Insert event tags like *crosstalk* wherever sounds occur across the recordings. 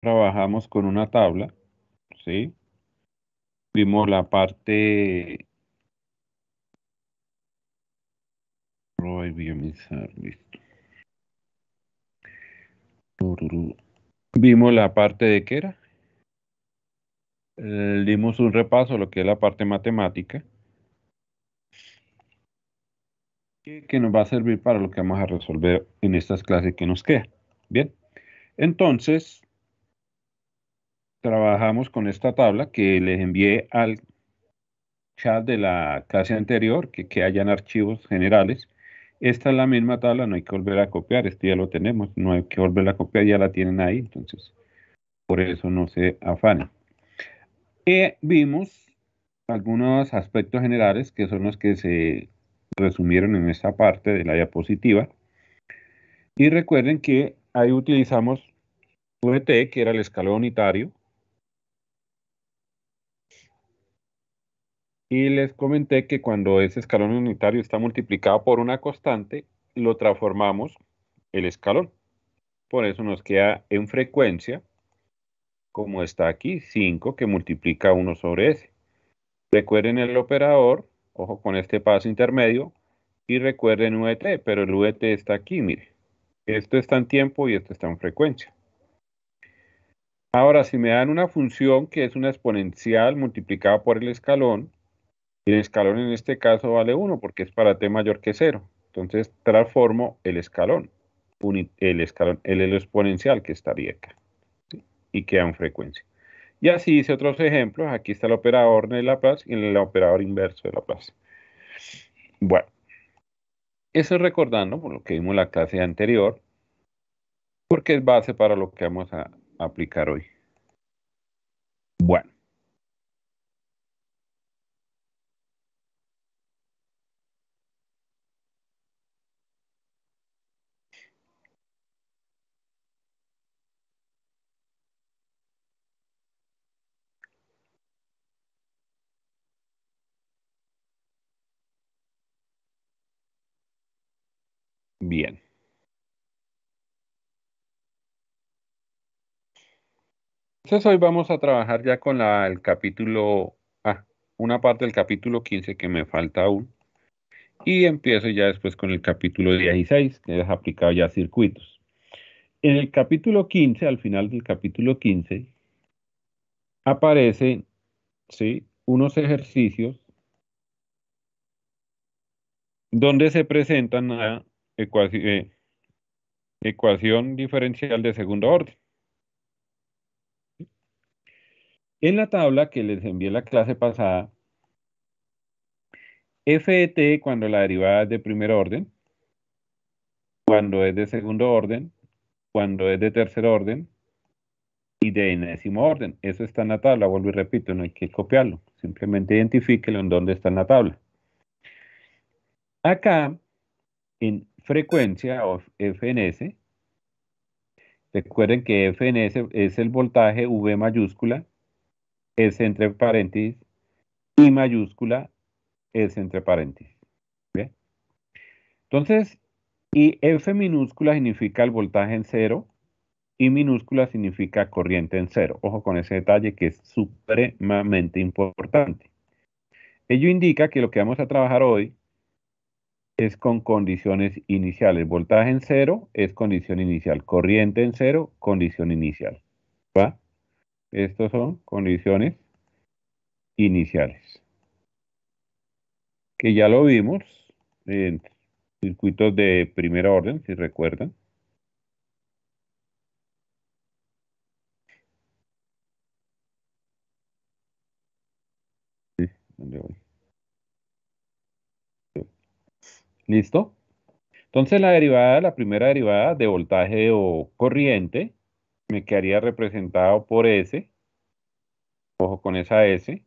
trabajamos con una tabla, ¿sí? Vimos la parte... Vimos la parte de qué era. Eh, dimos un repaso a lo que es la parte matemática. Que nos va a servir para lo que vamos a resolver en estas clases que nos queda. Bien. Entonces, trabajamos con esta tabla que les envié al chat de la clase anterior, que, que hayan archivos generales. Esta es la misma tabla, no hay que volver a copiar, este ya lo tenemos, no hay que volver a copiar, ya la tienen ahí, entonces por eso no se afanen. Y vimos algunos aspectos generales que son los que se resumieron en esta parte de la diapositiva. Y recuerden que ahí utilizamos VT, que era el escalón unitario, Y les comenté que cuando ese escalón unitario está multiplicado por una constante, lo transformamos el escalón. Por eso nos queda en frecuencia, como está aquí, 5 que multiplica 1 sobre S. Recuerden el operador, ojo con este paso intermedio, y recuerden VT, e pero el VT e está aquí, mire. Esto está en tiempo y esto está en frecuencia. Ahora, si me dan una función que es una exponencial multiplicada por el escalón, el escalón en este caso vale 1 porque es para t mayor que 0. Entonces transformo el escalón, el escalón, el exponencial que estaría acá. Y queda en frecuencia. Y así hice otros ejemplos. Aquí está el operador de Laplace y el operador inverso de Laplace. Bueno, eso es recordando por lo que vimos en la clase anterior, porque es base para lo que vamos a aplicar hoy. Bueno, Entonces hoy vamos a trabajar ya con el capítulo, ah, una parte del capítulo 15 que me falta aún. Y empiezo ya después con el capítulo 16, que es aplicado ya a circuitos. En el capítulo 15, al final del capítulo 15, aparecen ¿sí? unos ejercicios donde se presentan la eh, ecuación diferencial de segundo orden. En la tabla que les envié la clase pasada, f(t) cuando la derivada es de primer orden, cuando es de segundo orden, cuando es de tercer orden y de enésimo orden. Eso está en la tabla, vuelvo y repito, no hay que copiarlo. Simplemente identifíquelo en dónde está en la tabla. Acá, en frecuencia o FNS, recuerden que FNS es el voltaje V mayúscula es entre paréntesis y mayúscula es entre paréntesis. ¿Bien? Entonces, y F minúscula significa el voltaje en cero y minúscula significa corriente en cero. Ojo con ese detalle que es supremamente importante. Ello indica que lo que vamos a trabajar hoy es con condiciones iniciales. Voltaje en cero es condición inicial. Corriente en cero, condición inicial. ¿Va? Estas son condiciones iniciales. Que ya lo vimos en circuitos de primer orden, si recuerdan. ¿Listo? Entonces la derivada, la primera derivada de voltaje o corriente me quedaría representado por S ojo con esa S,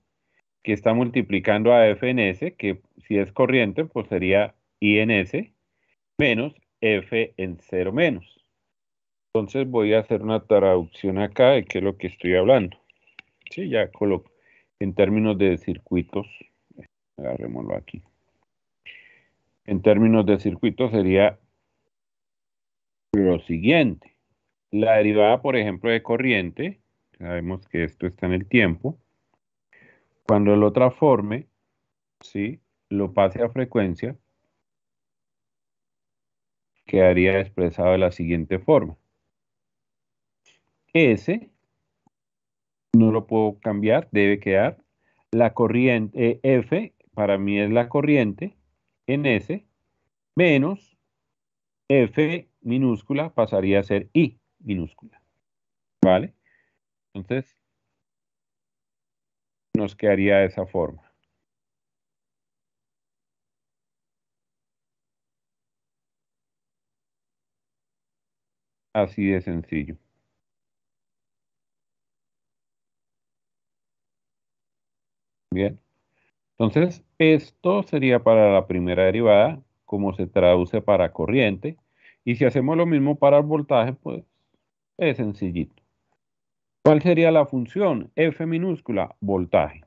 que está multiplicando a F en S, que si es corriente, pues sería I S, menos F en 0 menos. Entonces voy a hacer una traducción acá de qué es lo que estoy hablando. Sí, ya coloco en términos de circuitos, agarrémoslo aquí. En términos de circuitos sería lo siguiente. La derivada, por ejemplo, de corriente sabemos que esto está en el tiempo, cuando lo transforme, ¿sí? lo pase a frecuencia, quedaría expresado de la siguiente forma. S no lo puedo cambiar, debe quedar la corriente eh, F, para mí es la corriente en S, menos F minúscula pasaría a ser I minúscula. ¿Vale? Entonces, nos quedaría de esa forma. Así de sencillo. Bien. Entonces, esto sería para la primera derivada, como se traduce para corriente. Y si hacemos lo mismo para el voltaje, pues es sencillito. ¿Cuál sería la función? F minúscula, voltaje.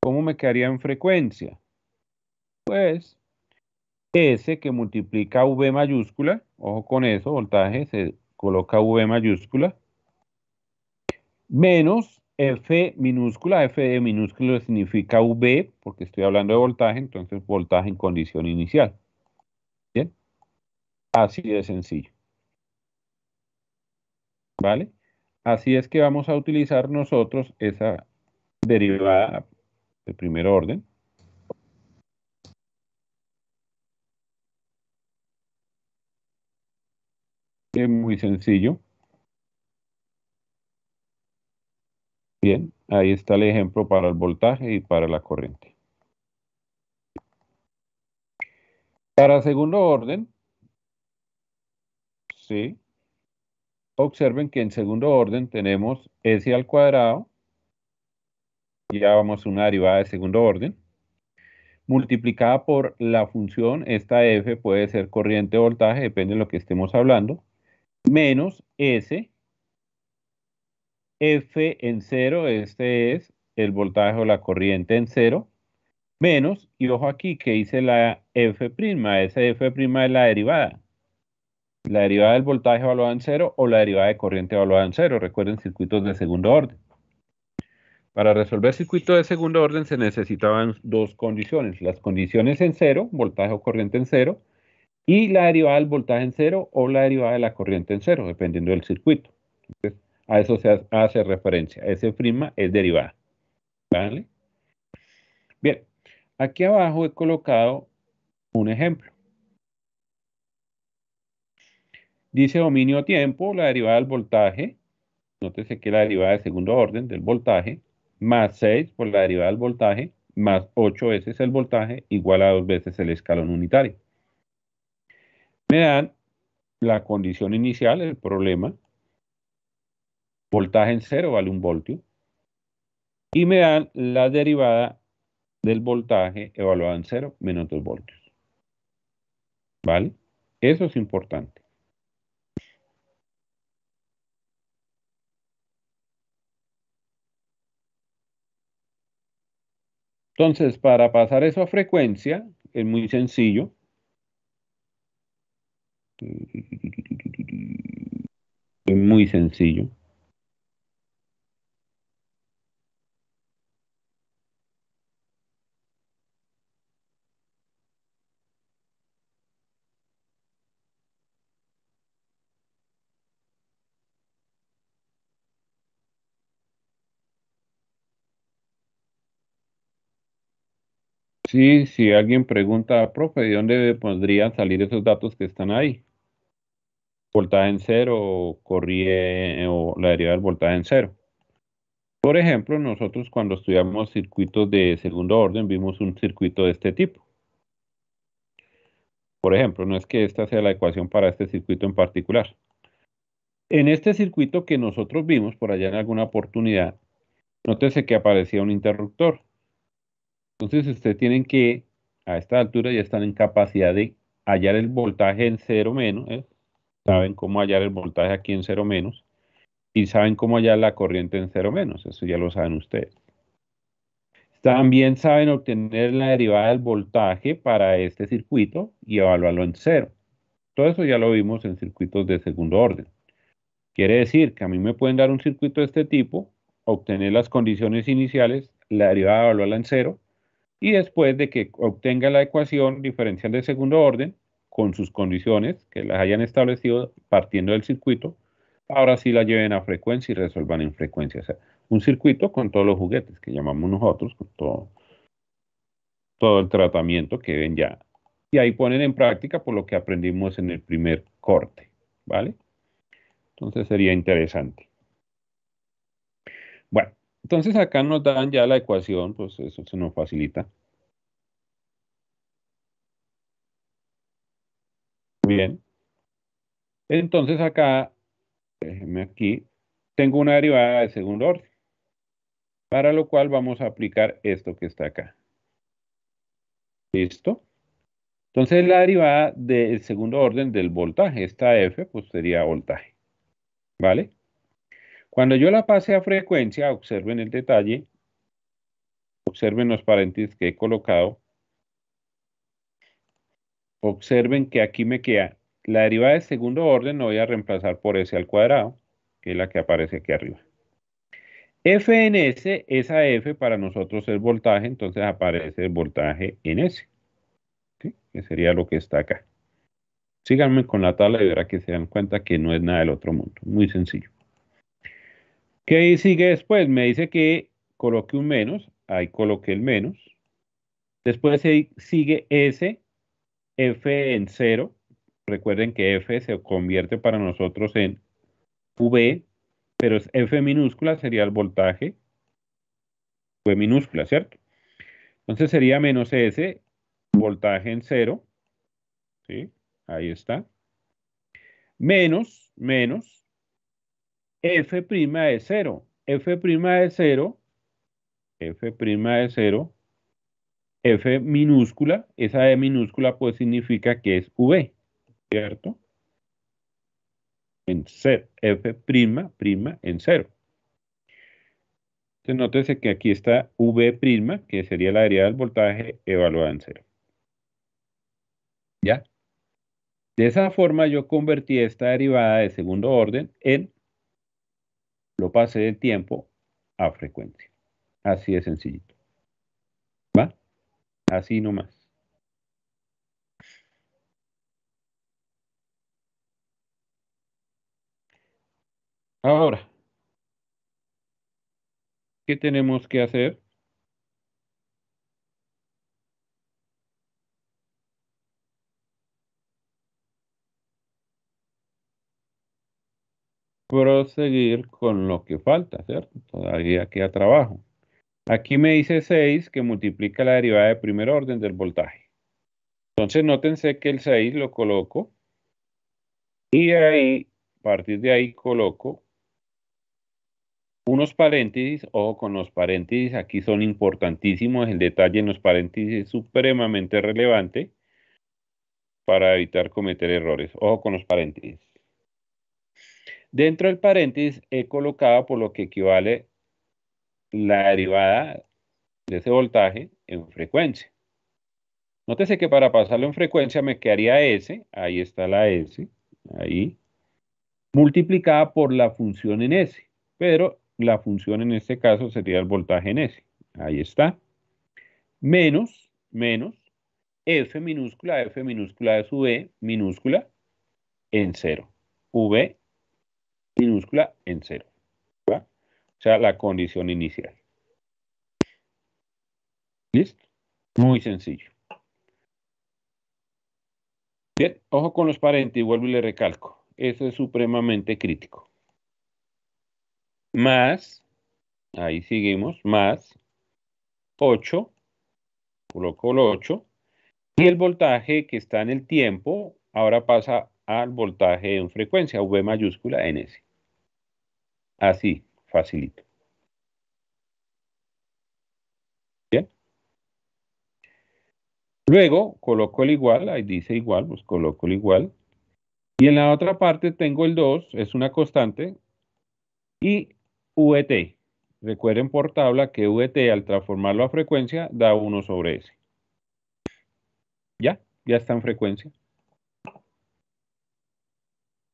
¿Cómo me quedaría en frecuencia? Pues S que multiplica V mayúscula, ojo con eso, voltaje, se coloca V mayúscula, menos F minúscula, F de minúscula significa V, porque estoy hablando de voltaje, entonces voltaje en condición inicial. Bien, así de sencillo. ¿Vale? Así es que vamos a utilizar nosotros esa derivada de primer orden. Es muy sencillo. Bien, ahí está el ejemplo para el voltaje y para la corriente. Para segundo orden, sí, observen que en segundo orden tenemos S al cuadrado, ya vamos a una derivada de segundo orden, multiplicada por la función, esta F puede ser corriente voltaje, depende de lo que estemos hablando, menos S, F en cero, este es el voltaje o la corriente en cero, menos, y ojo aquí que hice la F', esa F' es la derivada, la derivada del voltaje evaluada en cero o la derivada de corriente evaluada en cero. Recuerden circuitos de segundo orden. Para resolver circuitos de segundo orden se necesitaban dos condiciones. Las condiciones en cero, voltaje o corriente en cero, y la derivada del voltaje en cero o la derivada de la corriente en cero, dependiendo del circuito. a eso se hace referencia. Ese prima es derivada. Bien, aquí abajo he colocado un ejemplo. Dice dominio tiempo, la derivada del voltaje, nótese que la derivada de segundo orden del voltaje, más 6 por la derivada del voltaje, más 8 veces el voltaje, igual a dos veces el escalón unitario. Me dan la condición inicial, el problema, voltaje en cero vale un voltio, y me dan la derivada del voltaje evaluada en cero menos 2 voltios. ¿Vale? Eso es importante. Entonces, para pasar eso a frecuencia, es muy sencillo. Es muy sencillo. Sí, si alguien pregunta, profe, ¿de dónde podrían salir esos datos que están ahí? Voltaje en cero, o eh, la derivada del voltaje en cero. Por ejemplo, nosotros cuando estudiamos circuitos de segundo orden vimos un circuito de este tipo. Por ejemplo, no es que esta sea la ecuación para este circuito en particular. En este circuito que nosotros vimos por allá en alguna oportunidad, nótese que aparecía un interruptor entonces, ustedes tienen que, a esta altura ya están en capacidad de hallar el voltaje en cero menos. ¿eh? Saben cómo hallar el voltaje aquí en cero menos. Y saben cómo hallar la corriente en cero menos. Eso ya lo saben ustedes. También saben obtener la derivada del voltaje para este circuito y evaluarlo en cero. Todo eso ya lo vimos en circuitos de segundo orden. Quiere decir que a mí me pueden dar un circuito de este tipo, obtener las condiciones iniciales, la derivada evaluarla en cero y después de que obtenga la ecuación diferencial de segundo orden con sus condiciones que las hayan establecido partiendo del circuito, ahora sí la lleven a frecuencia y resuelvan en frecuencia. O sea, un circuito con todos los juguetes que llamamos nosotros, con todo, todo el tratamiento que ven ya. Y ahí ponen en práctica por lo que aprendimos en el primer corte, ¿vale? Entonces sería interesante. Entonces acá nos dan ya la ecuación, pues eso se nos facilita. Bien. Entonces acá, déjenme aquí, tengo una derivada de segundo orden, para lo cual vamos a aplicar esto que está acá. ¿Listo? Entonces la derivada del segundo orden del voltaje, esta F, pues sería voltaje. ¿Vale? Cuando yo la pase a frecuencia, observen el detalle, observen los paréntesis que he colocado, observen que aquí me queda la derivada de segundo orden, la voy a reemplazar por s al cuadrado, que es la que aparece aquí arriba. F en S, esa F para nosotros es voltaje, entonces aparece el voltaje en S, que sería lo que está acá. Síganme con la tabla y verá que se dan cuenta que no es nada del otro mundo, muy sencillo. ¿Qué sigue después? Me dice que coloque un menos, ahí coloque el menos. Después sigue S, F en cero. Recuerden que F se convierte para nosotros en V, pero F minúscula, sería el voltaje. V minúscula, ¿cierto? Entonces sería menos S, voltaje en cero. ¿Sí? Ahí está. Menos, menos, f' de 0. f' de 0, f' de 0, f minúscula, esa e minúscula pues significa que es v, ¿cierto? En cero, f' prima, en 0. Entonces, nótese que aquí está V', que sería la derivada del voltaje evaluada en cero. ¿Ya? De esa forma yo convertí esta derivada de segundo orden en lo pase de tiempo a frecuencia. Así de sencillito. ¿Va? Así nomás. Ahora, ¿qué tenemos que hacer? proseguir con lo que falta, ¿cierto? Todavía queda trabajo. Aquí me dice 6 que multiplica la derivada de primer orden del voltaje. Entonces, nótense que el 6 lo coloco y ahí, a partir de ahí coloco unos paréntesis, ojo con los paréntesis, aquí son importantísimos, el detalle en los paréntesis es supremamente relevante para evitar cometer errores. Ojo con los paréntesis. Dentro del paréntesis he colocado por lo que equivale la derivada de ese voltaje en frecuencia. Nótese que para pasarlo en frecuencia me quedaría S, ahí está la S, ahí, multiplicada por la función en S, pero la función en este caso sería el voltaje en S, ahí está, menos, menos, F minúscula, F minúscula es V e minúscula en cero. V minúscula en cero. O sea, la condición inicial. ¿Listo? Muy sencillo. Bien, ojo con los paréntesis. vuelvo y le recalco. Eso es supremamente crítico. Más, ahí seguimos, más 8, coloco el 8, y el voltaje que está en el tiempo ahora pasa al voltaje en frecuencia, V mayúscula en S. Así, ah, facilito. Bien. Luego coloco el igual, ahí dice igual, pues coloco el igual. Y en la otra parte tengo el 2, es una constante, y VT. Recuerden por tabla que VT al transformarlo a frecuencia da 1 sobre S. ¿Ya? Ya está en frecuencia.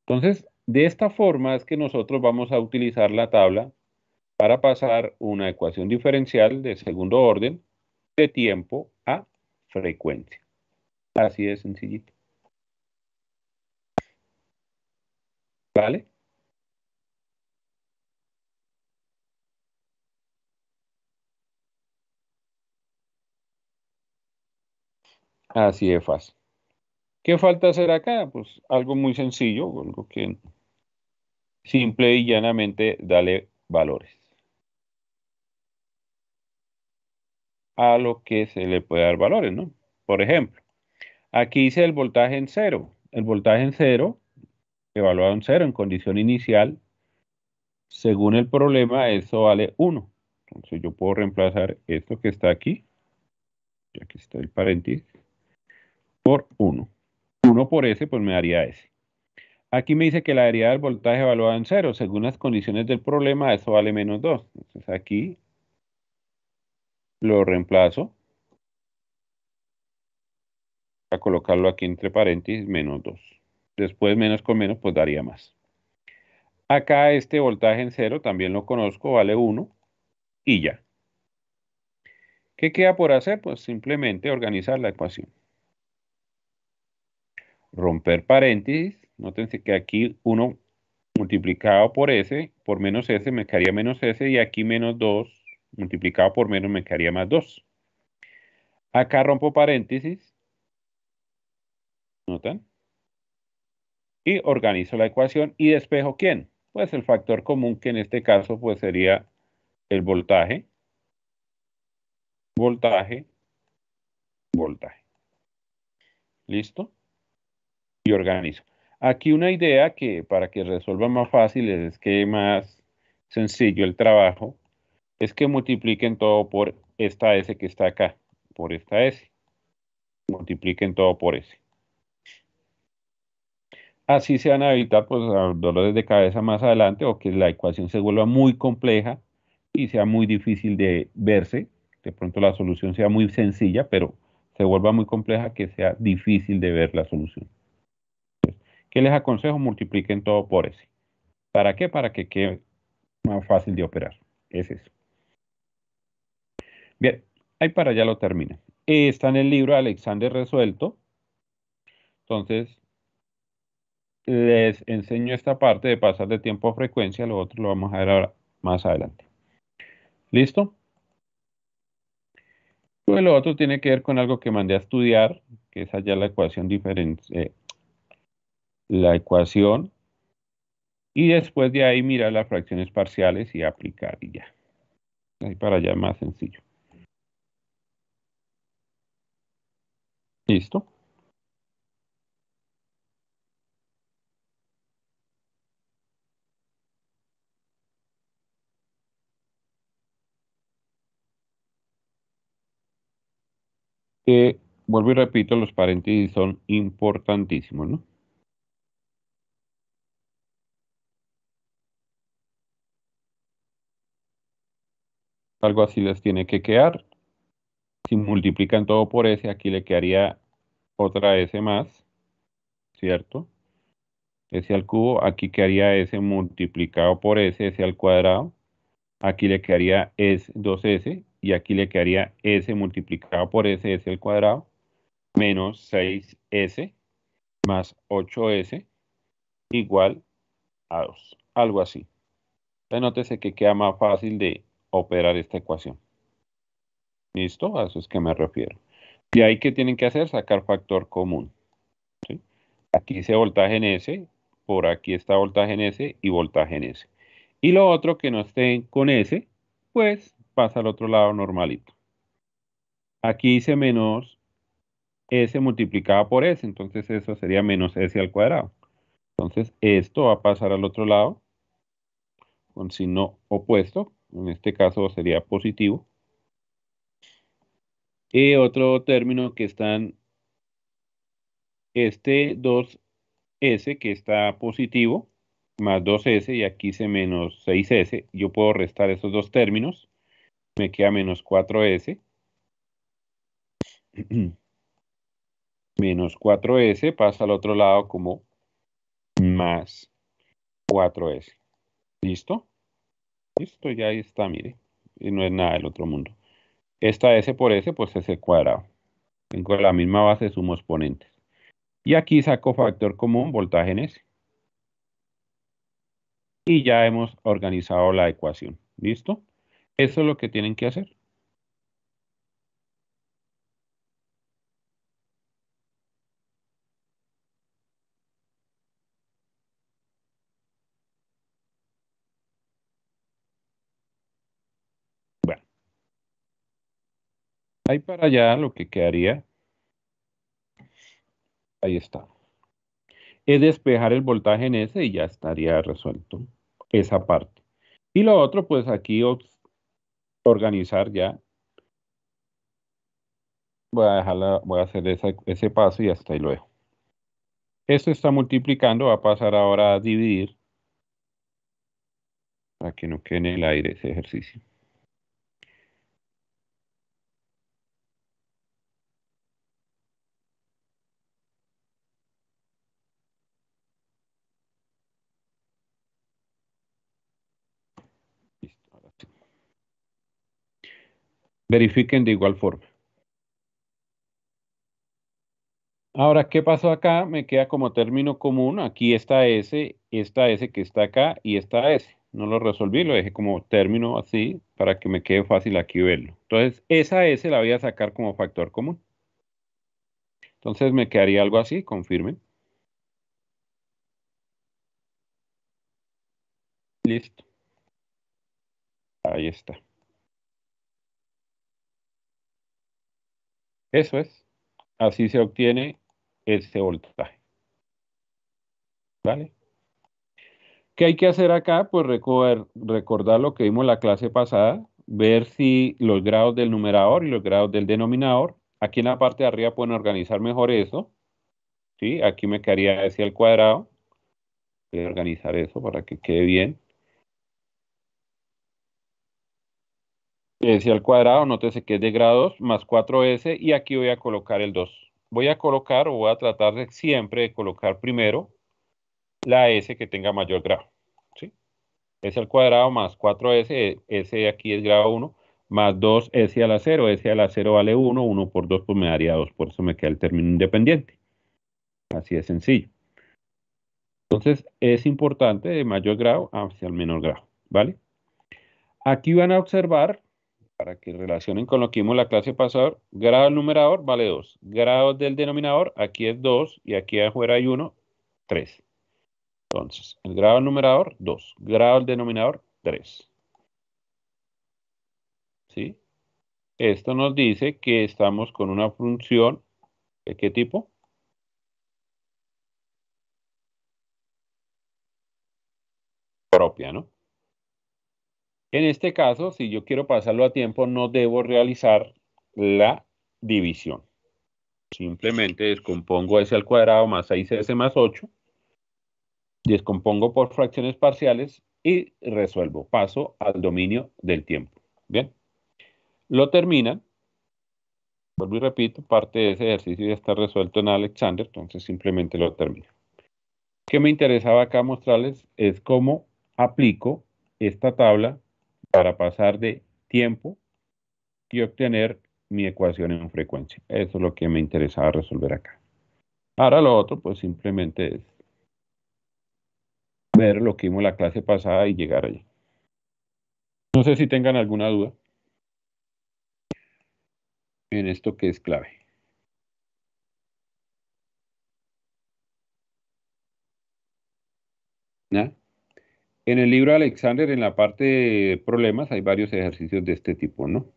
Entonces, de esta forma es que nosotros vamos a utilizar la tabla para pasar una ecuación diferencial de segundo orden de tiempo a frecuencia. Así de sencillito. ¿Vale? Así de fácil. ¿Qué falta hacer acá? Pues algo muy sencillo, algo que Simple y llanamente, dale valores. A lo que se le puede dar valores, ¿no? Por ejemplo, aquí hice el voltaje en cero. El voltaje en cero, evaluado en cero en condición inicial, según el problema, eso vale 1. Entonces yo puedo reemplazar esto que está aquí, ya que está el paréntesis, por 1. 1 por S, pues me daría S. Aquí me dice que la derivada del voltaje evaluada en cero. Según las condiciones del problema, eso vale menos 2. Entonces aquí lo reemplazo. A colocarlo aquí entre paréntesis, menos 2. Después menos con menos, pues daría más. Acá este voltaje en cero, también lo conozco, vale 1 y ya. ¿Qué queda por hacer? Pues simplemente organizar la ecuación. Romper paréntesis Noten que aquí 1 multiplicado por s, por menos s, me quedaría menos s, y aquí menos 2 multiplicado por menos me quedaría más 2. Acá rompo paréntesis. ¿Notan? Y organizo la ecuación y despejo ¿quién? Pues el factor común que en este caso pues sería el voltaje. Voltaje. Voltaje. ¿Listo? Y organizo. Aquí una idea que para que resuelva más fácil es que más sencillo el trabajo es que multipliquen todo por esta S que está acá, por esta S. Multipliquen todo por S. Así se van a evitar pues, dolores de cabeza más adelante o que la ecuación se vuelva muy compleja y sea muy difícil de verse. De pronto la solución sea muy sencilla, pero se vuelva muy compleja que sea difícil de ver la solución. ¿Qué les aconsejo multipliquen todo por ese. ¿Para qué? Para que quede más fácil de operar. Es eso. Bien, ahí para allá lo termina. Está en el libro Alexander Resuelto. Entonces, les enseño esta parte de pasar de tiempo a frecuencia. Lo otro lo vamos a ver ahora más adelante. ¿Listo? lo otro tiene que ver con algo que mandé a estudiar, que es allá la ecuación diferencial. Eh, la ecuación y después de ahí mirar las fracciones parciales y aplicar y ya. Ahí para allá más sencillo. Listo. Eh, vuelvo y repito, los paréntesis son importantísimos, ¿no? algo así les tiene que quedar. Si multiplican todo por S, aquí le quedaría otra S más, ¿cierto? S al cubo, aquí quedaría S multiplicado por S, S al cuadrado. Aquí le quedaría S, 2S, y aquí le quedaría S multiplicado por S, S al cuadrado, menos 6S más 8S igual a 2, algo así. Anótese que queda más fácil de operar esta ecuación. ¿Listo? A eso es que me refiero. Y ahí que tienen que hacer sacar factor común. Aquí dice voltaje en S, por aquí está voltaje en S y voltaje en S. Y lo otro que no esté con S, pues pasa al otro lado normalito. Aquí dice menos S multiplicado por S, entonces eso sería menos S al cuadrado. Entonces esto va a pasar al otro lado con signo opuesto, en este caso sería positivo. Y otro término que están, este 2S que está positivo, más 2S y aquí se menos 6S, yo puedo restar esos dos términos, me queda menos 4S. *clears throat* menos 4S pasa al otro lado como más 4S. ¿Listo? Listo, ya ahí está, mire. Y no es nada del otro mundo. Esta S por S, pues es el cuadrado. Tengo la misma base de sumos ponentes. Y aquí saco factor común, voltaje en S. Y ya hemos organizado la ecuación. ¿Listo? Eso es lo que tienen que hacer. ahí para allá lo que quedaría. Ahí está. Es despejar el voltaje en ese y ya estaría resuelto esa parte. Y lo otro, pues aquí organizar ya. Voy a, dejarla, voy a hacer ese paso y hasta ahí luego. Esto está multiplicando, va a pasar ahora a dividir para que no quede en el aire ese ejercicio. verifiquen de igual forma. Ahora, ¿qué pasó acá? Me queda como término común, aquí está S, esta S que está acá y esta S. No lo resolví, lo dejé como término así para que me quede fácil aquí verlo. Entonces, esa S la voy a sacar como factor común. Entonces me quedaría algo así, confirmen. Listo. Ahí está. Eso es. Así se obtiene ese voltaje. ¿Vale? ¿Qué hay que hacer acá? Pues recordar, lo que vimos en la clase pasada, ver si los grados del numerador y los grados del denominador, aquí en la parte de arriba pueden organizar mejor eso. ¿sí? Aquí me quedaría ese al cuadrado. Voy a organizar eso para que quede bien. es al cuadrado, nótese que es de grados, más 4s, y aquí voy a colocar el 2. Voy a colocar, o voy a tratar de, siempre de colocar primero la s que tenga mayor grado. ¿sí? S al cuadrado más 4s, s aquí es grado 1, más 2s a la 0, s a la 0 vale 1, 1 por 2 pues me daría 2, por eso me queda el término independiente. Así de sencillo. Entonces es importante de mayor grado hacia el menor grado, ¿vale? Aquí van a observar para que relacionen con lo que vimos la clase pasada, grado del numerador vale 2, grado del denominador aquí es 2 y aquí afuera hay 1, 3. Entonces, el grado del numerador, 2, grado del denominador, 3. ¿Sí? Esto nos dice que estamos con una función de qué tipo? Propia, ¿no? En este caso, si yo quiero pasarlo a tiempo, no debo realizar la división. Simplemente descompongo s al cuadrado más 6s más 8, descompongo por fracciones parciales y resuelvo. Paso al dominio del tiempo. Bien. Lo termina. Vuelvo y repito, parte de ese ejercicio ya está resuelto en Alexander, entonces simplemente lo termino. que me interesaba acá mostrarles? Es cómo aplico esta tabla para pasar de tiempo y obtener mi ecuación en frecuencia. Eso es lo que me interesaba resolver acá. Ahora lo otro, pues simplemente es ver lo que vimos la clase pasada y llegar allí. No sé si tengan alguna duda en esto que es clave. En el libro de Alexander, en la parte de problemas, hay varios ejercicios de este tipo, ¿no?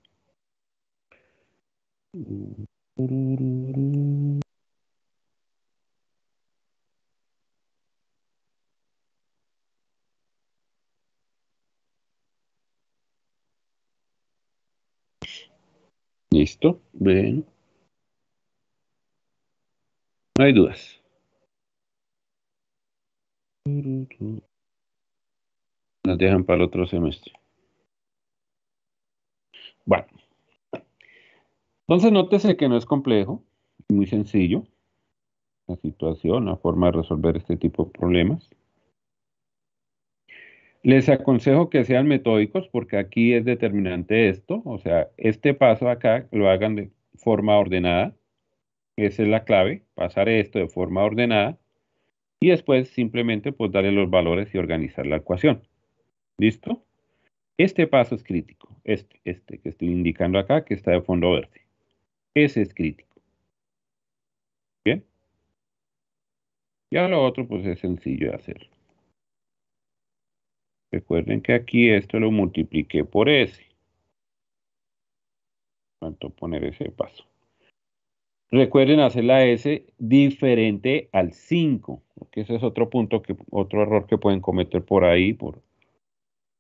Listo, bueno. No hay dudas nos dejan para el otro semestre. Bueno, entonces nótese que no es complejo, muy sencillo la situación, la forma de resolver este tipo de problemas. Les aconsejo que sean metódicos porque aquí es determinante esto, o sea, este paso acá lo hagan de forma ordenada. Esa es la clave, pasar esto de forma ordenada y después simplemente pues darle los valores y organizar la ecuación. ¿Listo? Este paso es crítico, este, este que estoy indicando acá, que está de fondo verde. Ese es crítico. ¿Bien? Ya lo otro, pues es sencillo de hacer. Recuerden que aquí esto lo multipliqué por S. Tanto poner ese paso? Recuerden hacer la S diferente al 5, porque ese es otro punto, que, otro error que pueden cometer por ahí, por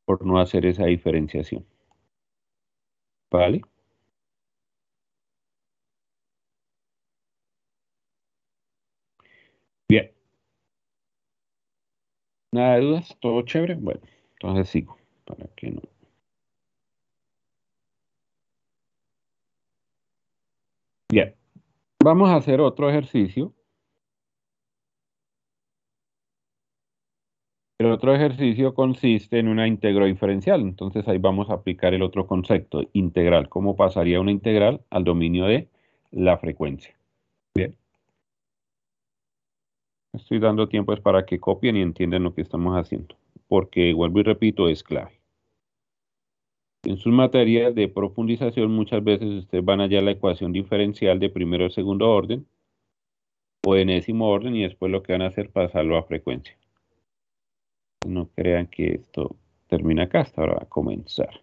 por no hacer esa diferenciación. ¿Vale? Bien. ¿Nada de dudas? ¿Todo chévere? Bueno, entonces sigo para que no. Bien. Vamos a hacer otro ejercicio El otro ejercicio consiste en una diferencial. Entonces ahí vamos a aplicar el otro concepto, integral. ¿Cómo pasaría una integral al dominio de la frecuencia? Bien. Estoy dando tiempo es para que copien y entiendan lo que estamos haciendo. Porque, vuelvo y repito, es clave. En sus materias de profundización muchas veces ustedes van a hallar la ecuación diferencial de primero o segundo orden o enésimo orden y después lo que van a hacer es pasarlo a frecuencia. No crean que esto termina acá, hasta ahora va a comenzar.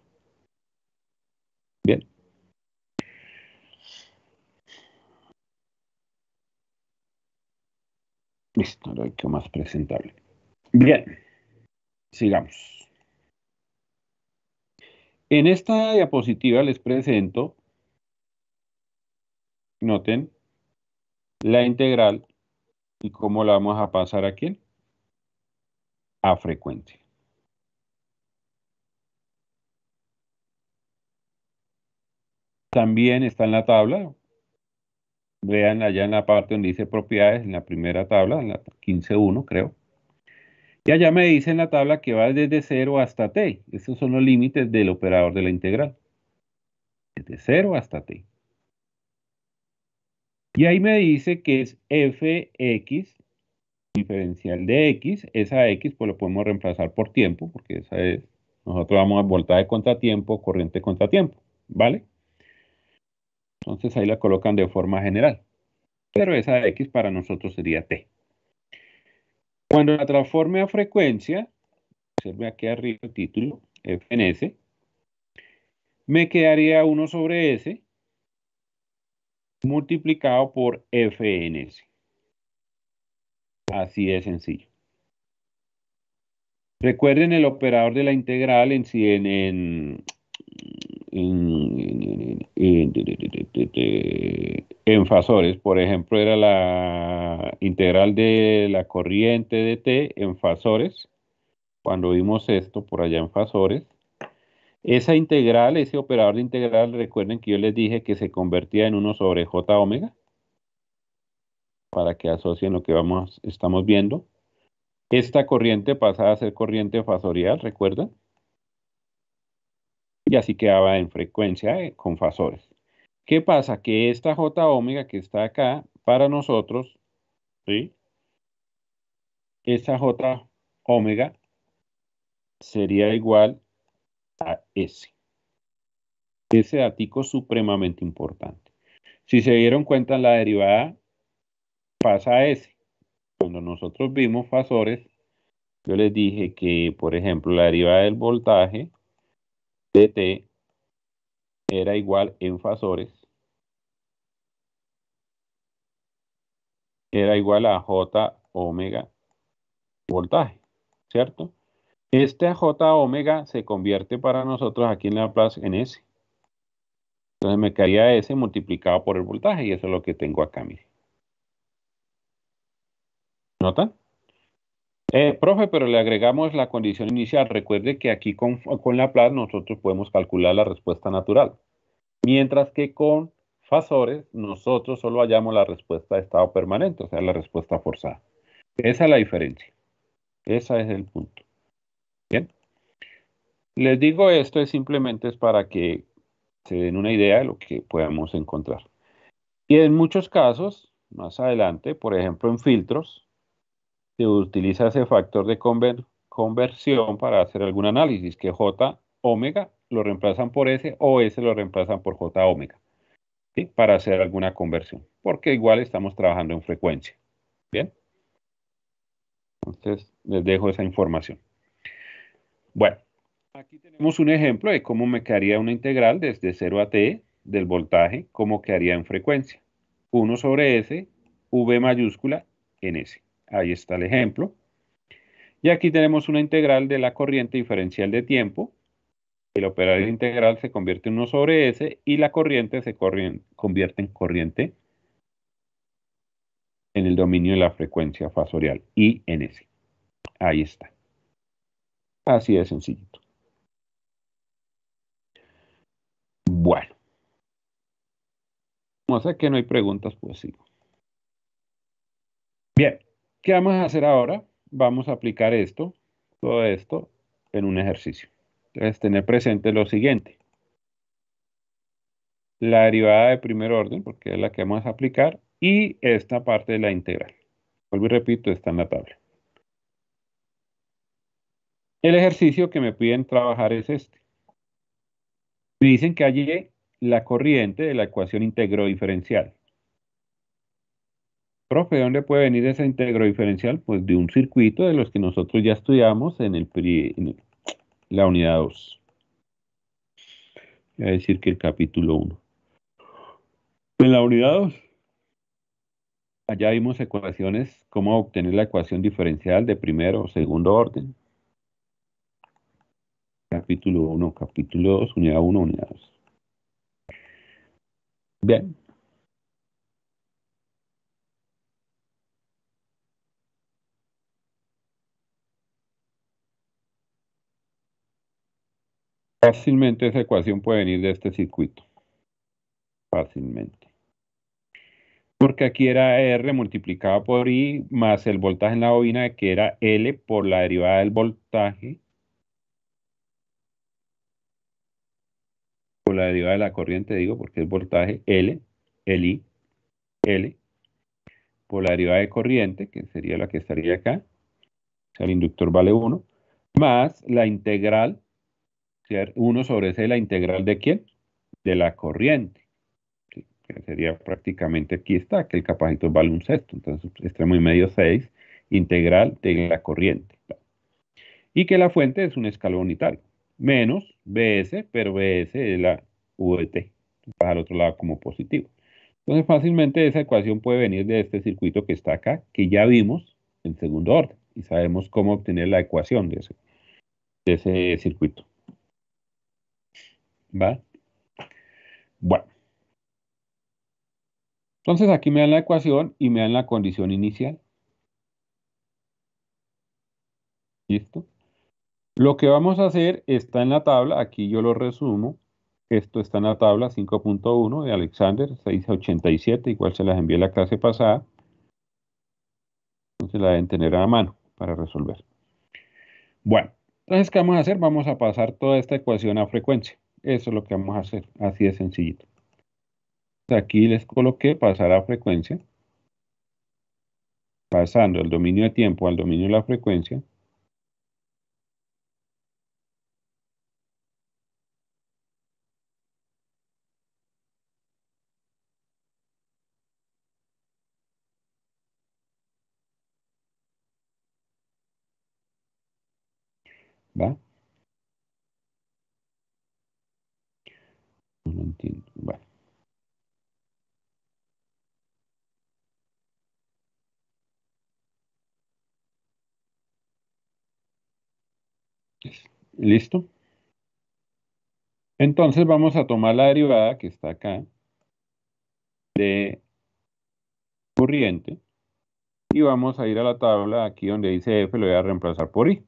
Bien. Listo, lo más presentable. Bien, sigamos. En esta diapositiva les presento, noten, la integral y cómo la vamos a pasar aquí a frecuencia. También está en la tabla. Vean allá en la parte donde dice propiedades, en la primera tabla, en la 15.1 creo. Y allá me dice en la tabla que va desde 0 hasta t. Esos son los límites del operador de la integral. Desde 0 hasta t. Y ahí me dice que es fx diferencial de x, esa x pues lo podemos reemplazar por tiempo, porque esa es, nosotros vamos a voltaje contratiempo, corriente contratiempo, ¿vale? Entonces ahí la colocan de forma general. Pero esa x para nosotros sería t. Cuando la transforme a frecuencia, observe aquí arriba el título, fns me quedaría 1 sobre s multiplicado por fns Así de sencillo. Recuerden el operador de la integral en, en, en, en, fasores. Por ejemplo, era la integral de la corriente de T en fasores. Cuando vimos esto por allá en fasores. Esa integral, ese operador de integral, recuerden que yo les dije que se convertía en 1 sobre j omega para que asocien lo que vamos, estamos viendo. Esta corriente pasa a ser corriente fasorial, ¿recuerdan? Y así quedaba en frecuencia eh, con fasores. ¿Qué pasa? Que esta J omega que está acá, para nosotros, ¿sí? Esa J omega sería igual a S. Ese es supremamente importante. Si se dieron cuenta, la derivada pasa S? Cuando nosotros vimos fasores, yo les dije que, por ejemplo, la derivada del voltaje de T era igual en fasores. Era igual a J omega voltaje, ¿cierto? Este J omega se convierte para nosotros aquí en la plaza en S. Entonces me caía S multiplicado por el voltaje y eso es lo que tengo acá, miren. ¿Nota? Eh, profe, pero le agregamos la condición inicial. Recuerde que aquí con, la Laplace nosotros podemos calcular la respuesta natural. Mientras que con fasores nosotros solo hallamos la respuesta de estado permanente, o sea, la respuesta forzada. Esa es la diferencia. Ese es el punto. Bien. Les digo esto es simplemente es para que se den una idea de lo que podemos encontrar. Y en muchos casos, más adelante, por ejemplo en filtros, se utiliza ese factor de conversión para hacer algún análisis, que J omega lo reemplazan por S o S lo reemplazan por J omega, ¿sí? para hacer alguna conversión, porque igual estamos trabajando en frecuencia. Bien. Entonces, les dejo esa información. Bueno, aquí tenemos un ejemplo de cómo me quedaría una integral desde 0 a t del voltaje, cómo quedaría en frecuencia. 1 sobre S, V mayúscula en S. Ahí está el ejemplo. Y aquí tenemos una integral de la corriente diferencial de tiempo. El operador integral se convierte en 1 sobre S y la corriente se convierte en corriente en el dominio de la frecuencia fasorial I en S. Ahí está. Así de sencillito. Bueno. Como sé que no hay preguntas, pues sigo. Bien. ¿Qué vamos a hacer ahora? Vamos a aplicar esto, todo esto, en un ejercicio. Entonces, tener presente lo siguiente. La derivada de primer orden, porque es la que vamos a aplicar, y esta parte de la integral. Vuelvo y repito, está en la tabla. El ejercicio que me piden trabajar es este. Me dicen que hallé la corriente de la ecuación integro diferencial. Profe, ¿dónde puede venir ese íntegro diferencial? Pues de un circuito de los que nosotros ya estudiamos en, el, la unidad 2. Es decir, que el capítulo 1. En la unidad 2, allá vimos ecuaciones, cómo obtener la ecuación diferencial de primero o segundo orden. Capítulo 1, capítulo 2, unidad 1, unidad 2. Bien, Fácilmente esa ecuación puede venir de este circuito. Fácilmente. Porque aquí era R multiplicado por I más el voltaje en la bobina que era L por la derivada del voltaje por la derivada de la corriente, digo, porque es voltaje L, el I, L, por la derivada de corriente, que sería la que estaría acá, o sea, el inductor vale 1, más la integral 1 sobre C, la integral de quién? De la corriente. Que sería prácticamente aquí está, que el capacitor vale un sexto. Entonces, extremo y medio 6, integral de la corriente. Y que la fuente es un escalón unitario. Menos BS, pero BS es la VT. para al otro lado como positivo. Entonces, fácilmente esa ecuación puede venir de este circuito que está acá, que ya vimos en segundo orden. Y sabemos cómo obtener la ecuación de ese, de ese circuito. ¿Va? Bueno. Entonces aquí me dan la ecuación y me dan la condición inicial. ¿Listo? Lo que vamos a hacer está en la tabla, aquí yo lo resumo. Esto está en la tabla 5.1 de Alexander, 687, igual se las envié la clase pasada. Entonces la deben tener a mano para resolver. Bueno, entonces ¿qué vamos a hacer? Vamos a pasar toda esta ecuación a frecuencia. Eso es lo que vamos a hacer, así de sencillito. Aquí les coloqué pasar a frecuencia. Pasando el dominio de tiempo al dominio de la frecuencia. ¿Va? ¿Listo? Entonces vamos a tomar la derivada que está acá de corriente y vamos a ir a la tabla aquí donde dice F, lo voy a reemplazar por I.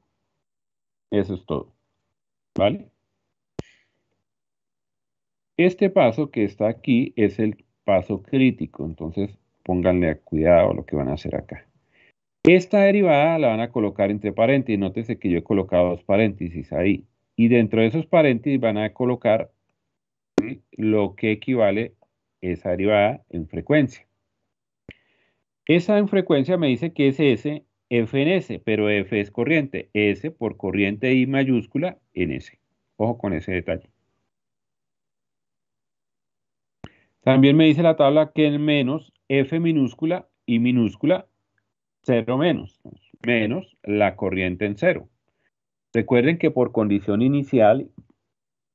Eso es todo. ¿Vale? Este paso que está aquí es el paso crítico, entonces pónganle cuidado lo que van a hacer acá. Esta derivada la van a colocar entre paréntesis. Nótese que yo he colocado dos paréntesis ahí. Y dentro de esos paréntesis van a colocar lo que equivale esa derivada en frecuencia. Esa en frecuencia me dice que es S, F en S, pero F es corriente. S por corriente I mayúscula en S. Ojo con ese detalle. También me dice la tabla que en menos F minúscula y minúscula cero menos, menos la corriente en cero. Recuerden que por condición inicial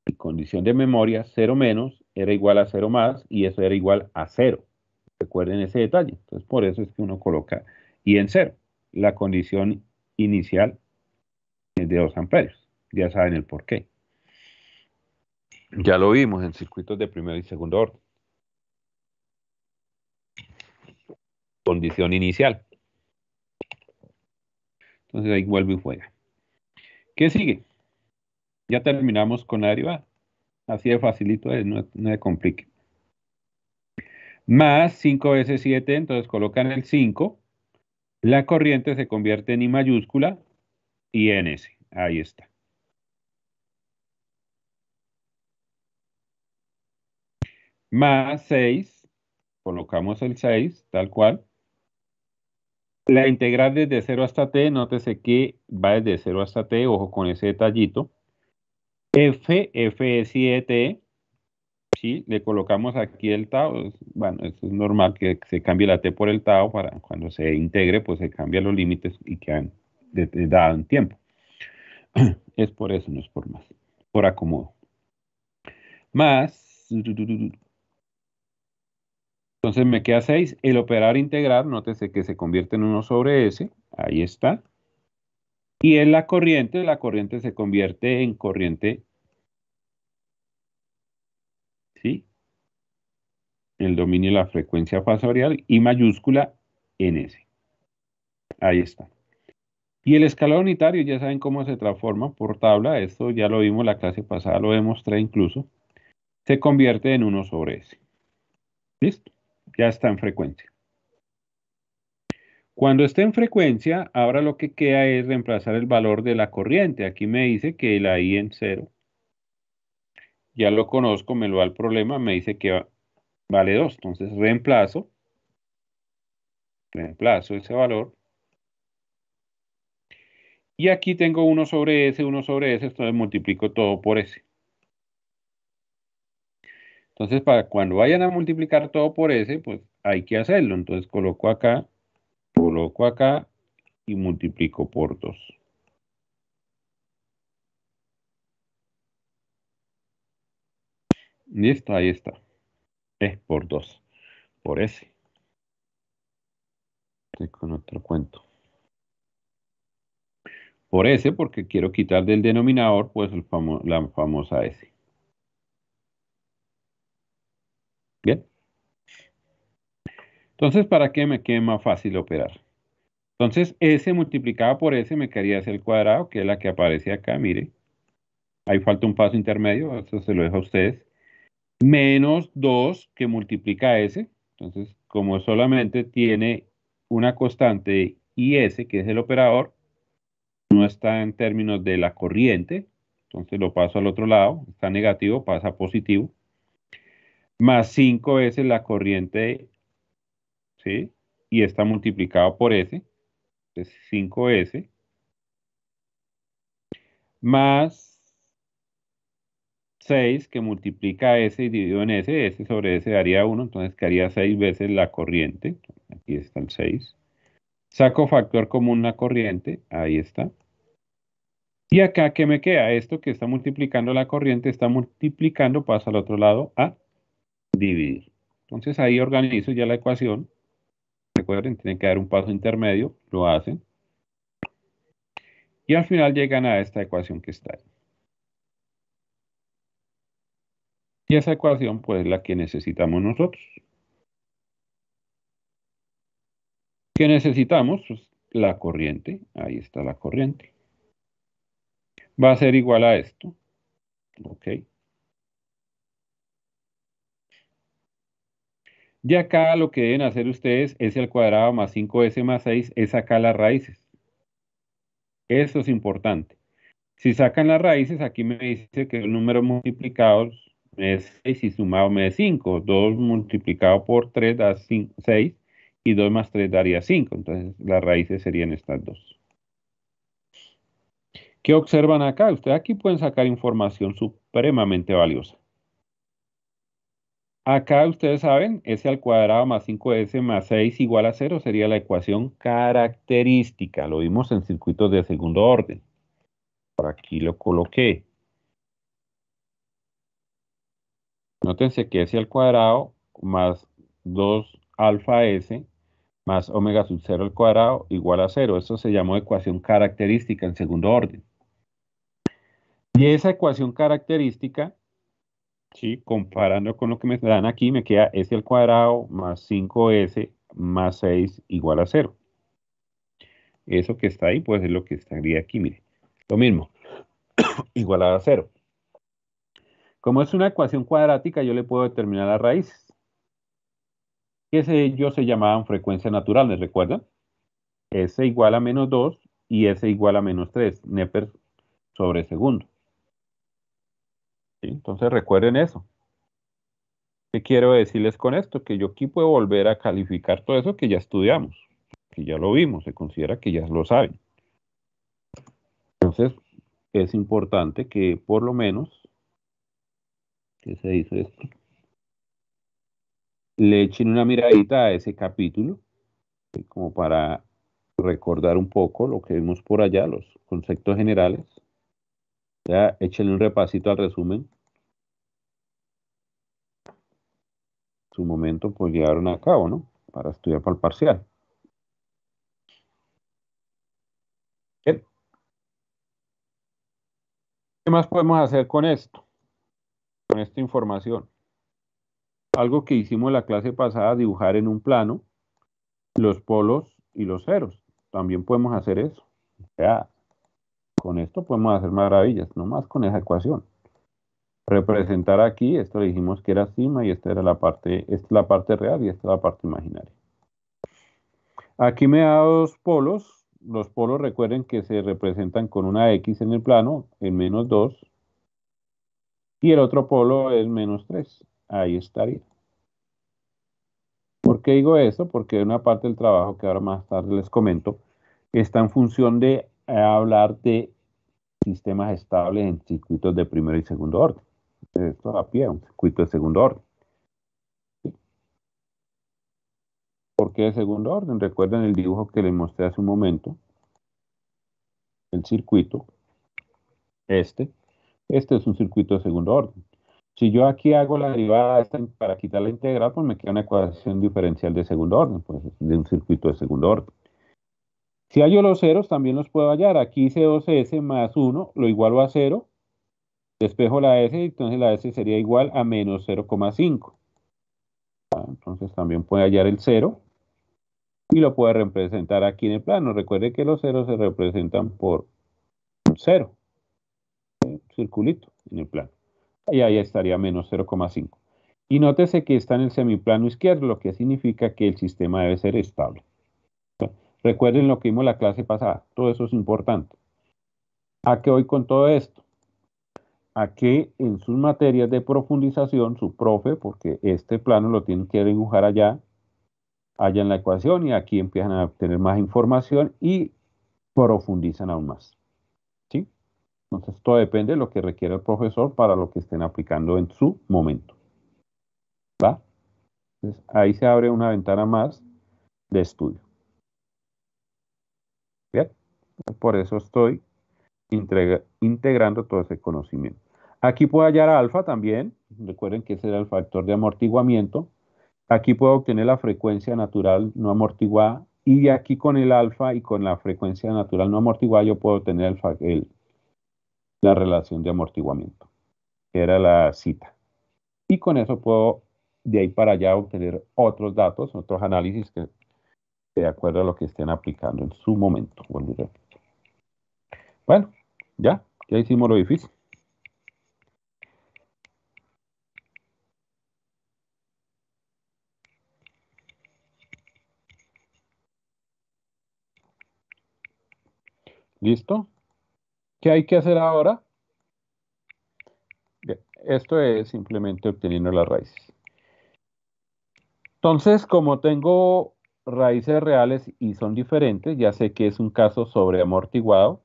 y condición de memoria, cero menos era igual a cero más y eso era igual a cero. Recuerden ese detalle. Entonces, por eso es que uno coloca y en cero, la condición inicial es de 2 amperios. Ya saben el por qué. Ya lo vimos en circuitos de primero y segundo orden. Condición inicial. Entonces ahí vuelve y juega. ¿Qué sigue? Ya terminamos con la derivada. Así de facilito es, no, no se complique. Más 5 veces 7, entonces colocan el 5. La corriente se convierte en I mayúscula y en S. Ahí está. Más 6, colocamos el 6, tal cual. La integral desde 0 hasta t, nótese que va desde 0 hasta t, ojo con ese detallito. F, F es I de t, le colocamos aquí el tau, bueno, es normal que se cambie la t por el tau para cuando se integre, pues se cambian los límites y quedan de, dado en tiempo. *clears throat* Es por eso, no es por más, por acomodo. Más, entonces me queda 6. El operar integral, nótese que se convierte en 1 sobre S. Ahí está. Y en la corriente, la corriente se convierte en corriente. ¿Sí? El dominio de la frecuencia fasorial y mayúscula en S. Ahí está. Y el escalón unitario, ya saben cómo se transforma por tabla. Esto ya lo vimos la clase pasada, lo demostré incluso. Se convierte en 1 sobre S. ¿Listo? ya está en frecuencia. Cuando está en frecuencia, ahora lo que queda es reemplazar el valor de la corriente. Aquí me dice que la I en cero. Ya lo conozco, me lo da el problema, me dice que vale 2. Entonces reemplazo, reemplazo ese valor. Y aquí tengo 1 sobre S, 1 sobre S, entonces multiplico todo por S. Entonces, para cuando vayan a multiplicar todo por S, pues hay que hacerlo. Entonces, coloco acá, coloco acá y multiplico por 2. está, ahí está. Es por 2, por S. Estoy con otro cuento. Por S, porque quiero quitar del denominador, pues la famosa S. Entonces, ¿para qué me quede más fácil operar? Entonces, S multiplicado por S me quedaría S el cuadrado, que es la que aparece acá, mire. Ahí falta un paso intermedio, eso se lo dejo a ustedes. Menos 2 que multiplica S. Entonces, como solamente tiene una constante y IS, que es el operador, no está en términos de la corriente, entonces lo paso al otro lado, está negativo, pasa positivo. Más 5 s la corriente ¿sí? Y está multiplicado por S, es 5S, más 6 que multiplica S y dividido en S, S sobre S daría 1, entonces quedaría 6 veces la corriente, aquí está el 6. Saco factor común la corriente, ahí está. Y acá, ¿qué me queda? Esto que está multiplicando la corriente, está multiplicando, pasa al otro lado a dividir. Entonces ahí organizo ya la ecuación Recuerden, tienen que dar un paso intermedio, lo hacen. Y al final llegan a esta ecuación que está ahí. Y esa ecuación, pues, es la que necesitamos nosotros. ¿Qué necesitamos? Pues, la corriente. Ahí está la corriente. Va a ser igual a esto. Ok. Y acá lo que deben hacer ustedes es el cuadrado más 5s más 6 es sacar las raíces. Eso es importante. Si sacan las raíces, aquí me dice que el número multiplicado es 6 y sumado me es 5. 2 multiplicado por 3 da 6 y 2 más 3 daría 5. Entonces las raíces serían estas dos. ¿Qué observan acá? Ustedes aquí pueden sacar información supremamente valiosa. Acá ustedes saben, s al cuadrado más 5s más 6 igual a 0 sería la ecuación característica. Lo vimos en circuitos de segundo orden. Por aquí lo coloqué. Nótense que s al cuadrado más 2 alfa s más omega sub 0 al cuadrado igual a 0. Esto se llamó ecuación característica en segundo orden. Y esa ecuación característica si comparando con lo que me dan aquí, me queda s al cuadrado más 5s más 6 igual a 0. Eso que está ahí, pues es lo que estaría aquí, mire. Lo mismo, *coughs* igual a 0. Como es una ecuación cuadrática, yo le puedo determinar las raíces. Que yo se llamaban natural, naturales, ¿recuerdan? S igual a menos 2 y S igual a menos 3, Neper sobre segundo. Entonces recuerden eso. ¿Qué quiero decirles con esto? Que yo aquí puedo volver a calificar todo eso que ya estudiamos, que ya lo vimos, se considera que ya lo saben. Entonces, es importante que por lo menos, ¿qué se dice esto? Le echen una miradita a ese capítulo, como para recordar un poco lo que vimos por allá, los conceptos generales, ya, échenle un repasito al resumen. Su momento, pues llegaron a cabo, ¿no? Para estudiar para el parcial. Bien. ¿Qué más podemos hacer con esto? Con esta información. Algo que hicimos en la clase pasada, dibujar en un plano los polos y los ceros. También podemos hacer eso. O sea, con esto podemos hacer maravillas, No más con esa ecuación. Representar aquí, esto dijimos que era cima y esta era la parte, es la parte real y esta es la parte imaginaria. Aquí me da dos polos. Los polos recuerden que se representan con una X en el plano, En menos 2, y el otro polo es menos 3. Ahí estaría. ¿Por qué digo esto? Porque una parte del trabajo que ahora más tarde les comento está en función de a hablar de sistemas estables en circuitos de primero y segundo orden. Esto a pie, un circuito de segundo orden. ¿Por qué de segundo orden? Recuerden el dibujo que les mostré hace un momento. El circuito, este. Este es un circuito de segundo orden. Si yo aquí hago la derivada para quitar la integral, pues me queda una ecuación diferencial de segundo orden, pues de un circuito de segundo orden. Si hallo los ceros, también los puedo hallar. Aquí C2S más 1 lo igualo a 0. Despejo la S, entonces la S sería igual a menos 0,5. Ah, entonces también puede hallar el 0 y lo puede representar aquí en el plano. Recuerde que los ceros se representan por un 0. Un circulito en el plano. Y ahí estaría menos 0,5. Y nótese que está en el semiplano izquierdo, lo que significa que el sistema debe ser estable. Recuerden lo que vimos la clase pasada, todo eso es importante. ¿A qué hoy con todo esto? A que en sus materias de profundización, su profe, porque este plano lo tienen que dibujar allá, allá en la ecuación y aquí empiezan a obtener más información y profundizan aún más. ¿sí? Entonces, todo depende de lo que requiere el profesor para lo que estén aplicando en su momento. ¿va? ahí se abre una ventana más de estudio. Por eso estoy integrando todo ese conocimiento. Aquí puedo hallar alfa también. Recuerden que ese era el factor de amortiguamiento. Aquí puedo obtener la frecuencia natural no amortiguada. Y de aquí con el alfa y con la frecuencia natural no amortiguada, yo puedo obtener la relación de amortiguamiento, era la cita. Y con eso puedo de ahí para allá obtener otros datos, otros análisis que de acuerdo a lo que estén aplicando en su momento. Volveré. Bueno, ya, ya hicimos lo difícil. ¿Listo? ¿Qué hay que hacer ahora? esto es simplemente obteniendo las raíces. Entonces, como tengo raíces reales y son diferentes, ya sé que es un caso sobreamortiguado,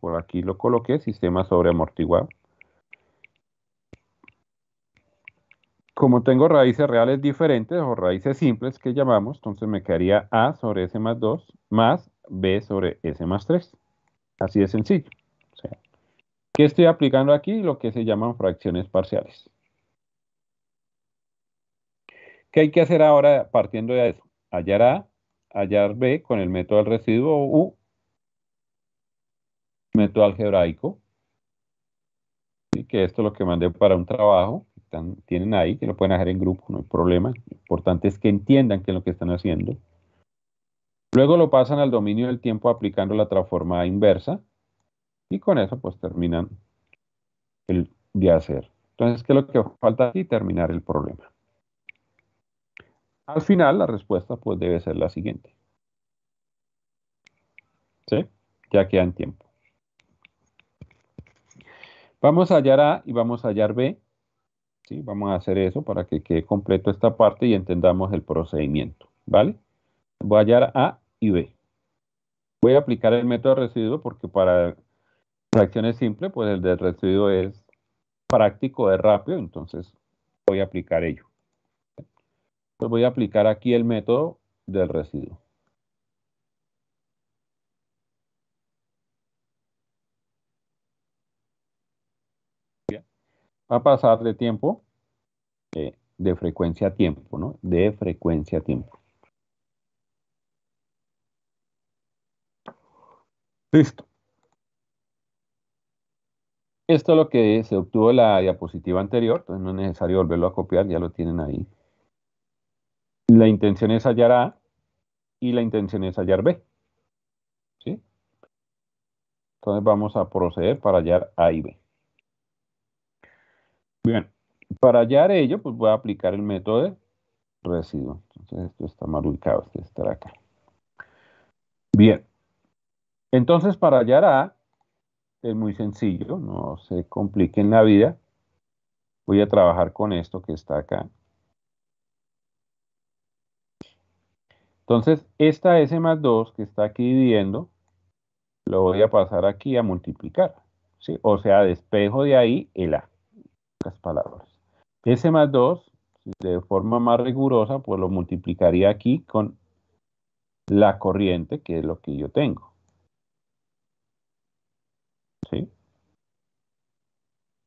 por aquí lo coloqué, sistema sobre amortiguado. Como tengo raíces reales diferentes o raíces simples que llamamos, entonces me quedaría A sobre S más 2 más B sobre S más 3. Así de sencillo. ¿Qué estoy aplicando aquí? Lo que se llaman fracciones parciales. ¿Qué hay que hacer ahora partiendo de eso? Hallar A, hallar B con el método del residuo U método algebraico, y que esto es lo que mandé para un trabajo, tienen ahí, que lo pueden hacer en grupo, no hay problema. Lo importante es que entiendan qué es lo que están haciendo. Luego lo pasan al dominio del tiempo aplicando la transformada inversa y con eso pues terminan el de hacer. Entonces, ¿qué es lo que falta aquí? Terminar el problema. Al final, la respuesta pues debe ser la siguiente. ¿Sí? Ya queda en tiempo. Vamos a hallar A y vamos a hallar B. ¿sí? Vamos a hacer eso para que quede completo esta parte y entendamos el procedimiento. ¿Vale? Voy a hallar A y B. Voy a aplicar el método de residuo porque para fracciones simples, pues el del residuo es práctico, es rápido, entonces voy a aplicar ello. Pues voy a aplicar aquí el método del residuo. a pasar de tiempo, eh, de frecuencia a tiempo, ¿no? De frecuencia a tiempo. Listo. Esto es lo que se obtuvo en la diapositiva anterior, entonces no es necesario volverlo a copiar, ya lo tienen ahí. La intención es hallar A y la intención es hallar B. ¿Sí? Entonces vamos a proceder para hallar A y B. Bien, para hallar ello, pues voy a aplicar el método de residuo. Entonces esto está mal ubicado, este está acá. Bien, entonces para hallar A es muy sencillo, no se compliquen la vida. Voy a trabajar con esto que está acá. Entonces, esta S más 2 que está aquí dividiendo, lo voy a pasar aquí a multiplicar. O sea, despejo de ahí el A palabras. S más 2, de forma más rigurosa, pues lo multiplicaría aquí con la corriente, que es lo que yo tengo. ¿Sí?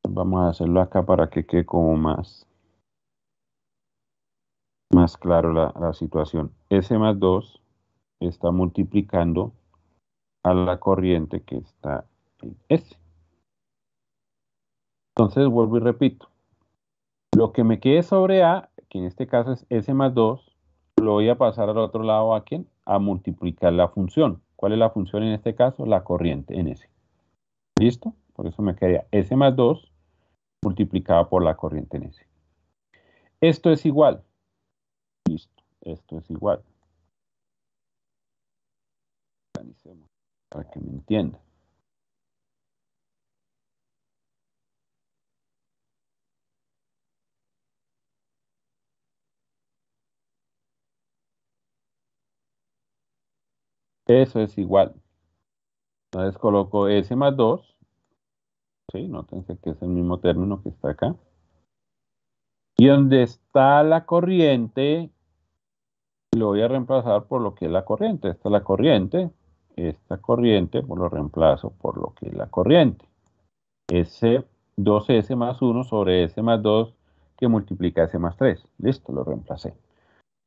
Vamos a hacerlo acá para que quede como más, más claro la, la situación. S más 2 está multiplicando a la corriente que está en S. Entonces vuelvo y repito. Lo que me quede sobre A, que en este caso es S más 2, lo voy a pasar al otro lado a quién? A multiplicar la función. ¿Cuál es la función en este caso? La corriente en S. ¿Listo? Por eso me quedaría S más 2 multiplicado por la corriente en S. Esto es igual. Listo. Esto es igual. Para que me entiendan. Eso es igual. Entonces coloco S más 2. Sí, nótense que es el mismo término que está acá. Y donde está la corriente, lo voy a reemplazar por lo que es la corriente. Esta es la corriente. Esta corriente pues lo reemplazo por lo que es la corriente. S, 2S más 1 sobre S más 2 que multiplica S más 3. Listo, lo reemplacé.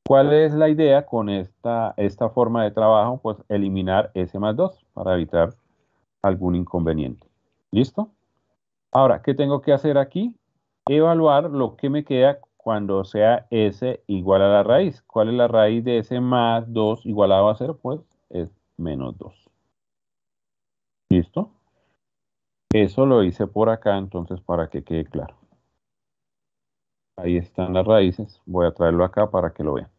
¿Cuál es la idea con esta, esta forma de trabajo? Pues eliminar S más 2 para evitar algún inconveniente. ¿Listo? Ahora, ¿qué tengo que hacer aquí? Evaluar lo que me queda cuando sea S igual a la raíz. ¿Cuál es la raíz de S más 2 igualado a 0? Pues es menos 2. ¿Listo? Eso lo hice por acá, entonces, para que quede claro. Ahí están las raíces. Voy a traerlo acá para que lo vean.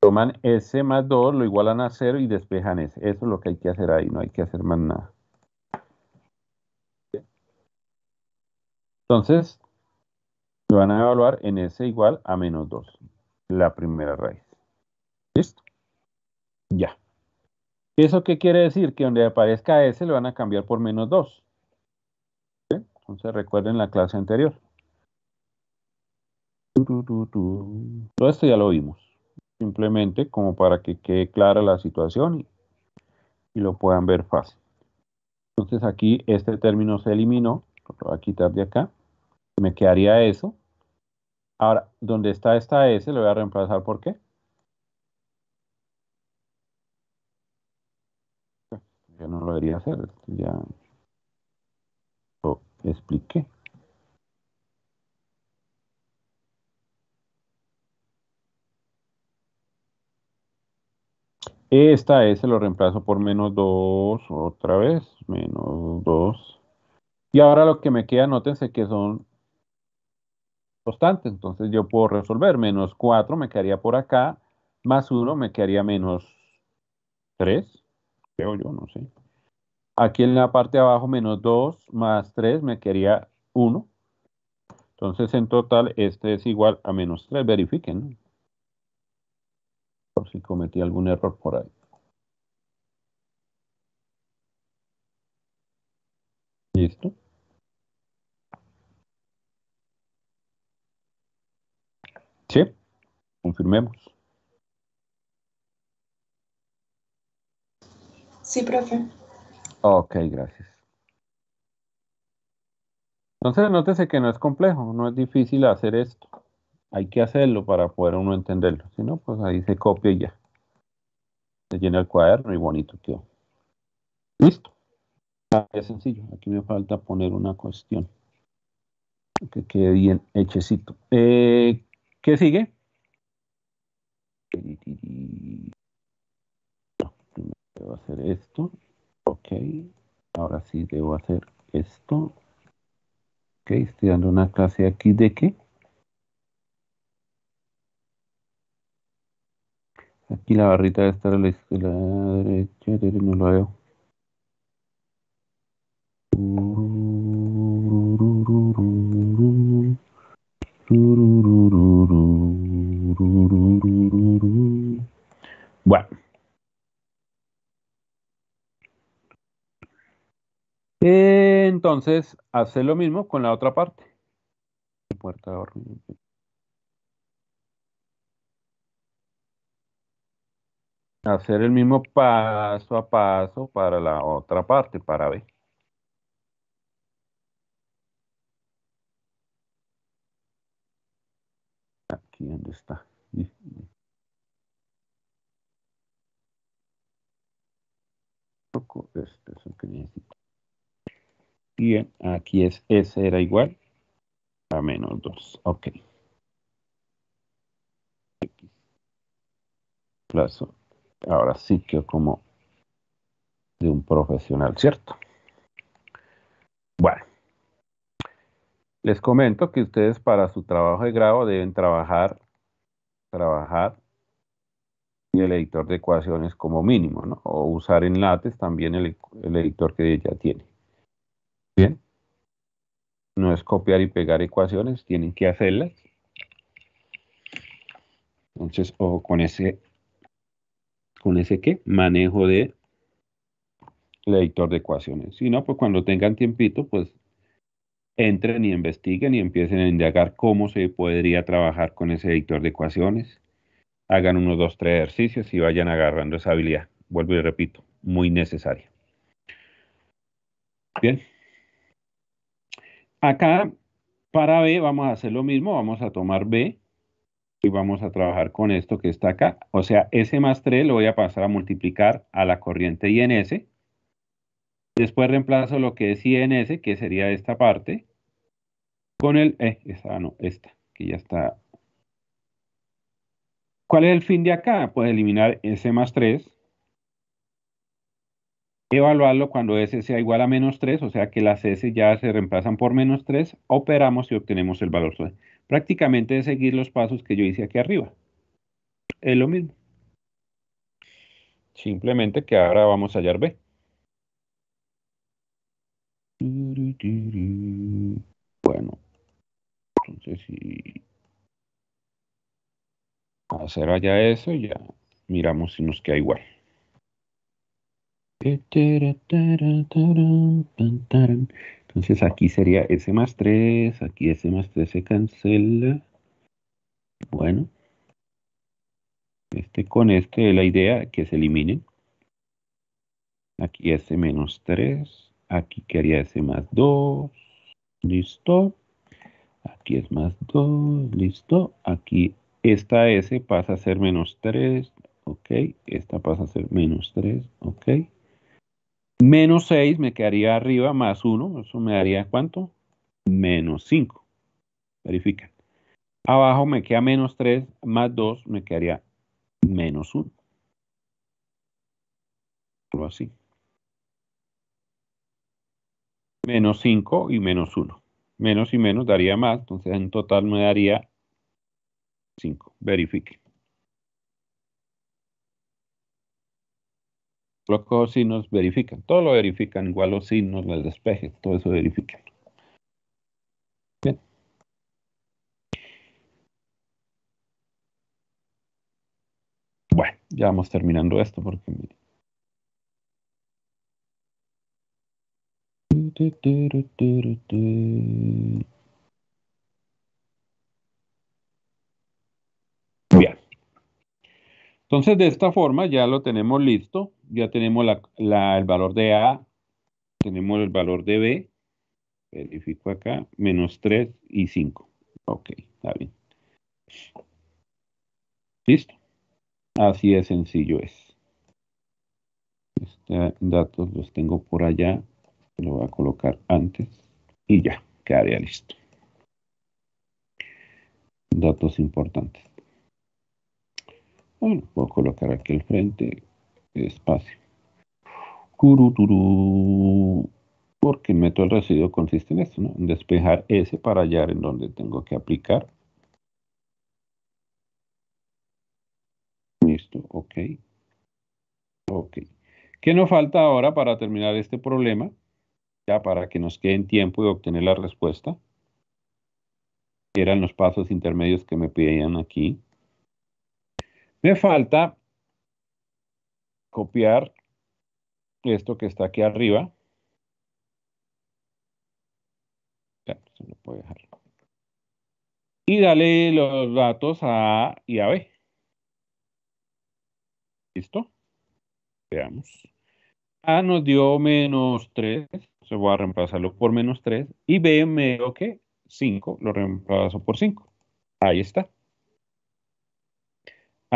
Toman S más 2, lo igualan a 0 y despejan S. Eso es lo que hay que hacer ahí, no hay que hacer más nada. Entonces, lo van a evaluar en S igual a menos 2, la primera raíz. ¿Listo? Ya. ¿Eso qué quiere decir? Que donde aparezca S le van a cambiar por menos 2. Entonces recuerden la clase anterior. Todo esto ya lo vimos. Simplemente como para que quede clara la situación y, lo puedan ver fácil. Entonces aquí este término se eliminó. Lo voy a quitar de acá. Me quedaría eso. Ahora, donde está esta S, Le voy a reemplazar por qué? ya no lo debería hacer. Ya lo expliqué. Esta S lo reemplazo por menos 2 otra vez, menos 2. Y ahora lo que me queda, nótense que son constantes, entonces yo puedo resolver. Menos 4 me quedaría por acá, más 1 me quedaría menos 3 creo yo, no sé. Aquí en la parte de abajo, menos 2 más 3, me quería 1. Entonces, en total, este es igual a menos 3. Verifiquen, ¿no? Por si cometí algún error por ahí. ¿Listo? Sí, confirmemos. Sí, profe. Ok, gracias. Entonces, nótese que no es complejo, no es difícil hacer esto. Hay que hacerlo para poder uno entenderlo. Si no, pues ahí se copia y ya. Se llena el cuaderno y bonito quedó. Listo. Ah, es sencillo. Aquí me falta poner una cuestión. Que quede bien hechecito. Eh, ¿Qué sigue? hacer esto. Ok. Ahora sí debo hacer esto. que estoy dando una clase aquí de qué. Aquí la barrita debe estar a la, izquierda, derecha, no lo veo. Entonces, hacer lo mismo con la otra parte. Puerta Hacer el mismo paso a paso para la otra parte, para B. Aquí ¿dónde está. Este es que necesito. Y aquí es S era igual a menos 2. Ok. Plazo. Ahora sí que como de un profesional, ¿cierto? Bueno. Les comento que ustedes para su trabajo de grado deben trabajar, trabajar y el editor de ecuaciones como mínimo, ¿no? O usar en látex también el, el editor que ya tiene. Bien. No es copiar y pegar ecuaciones, tienen que hacerlas. Entonces, ojo con ese, con ese qué, manejo de editor de ecuaciones. Si no, pues cuando tengan tiempito, pues entren y investiguen y empiecen a indagar cómo se podría trabajar con ese editor de ecuaciones. Hagan unos dos, tres ejercicios y vayan agarrando esa habilidad. Vuelvo y repito, muy necesaria. Bien. Acá para B vamos a hacer lo mismo, vamos a tomar B y vamos a trabajar con esto que está acá. O sea, S más 3 lo voy a pasar a multiplicar a la corriente INS. Después reemplazo lo que es INS, que sería esta parte, con el... Eh, esta ah, no, esta, que ya está. ¿Cuál es el fin de acá? Pues eliminar S más 3 evaluarlo cuando S sea igual a menos 3, o sea que las S ya se reemplazan por menos 3, operamos y obtenemos el valor Prácticamente es seguir los pasos que yo hice aquí arriba. Es lo mismo. Simplemente que ahora vamos a hallar B. Bueno, entonces si hacer allá eso y ya miramos si nos queda igual. Entonces aquí sería S más 3, aquí S más 3 se cancela. Bueno, este con este la idea que se eliminen. Aquí S menos 3, aquí quedaría S más 2, listo. Aquí es más 2, listo. Aquí esta S pasa a ser menos 3, ok. Esta pasa a ser menos 3, ok. Menos 6 me quedaría arriba más 1. Eso me daría cuánto? Menos 5. Verifiquen. Abajo me queda menos 3 más 2 me quedaría menos 1. Solo así. Menos 5 y menos 1. Menos y menos daría más. Entonces en total me daría 5. Verifique. Los cosinos verifican, todo lo verifican, igual los signos, los despejes, todo eso verifican. Bien. Bueno, ya vamos terminando esto porque mire. Entonces, de esta forma ya lo tenemos listo, ya tenemos el valor de A, tenemos el valor de B, verifico acá, menos 3 y 5. Ok, está bien. Listo. Así de sencillo es. Estos datos los tengo por allá, lo voy a colocar antes y ya, quedaría listo. Datos importantes. Bueno, a colocar aquí el frente, espacio. Porque el método residuo consiste en esto, ¿no? En despejar ese para hallar en donde tengo que aplicar. Listo, ok. Ok. ¿Qué nos falta ahora para terminar este problema? Ya para que nos quede en tiempo de obtener la respuesta. Eran los pasos intermedios que me pedían aquí. Me falta copiar esto que está aquí arriba. Ya, se lo puedo dejar. Y dale los datos a A y a B. ¿Listo? Veamos. A nos dio menos 3, se voy a reemplazarlo por menos 3. Y B me dio que 5, lo reemplazo por 5. Ahí está.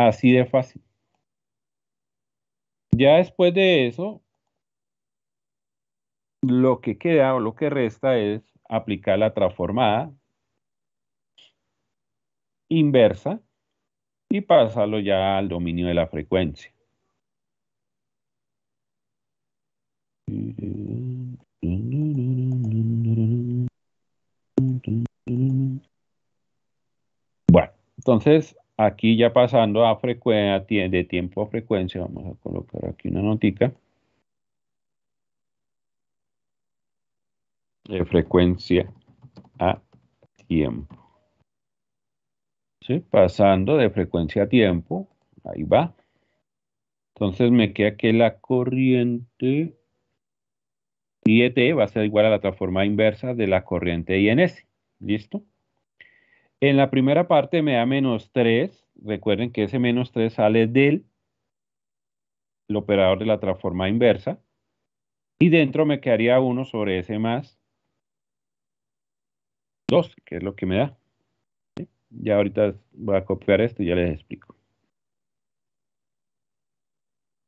Así de fácil. Ya después de eso, lo que queda o lo que resta es aplicar la transformada inversa y pasarlo ya al dominio de la frecuencia. Bueno, entonces Aquí ya pasando a frecuencia, de tiempo a frecuencia, vamos a colocar aquí una notica. De frecuencia a tiempo. Pasando de frecuencia a tiempo, ahí va. Entonces me queda que la corriente IET va a ser igual a la transformada inversa de la corriente INS. ¿Listo? En la primera parte me da menos 3. Recuerden que ese menos 3 sale del operador de la transformada inversa. Y dentro me quedaría 1 sobre ese más 2, que es lo que me da. Ya ahorita voy a copiar esto y ya les explico.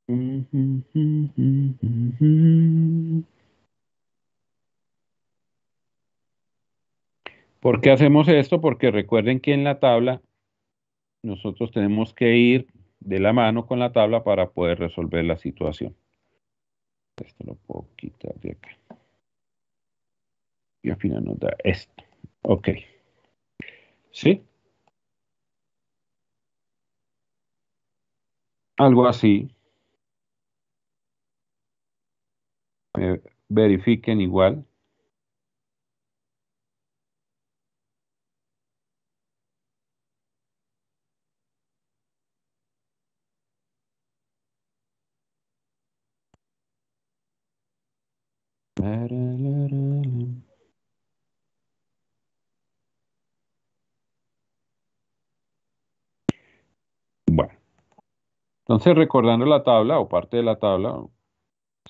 Mm, mm, mm, ¿Por qué hacemos esto? Porque recuerden que en la tabla nosotros tenemos que ir de la mano con la tabla para poder resolver la situación. Esto lo puedo quitar de acá. Y al final nos da esto. Ok. ¿Sí? Algo así. Eh, verifiquen igual. Entonces, recordando la tabla o parte de la tabla,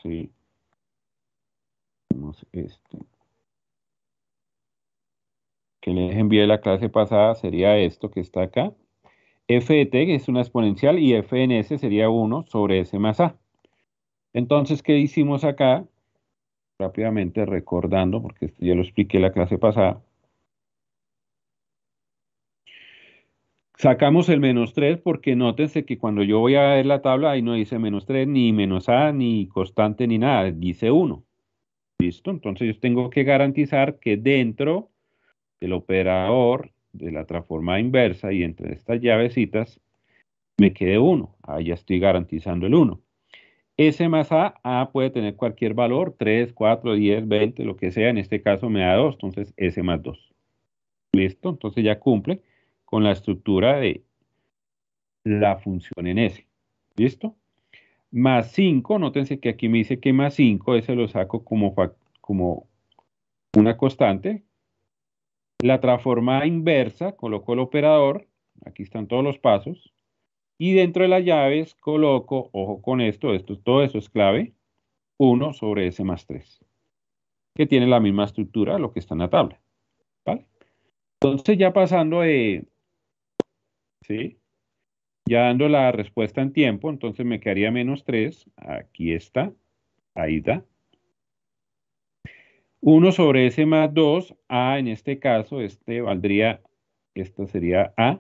sí. Tenemos este. Que les envié la clase pasada sería esto que está acá. f t, es una exponencial, y f s sería 1 sobre s más a. Entonces, ¿qué hicimos acá? Rápidamente recordando, porque ya lo expliqué la clase pasada Sacamos el menos 3 porque nótense que cuando yo voy a ver la tabla ahí no dice menos 3, ni menos A, ni constante, ni nada, dice 1. ¿Listo? Entonces yo tengo que garantizar que dentro del operador de la transformada inversa y entre estas llavecitas me quede 1. Ahí ya estoy garantizando el 1. S más A, A puede tener cualquier valor, 3, 4, 10, 20, lo que sea. En este caso me da 2, entonces S más 2. ¿Listo? Entonces ya cumple con la estructura de la función en S. ¿Listo? Más 5, nótense que aquí me dice que más 5, ese lo saco como, como una constante. La transformada inversa, coloco el operador, aquí están todos los pasos. Y dentro de las llaves coloco, ojo con esto, esto todo eso es clave, 1 sobre S más 3, que tiene la misma estructura lo que está en la tabla. ¿vale? Entonces ya pasando de ¿sí? Ya dando la respuesta en tiempo, entonces me quedaría menos 3. Aquí está. Ahí da. 1 sobre S más 2. A en este caso, este valdría, esta sería A.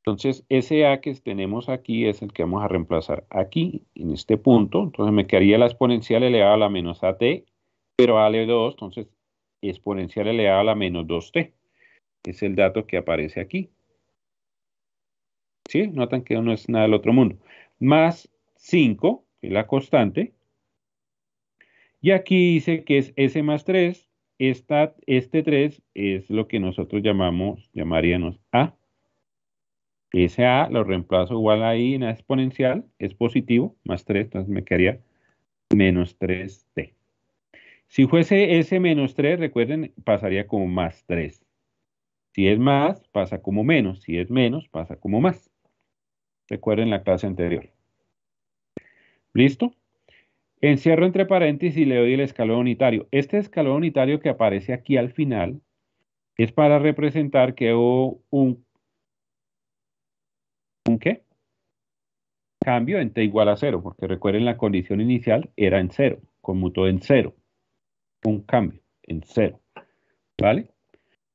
Entonces, ese A que tenemos aquí es el que vamos a reemplazar aquí, en este punto. Entonces, me quedaría la exponencial elevada a la menos AT, pero A le 2, entonces, exponencial elevada a la menos 2T. Es el dato que aparece aquí. ¿Sí? Notan que no es nada del otro mundo. Más 5, que es la constante. Y aquí dice que es S más 3. este 3 es lo que nosotros llamamos, llamaríamos A. Ese A lo reemplazo igual a ahí en la exponencial, es positivo, más 3, entonces me quedaría menos 3T. Si fuese S menos 3, recuerden, pasaría como más 3. Si es más, pasa como menos. Si es menos, pasa como más. Recuerden la clase anterior. ¿Listo? Encierro entre paréntesis y le doy el escalón unitario. Este escalón unitario que aparece aquí al final es para representar que hubo un, un qué? Cambio en t igual a cero, porque recuerden la condición inicial era en cero, conmutó en cero. Un cambio en cero. ¿Vale?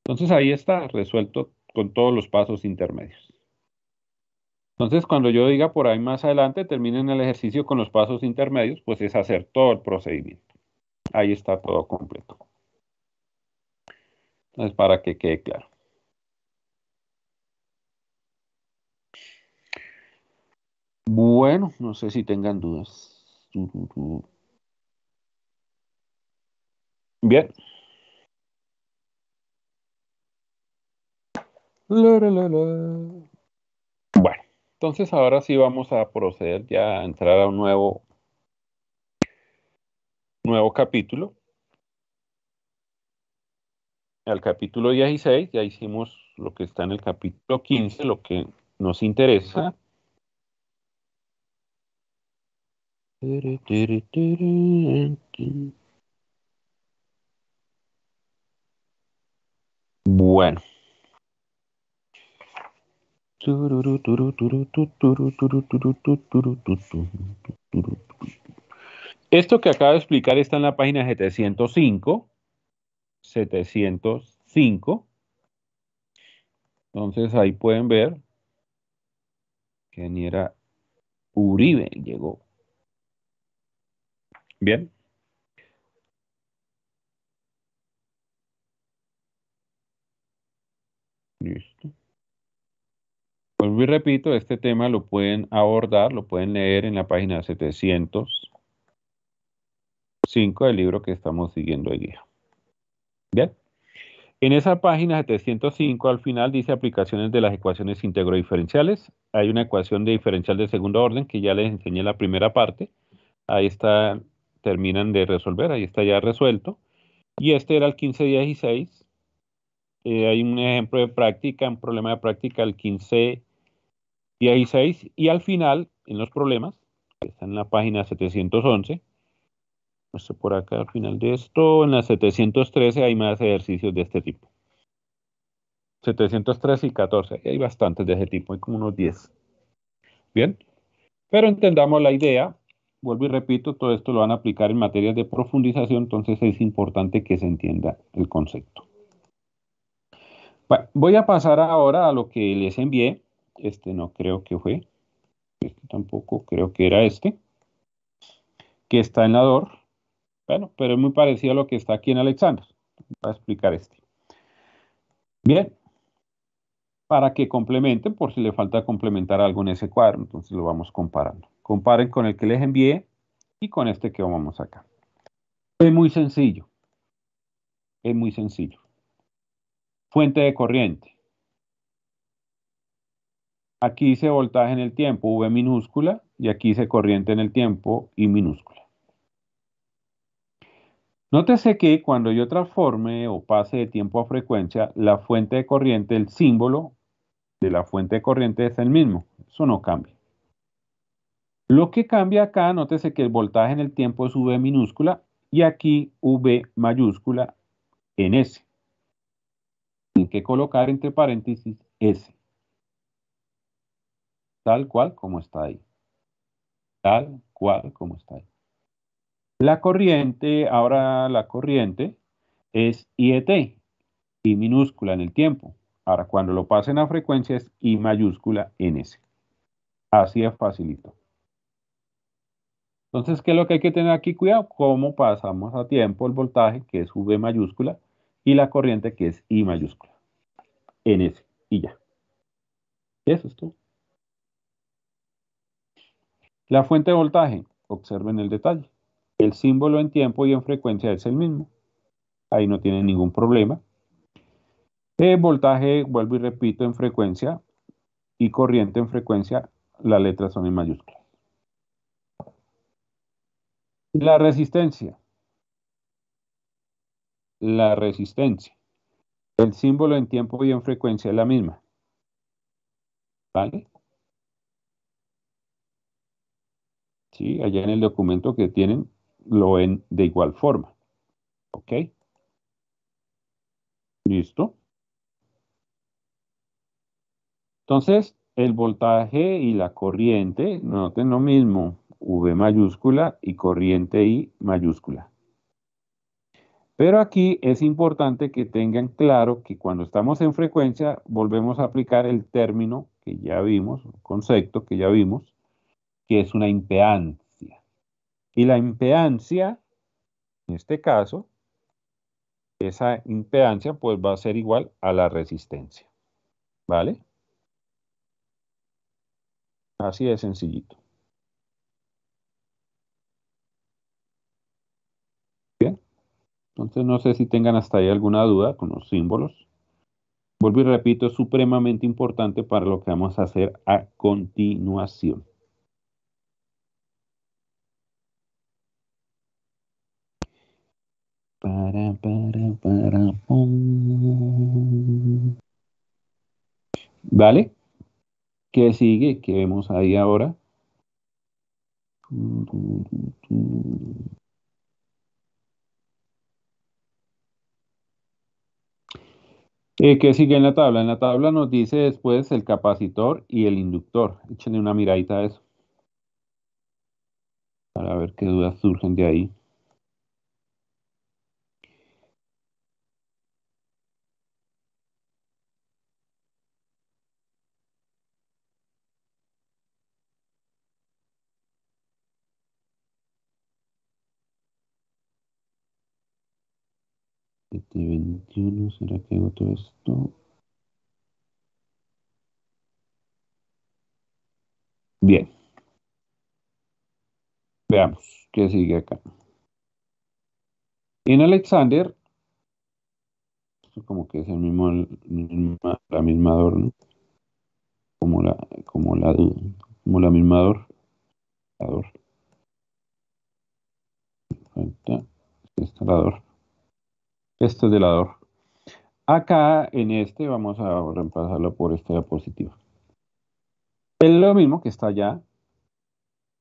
Entonces ahí está resuelto con todos los pasos intermedios. Entonces, cuando yo diga por ahí más adelante, terminen el ejercicio con los pasos intermedios, pues es hacer todo el procedimiento. Ahí está todo completo. Entonces, para que quede claro. Bueno, no sé si tengan dudas. Bien. Entonces ahora sí vamos a proceder ya a entrar a un nuevo, nuevo capítulo. Al capítulo 16 ya hicimos lo que está en el capítulo 15, lo que nos interesa. Bueno. Esto que acabo de explicar está en la página 705. 705. Entonces ahí pueden ver que ni era Uribe llegó. Bien. Pues y repito, este tema lo pueden abordar, lo pueden leer en la página 705 del libro que estamos siguiendo aquí. Bien. En esa página 705 al final dice aplicaciones de las ecuaciones diferenciales. Hay una ecuación de diferencial de segundo orden que ya les enseñé la primera parte. Ahí está, terminan de resolver, ahí está ya resuelto. Y este era el 1516. Eh, hay un ejemplo de práctica, un problema de práctica, el 15 16 y al final, en los problemas, que está en la página 711, no sé por acá al final de esto, en la 713 hay más ejercicios de este tipo. 713 y 14, hay bastantes de ese tipo, hay como unos 10. Bien, pero entendamos la idea, vuelvo y repito, todo esto lo van a aplicar en materias de profundización, entonces es importante que se entienda el concepto. Bueno, voy a pasar ahora a lo que les envié, este no creo que fue. Este tampoco creo que era este. Que está en la DOR. Bueno, pero es muy parecido a lo que está aquí en Alexander. Voy a explicar este. Bien. Para que complementen, por si le falta complementar algo en ese cuadro, entonces lo vamos comparando. Comparen con el que les envié y con este que vamos acá. Es muy sencillo. Es muy sencillo. Fuente de corriente. Aquí se voltaje en el tiempo, V minúscula, y aquí se corriente en el tiempo, I minúscula. Nótese que cuando yo transforme o pase de tiempo a frecuencia, la fuente de corriente, el símbolo de la fuente de corriente es el mismo. Eso no cambia. Lo que cambia acá, nótese que el voltaje en el tiempo es V minúscula y aquí V mayúscula en S. Tiene que colocar entre paréntesis S tal cual como está ahí. Tal cual como está ahí. La corriente, ahora la corriente es IET, I minúscula en el tiempo. Ahora cuando lo pasen a frecuencia es I mayúscula en S. Así es facilito. Entonces, ¿qué es lo que hay que tener aquí cuidado? Cómo pasamos a tiempo el voltaje, que es V mayúscula, y la corriente, que es I mayúscula. En S. Y ya. Eso es todo. La fuente de voltaje, observen el detalle. El símbolo en tiempo y en frecuencia es el mismo. Ahí no tiene ningún problema. Eh, voltaje, vuelvo y repito, en frecuencia y corriente en frecuencia, las letras son en mayúsculas. La resistencia. La resistencia. El símbolo en tiempo y en frecuencia es la misma. ¿Vale? Allá en el documento que tienen lo ven de igual forma. ¿Ok? ¿Listo? Entonces, el voltaje y la corriente, noten lo mismo, V mayúscula y corriente I mayúscula. Pero aquí es importante que tengan claro que cuando estamos en frecuencia, volvemos a aplicar el término que ya vimos, concepto que ya vimos, que es una impedancia. Y la impedancia, en este caso, esa impedancia pues va a ser igual a la resistencia. ¿Vale? Así de sencillito. Bien. Entonces no sé si tengan hasta ahí alguna duda con los símbolos. Vuelvo y repito, es supremamente importante para lo que vamos a hacer a continuación. Para, para, para, ¿Vale? ¿Qué sigue? ¿Qué vemos ahí ahora? Eh, ¿Qué sigue en la tabla? En la tabla nos dice después el capacitor y el inductor. Échenle una miradita a eso. Para ver qué dudas surgen de ahí. 21. Este ¿Será que hago todo esto? Bien. Veamos qué sigue acá. En Alexander, como que es el mismo, la misma dor, ¿no? Como la, como la, como la misma dorador Falta esto es la Acá en este vamos a reemplazarlo por esta diapositiva. Es lo mismo que está allá.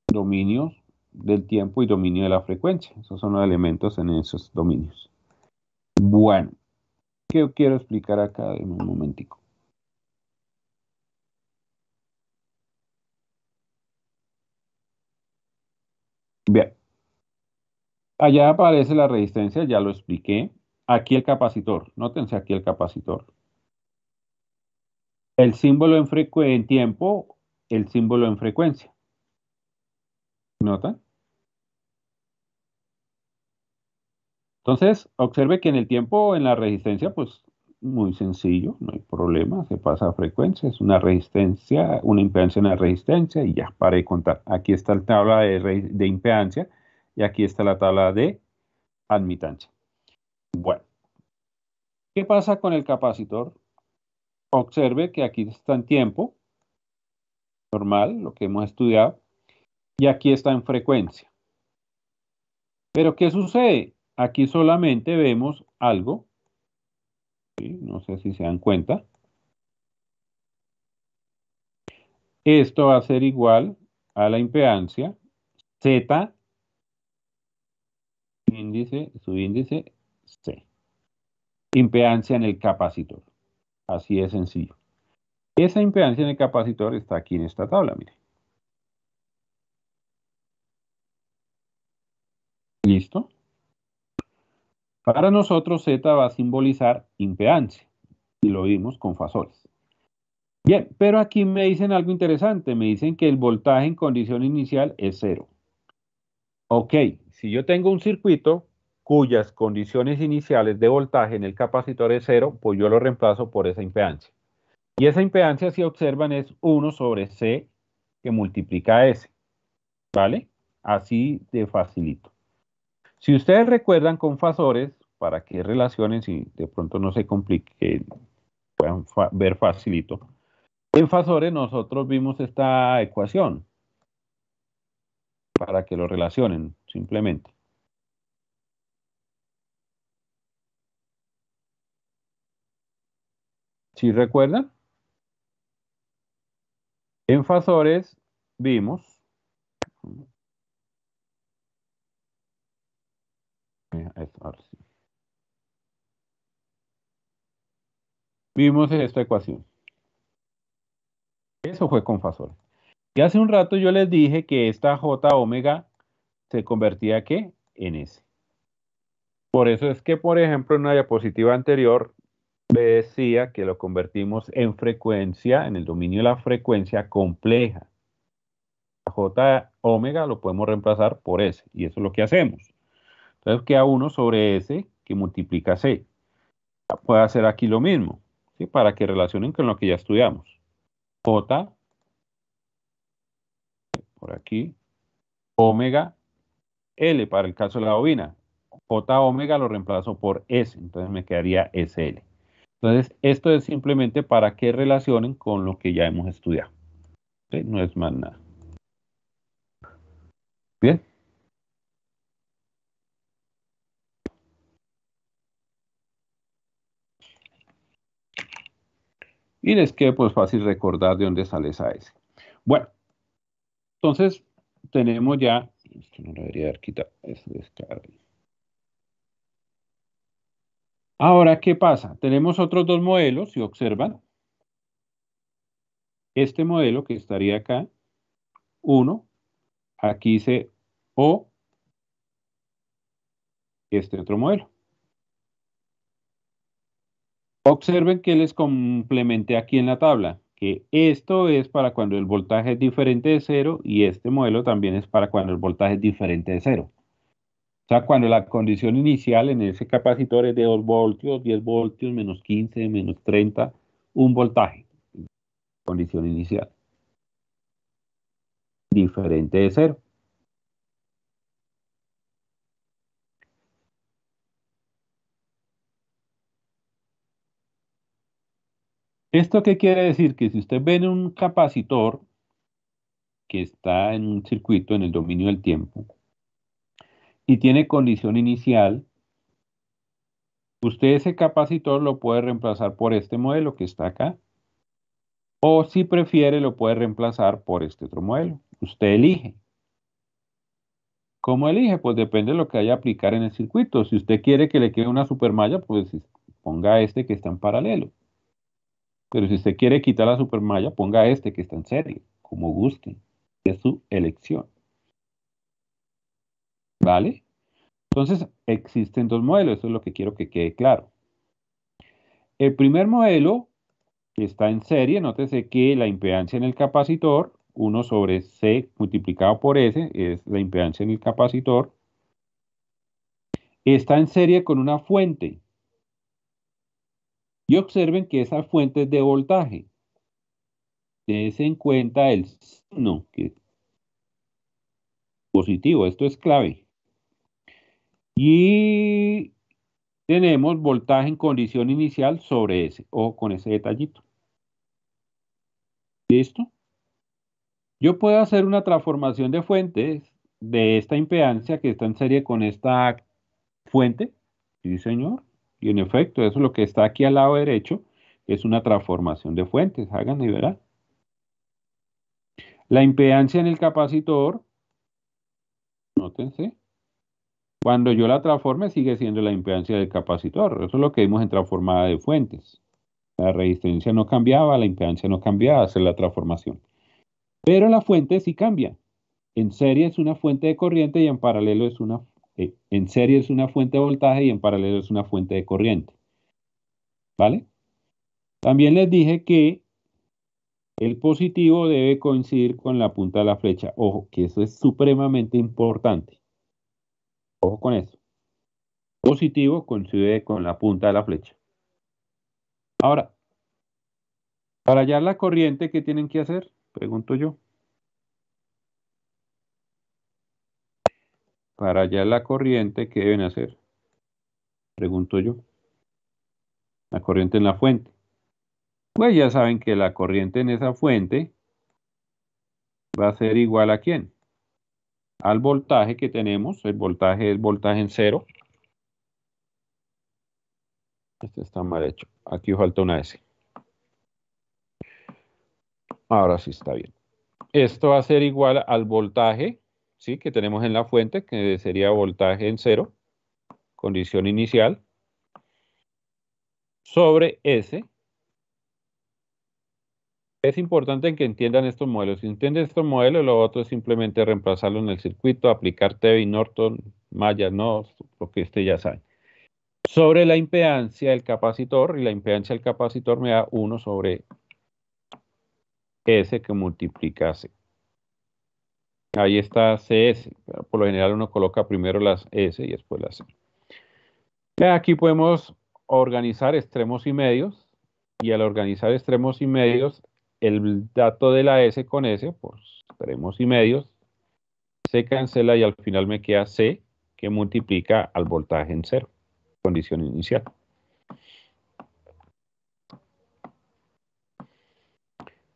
Dominios del tiempo y dominio de la frecuencia. Esos son los elementos en esos dominios. Bueno, ¿qué quiero explicar acá? en un momentico. Bien. Allá aparece la resistencia, ya lo expliqué aquí el capacitor. Nótense aquí el capacitor. El símbolo en, en tiempo, el símbolo en frecuencia. ¿Notan? Entonces, observe que en el tiempo, en la resistencia, pues muy sencillo, no hay problema, se pasa a frecuencia, es una resistencia, una impedancia en la resistencia y ya, para de contar. Aquí está la tabla de, de impedancia y aquí está la tabla de admitancia. Bueno, ¿qué pasa con el capacitor? Observe que aquí está en tiempo, normal, lo que hemos estudiado, y aquí está en frecuencia. Pero ¿qué sucede? Aquí solamente vemos algo, no sé si se dan cuenta. Esto va a ser igual a la impedancia Z, índice, subíndice, C. Impedancia en el capacitor. Así de sencillo. Esa impedancia en el capacitor está aquí en esta tabla, mire. ¿Listo? Para nosotros Z va a simbolizar impedancia y lo vimos con fasores. Bien, pero aquí me dicen algo interesante, me dicen que el voltaje en condición inicial es cero. Ok, si yo tengo un circuito cuyas condiciones iniciales de voltaje en el capacitor es cero, pues yo lo reemplazo por esa impedancia. Y esa impedancia, si observan, es 1 sobre C que multiplica S. ¿Vale? Así de facilito. Si ustedes recuerdan con fasores, para que relacionen, si de pronto no se complique, puedan ver facilito. En fasores nosotros vimos esta ecuación para que lo relacionen simplemente. ¿Sí recuerdan? En fasores vimos Vimos esta ecuación. Eso fue con fasores. Y hace un rato yo les dije que esta J omega se convertía ¿qué? en S. Por eso es que, por ejemplo, en una diapositiva anterior decía que lo convertimos en frecuencia, en el dominio de la frecuencia compleja. J omega lo podemos reemplazar por S, y eso es lo que hacemos. Entonces queda 1 sobre S que multiplica C. puedo hacer aquí lo mismo, ¿sí? para que relacionen con lo que ya estudiamos. J, por aquí, omega, L para el caso de la bobina. J omega lo reemplazo por S, entonces me quedaría SL. Entonces, esto es simplemente para que relacionen con lo que ya hemos estudiado. No es más nada. Bien. Y les que, pues fácil recordar de dónde sale esa S. Bueno, entonces tenemos ya, esto no lo debería haber quitado, eso descarga. Ahora, ¿qué pasa? Tenemos otros dos modelos, si observan. Este modelo que estaría acá, 1, aquí se... O, este otro modelo. Observen que les complementé aquí en la tabla, que esto es para cuando el voltaje es diferente de cero y este modelo también es para cuando el voltaje es diferente de cero. O sea, cuando la condición inicial en ese capacitor es de 2 voltios, 10 voltios, menos 15, menos 30, un voltaje. Condición inicial. Diferente de cero. ¿Esto qué quiere decir? Que si usted ve un capacitor que está en un circuito en el dominio del tiempo, y tiene condición inicial, usted ese capacitor lo puede reemplazar por este modelo que está acá. O si prefiere, lo puede reemplazar por este otro modelo. Usted elige. ¿Cómo elige? Pues depende de lo que haya a aplicar en el circuito. Si usted quiere que le quede una supermalla, pues ponga este que está en paralelo. Pero si usted quiere quitar la supermalla, ponga este que está en serie, como guste. Es su elección. ¿Vale? Entonces, existen dos modelos, eso es lo que quiero que quede claro. El primer modelo está en serie, nótese que la impedancia en el capacitor, 1 sobre C multiplicado por S, es la impedancia en el capacitor, está en serie con una fuente. Y observen que esa fuente es de voltaje. Dense en cuenta el signo que positivo, esto es clave. Y tenemos voltaje en condición inicial sobre ese. o con ese detallito. ¿Listo? Yo puedo hacer una transformación de fuentes de esta impedancia que está en serie con esta fuente. Sí, señor. Y en efecto, eso es lo que está aquí al lado derecho. Es una transformación de fuentes. Hagan y La impedancia en el capacitor. Nótense. Cuando yo la transforme, sigue siendo la impedancia del capacitor. Eso es lo que vimos en transformada de fuentes. La resistencia no cambiaba, la impedancia no cambiaba, hacer la transformación. Pero la fuente sí cambia. En serie es una fuente de corriente y en paralelo es una eh, en serie es una fuente de voltaje y en paralelo es una fuente de corriente. ¿Vale? También les dije que el positivo debe coincidir con la punta de la flecha. Ojo, que eso es supremamente importante. Ojo con eso. Positivo coincide con la punta de la flecha. Ahora, para hallar la corriente, ¿qué tienen que hacer? Pregunto yo. Para hallar la corriente, ¿qué deben hacer? Pregunto yo. La corriente en la fuente. Pues ya saben que la corriente en esa fuente va a ser igual a quién? al voltaje que tenemos. El voltaje es voltaje en cero. Este está mal hecho. Aquí falta una S. Ahora sí está bien. Esto va a ser igual al voltaje ¿sí? que tenemos en la fuente, que sería voltaje en cero, condición inicial, sobre S, es importante que entiendan estos modelos. Si entienden estos modelos, lo otro es simplemente reemplazarlo en el circuito, aplicar Tevin, Norton, Maya, no, lo que ustedes ya saben... Sobre la impedancia del capacitor, y la impedancia del capacitor me da 1 sobre S que multiplica C. Ahí está CS. Por lo general uno coloca primero las S y después las C. Aquí podemos organizar extremos y medios y al organizar extremos y medios el dato de la S con S, por pues, extremos y medios, se cancela y al final me queda C, que multiplica al voltaje en cero, condición inicial.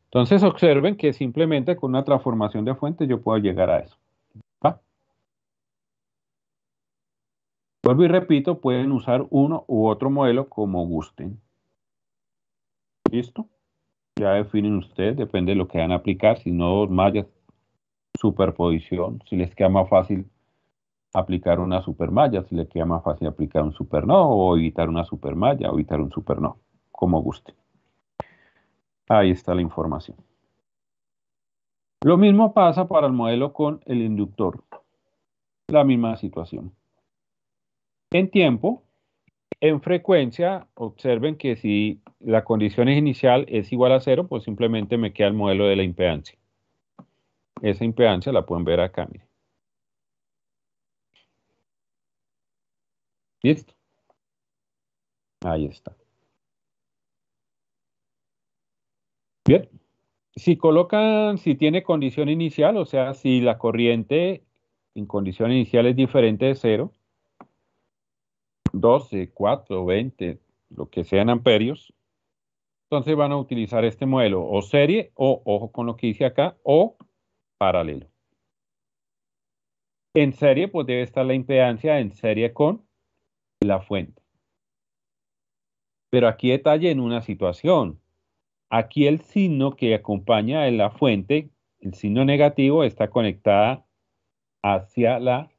Entonces observen que simplemente con una transformación de fuente yo puedo llegar a eso. Vuelvo y repito, pueden usar uno u otro modelo como gusten. ¿Listo? ya definen ustedes, depende de lo que van a aplicar, si no mallas, superposición, si les queda más fácil aplicar una supermalla, si les queda más fácil aplicar un superno o evitar una supermalla o evitar un superno, como guste. Ahí está la información. Lo mismo pasa para el modelo con el inductor. La misma situación. En tiempo, en frecuencia, observen que si la condición inicial es igual a cero, pues simplemente me queda el modelo de la impedancia. Esa impedancia la pueden ver acá, miren. ¿Listo? Ahí está. Bien. Si colocan, si tiene condición inicial, o sea, si la corriente en condición inicial es diferente de cero, 12, 4, 20, lo que sean amperios, entonces van a utilizar este modelo o serie o, ojo con lo que dice acá, o paralelo. En serie, pues debe estar la impedancia en serie con la fuente. Pero aquí detalle en una situación. Aquí el signo que acompaña en la fuente, el signo negativo, está conectada hacia la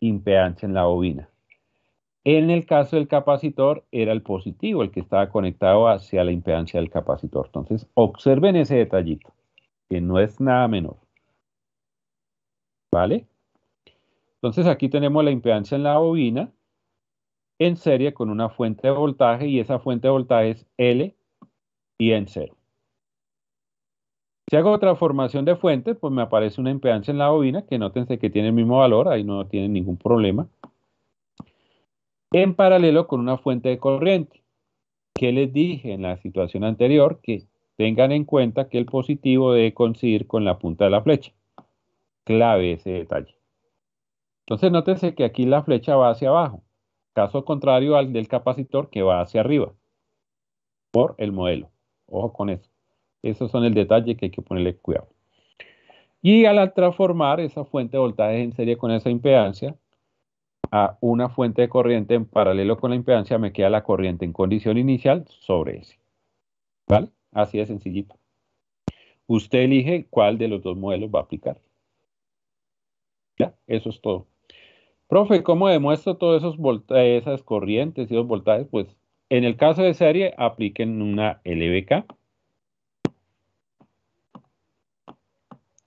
impedancia en la bobina. En el caso del capacitor era el positivo, el que estaba conectado hacia la impedancia del capacitor. Entonces, observen ese detallito, que no es nada menor. ¿Vale? Entonces, aquí tenemos la impedancia en la bobina, en serie con una fuente de voltaje, y esa fuente de voltaje es L y en cero. Si hago otra formación de fuente, pues me aparece una impedancia en la bobina, que nótense que tiene el mismo valor, ahí no tiene ningún problema en paralelo con una fuente de corriente. ¿Qué les dije en la situación anterior? Que tengan en cuenta que el positivo debe coincidir con la punta de la flecha. Clave ese detalle. Entonces, nótese que aquí la flecha va hacia abajo, caso contrario al del capacitor que va hacia arriba, por el modelo. Ojo con eso. Esos son el detalle que hay que ponerle cuidado. Y al transformar esa fuente de voltaje en serie con esa impedancia, a una fuente de corriente en paralelo con la impedancia, me queda la corriente en condición inicial sobre ese ¿Vale? Así de sencillito. Usted elige cuál de los dos modelos va a aplicar. Ya, eso es todo. Profe, ¿cómo demuestro todas esas corrientes y los voltajes? Pues en el caso de serie, apliquen una LBK.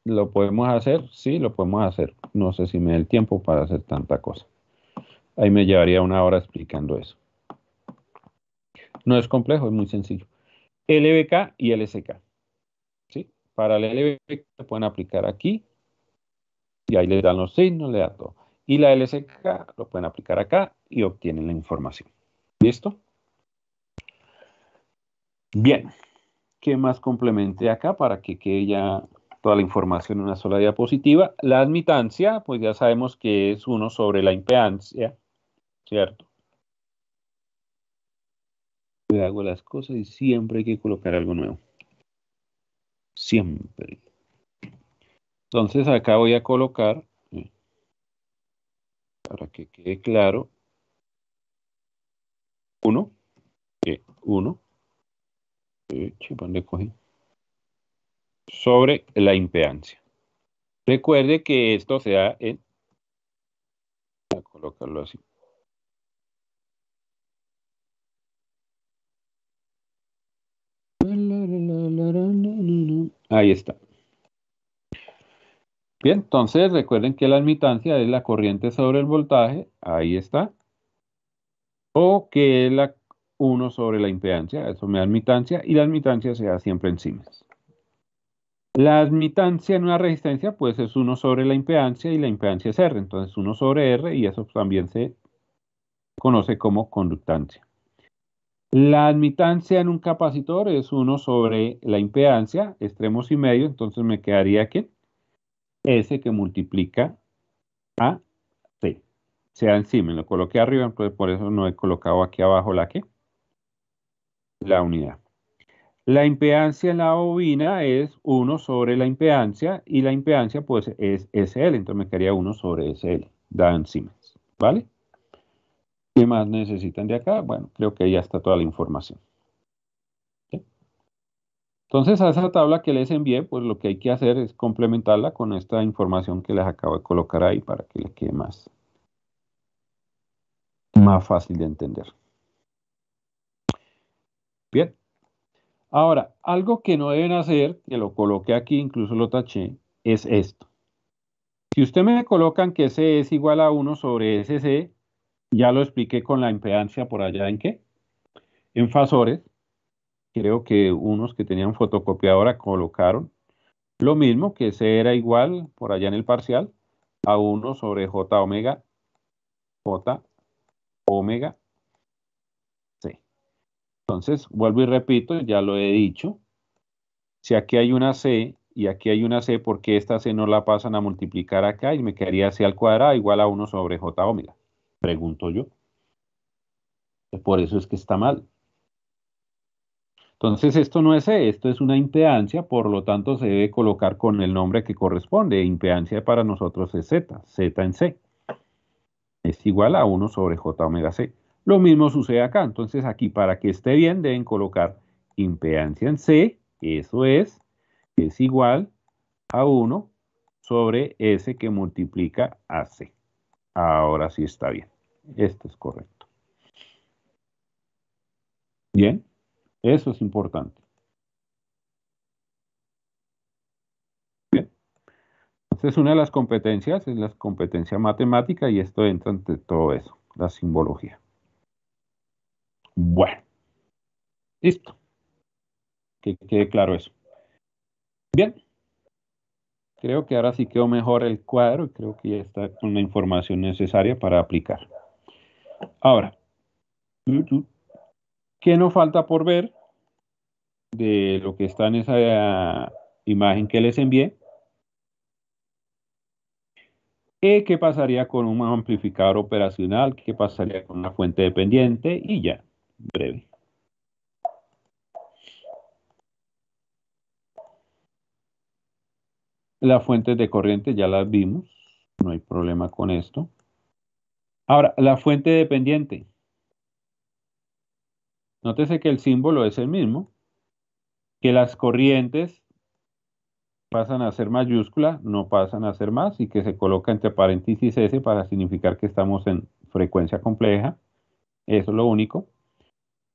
¿Lo podemos hacer? Sí, lo podemos hacer. No sé si me da el tiempo para hacer tanta cosa. Ahí me llevaría una hora explicando eso. No es complejo, es muy sencillo. LBK y LSK. ¿sí? Para el LBK se pueden aplicar aquí y ahí le dan los signos, le da todo. Y la LSK lo pueden aplicar acá y obtienen la información. ¿Listo? Bien. ¿Qué más complementé acá para que quede ya toda la información en una sola diapositiva? La admitancia, pues ya sabemos que es uno sobre la impedancia ¿cierto? hago las cosas y siempre hay que colocar algo nuevo. Siempre. Entonces acá voy a colocar, eh, para que quede claro, uno uno Sobre la impedancia. Recuerde que esto se da en... Voy a colocarlo así. Ahí está. Bien, entonces recuerden que la admitancia es la corriente sobre el voltaje, ahí está. O que es la 1 sobre la impedancia, eso me da admitancia, y la admitancia se da siempre en La admitancia en una resistencia pues es 1 sobre la impedancia y la impedancia es R, entonces 1 sobre R y eso también se conoce como conductancia. La admitancia en un capacitor es 1 sobre la impedancia, extremos y medio, entonces me quedaría que S que multiplica a C. Sea encima, lo coloqué arriba, entonces por eso no he colocado aquí abajo la que, la unidad. La impedancia en la bobina es 1 sobre la impedancia y la impedancia pues es SL, entonces me quedaría 1 sobre SL, da en Siemens, ¿vale? ¿Qué más necesitan de acá? Bueno, creo que ya está toda la información. Entonces, a esa tabla que les envié, pues lo que hay que hacer es complementarla con esta información que les acabo de colocar ahí para que le quede más, más fácil de entender. Bien. Ahora, algo que no deben hacer, que lo coloqué aquí, incluso lo taché, es esto. Si usted me colocan que C es igual a 1 sobre SC, ya lo expliqué con la impedancia por allá en qué. En fasores, creo que unos que tenían fotocopiadora colocaron lo mismo, que C era igual por allá en el parcial a 1 sobre J omega, J omega C. Entonces, vuelvo y repito, ya lo he dicho. Si aquí hay una C y aquí hay una C, porque qué esta C no la pasan a multiplicar acá? Y me quedaría C al cuadrado igual a 1 sobre J omega. Pregunto yo. Por eso es que está mal. Entonces esto no es E, esto es una impedancia, por lo tanto se debe colocar con el nombre que corresponde. Impedancia para nosotros es Z, Z en C. Es igual a 1 sobre J omega C. Lo mismo sucede acá, entonces aquí para que esté bien deben colocar impedancia en C, eso es, es igual a 1 sobre S que multiplica a C. Ahora sí está bien. Esto es correcto. Bien, eso es importante. Bien. Entonces, una de las competencias es la competencia matemática y esto entra entre todo eso, la simbología. Bueno, listo. Que quede claro eso. Bien, creo que ahora sí quedó mejor el cuadro y creo que ya está con la información necesaria para aplicar. Ahora, ¿qué nos falta por ver de lo que está en esa eh, imagen que les envié? ¿Qué pasaría con un amplificador operacional? ¿Qué pasaría con una fuente dependiente? Y ya, breve. Las fuentes de corriente ya las vimos, no hay problema con esto. Ahora, la fuente dependiente. Nótese que el símbolo es el mismo, que las corrientes pasan a ser mayúscula, no pasan a ser más, y que se coloca entre paréntesis S para significar que estamos en frecuencia compleja. Eso es lo único.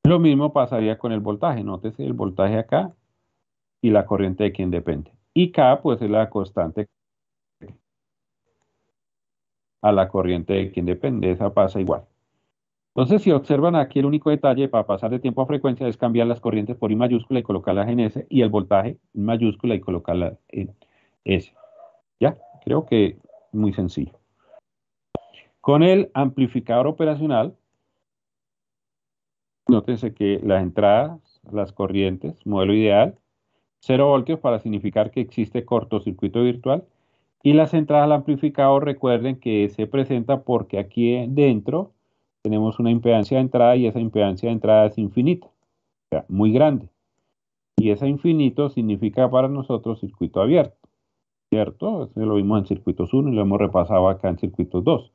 Lo mismo pasaría con el voltaje. Nótese el voltaje acá y la corriente de quien depende. Y K, pues, es la constante a la corriente de quien depende. Esa pasa igual. Entonces, si observan aquí, el único detalle para pasar de tiempo a frecuencia es cambiar las corrientes por I mayúscula y colocarlas en S y el voltaje mayúscula y colocarla en S. Ya, creo que muy sencillo. Con el amplificador operacional, nótense que las entradas, las corrientes, modelo ideal, 0 voltios para significar que existe cortocircuito virtual y las entradas al amplificado recuerden que se presenta porque aquí dentro tenemos una impedancia de entrada y esa impedancia de entrada es infinita, o sea, muy grande. Y ese infinito significa para nosotros circuito abierto, ¿cierto? Eso lo vimos en circuitos 1 y lo hemos repasado acá en circuitos 2.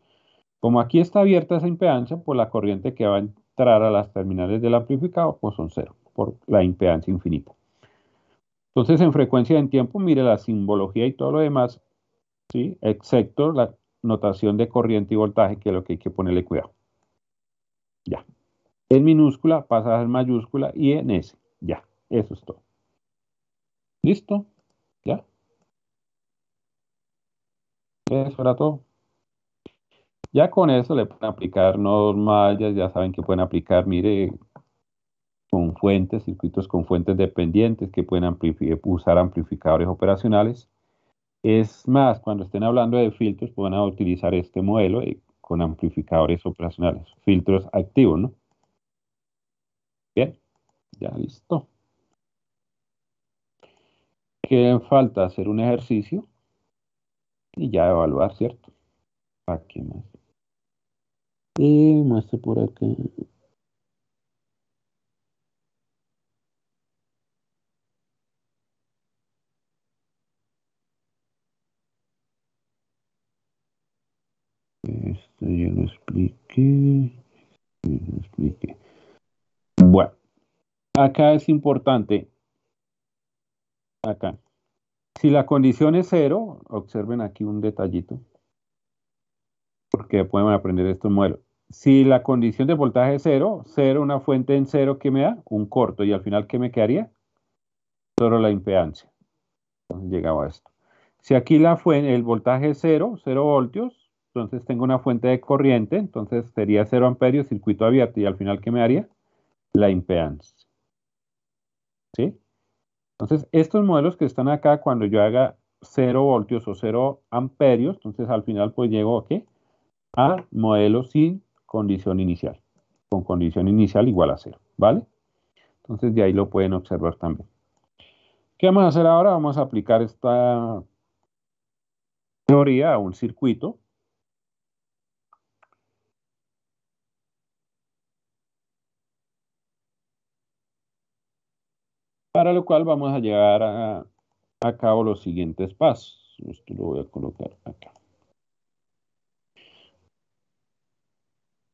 Como aquí está abierta esa impedancia, pues la corriente que va a entrar a las terminales del amplificado pues son cero, por la impedancia infinita. Entonces, en frecuencia en tiempo, mire la simbología y todo lo demás, ¿sí? excepto la notación de corriente y voltaje, que es lo que hay que ponerle cuidado. Ya. En minúscula pasa a ser mayúscula y en S. Ya, eso es todo. ¿Listo? ¿Ya? Eso era todo. Ya con eso le pueden aplicar nodos mallas, ya saben que pueden aplicar, mire, con fuentes, circuitos con fuentes dependientes, que pueden usar amplificadores operacionales. Es más, cuando estén hablando de filtros, pueden utilizar este modelo eh, con amplificadores operacionales, filtros activos, ¿no? Bien, ya listo. ¿Qué falta? Hacer un ejercicio y ya evaluar, ¿cierto? Aquí más. Y más por acá. Esto ya lo expliqué. Bueno, acá es importante. Acá. Si la condición es cero, observen aquí un detallito, porque pueden aprender esto en modelo. Si la condición de voltaje es cero, cero, una fuente en cero, ¿qué me da? Un corto. Y al final, ¿qué me quedaría? Solo la impedancia. llegaba a esto. Si aquí la fuente, el voltaje es cero, 0 voltios, entonces tengo una fuente de corriente, entonces sería 0 amperios, circuito abierto, y al final, ¿qué me haría? La impedancia. ¿Sí? Entonces, estos modelos que están acá, cuando yo haga 0 voltios o 0 amperios, entonces al final pues llego ¿a qué? A modelo sin condición inicial, con condición inicial igual a 0, ¿vale? Entonces de ahí lo pueden observar también. ¿Qué vamos a hacer ahora? Vamos a aplicar esta teoría a un circuito para lo cual vamos a llevar a, cabo los siguientes pasos. Esto lo voy a colocar acá.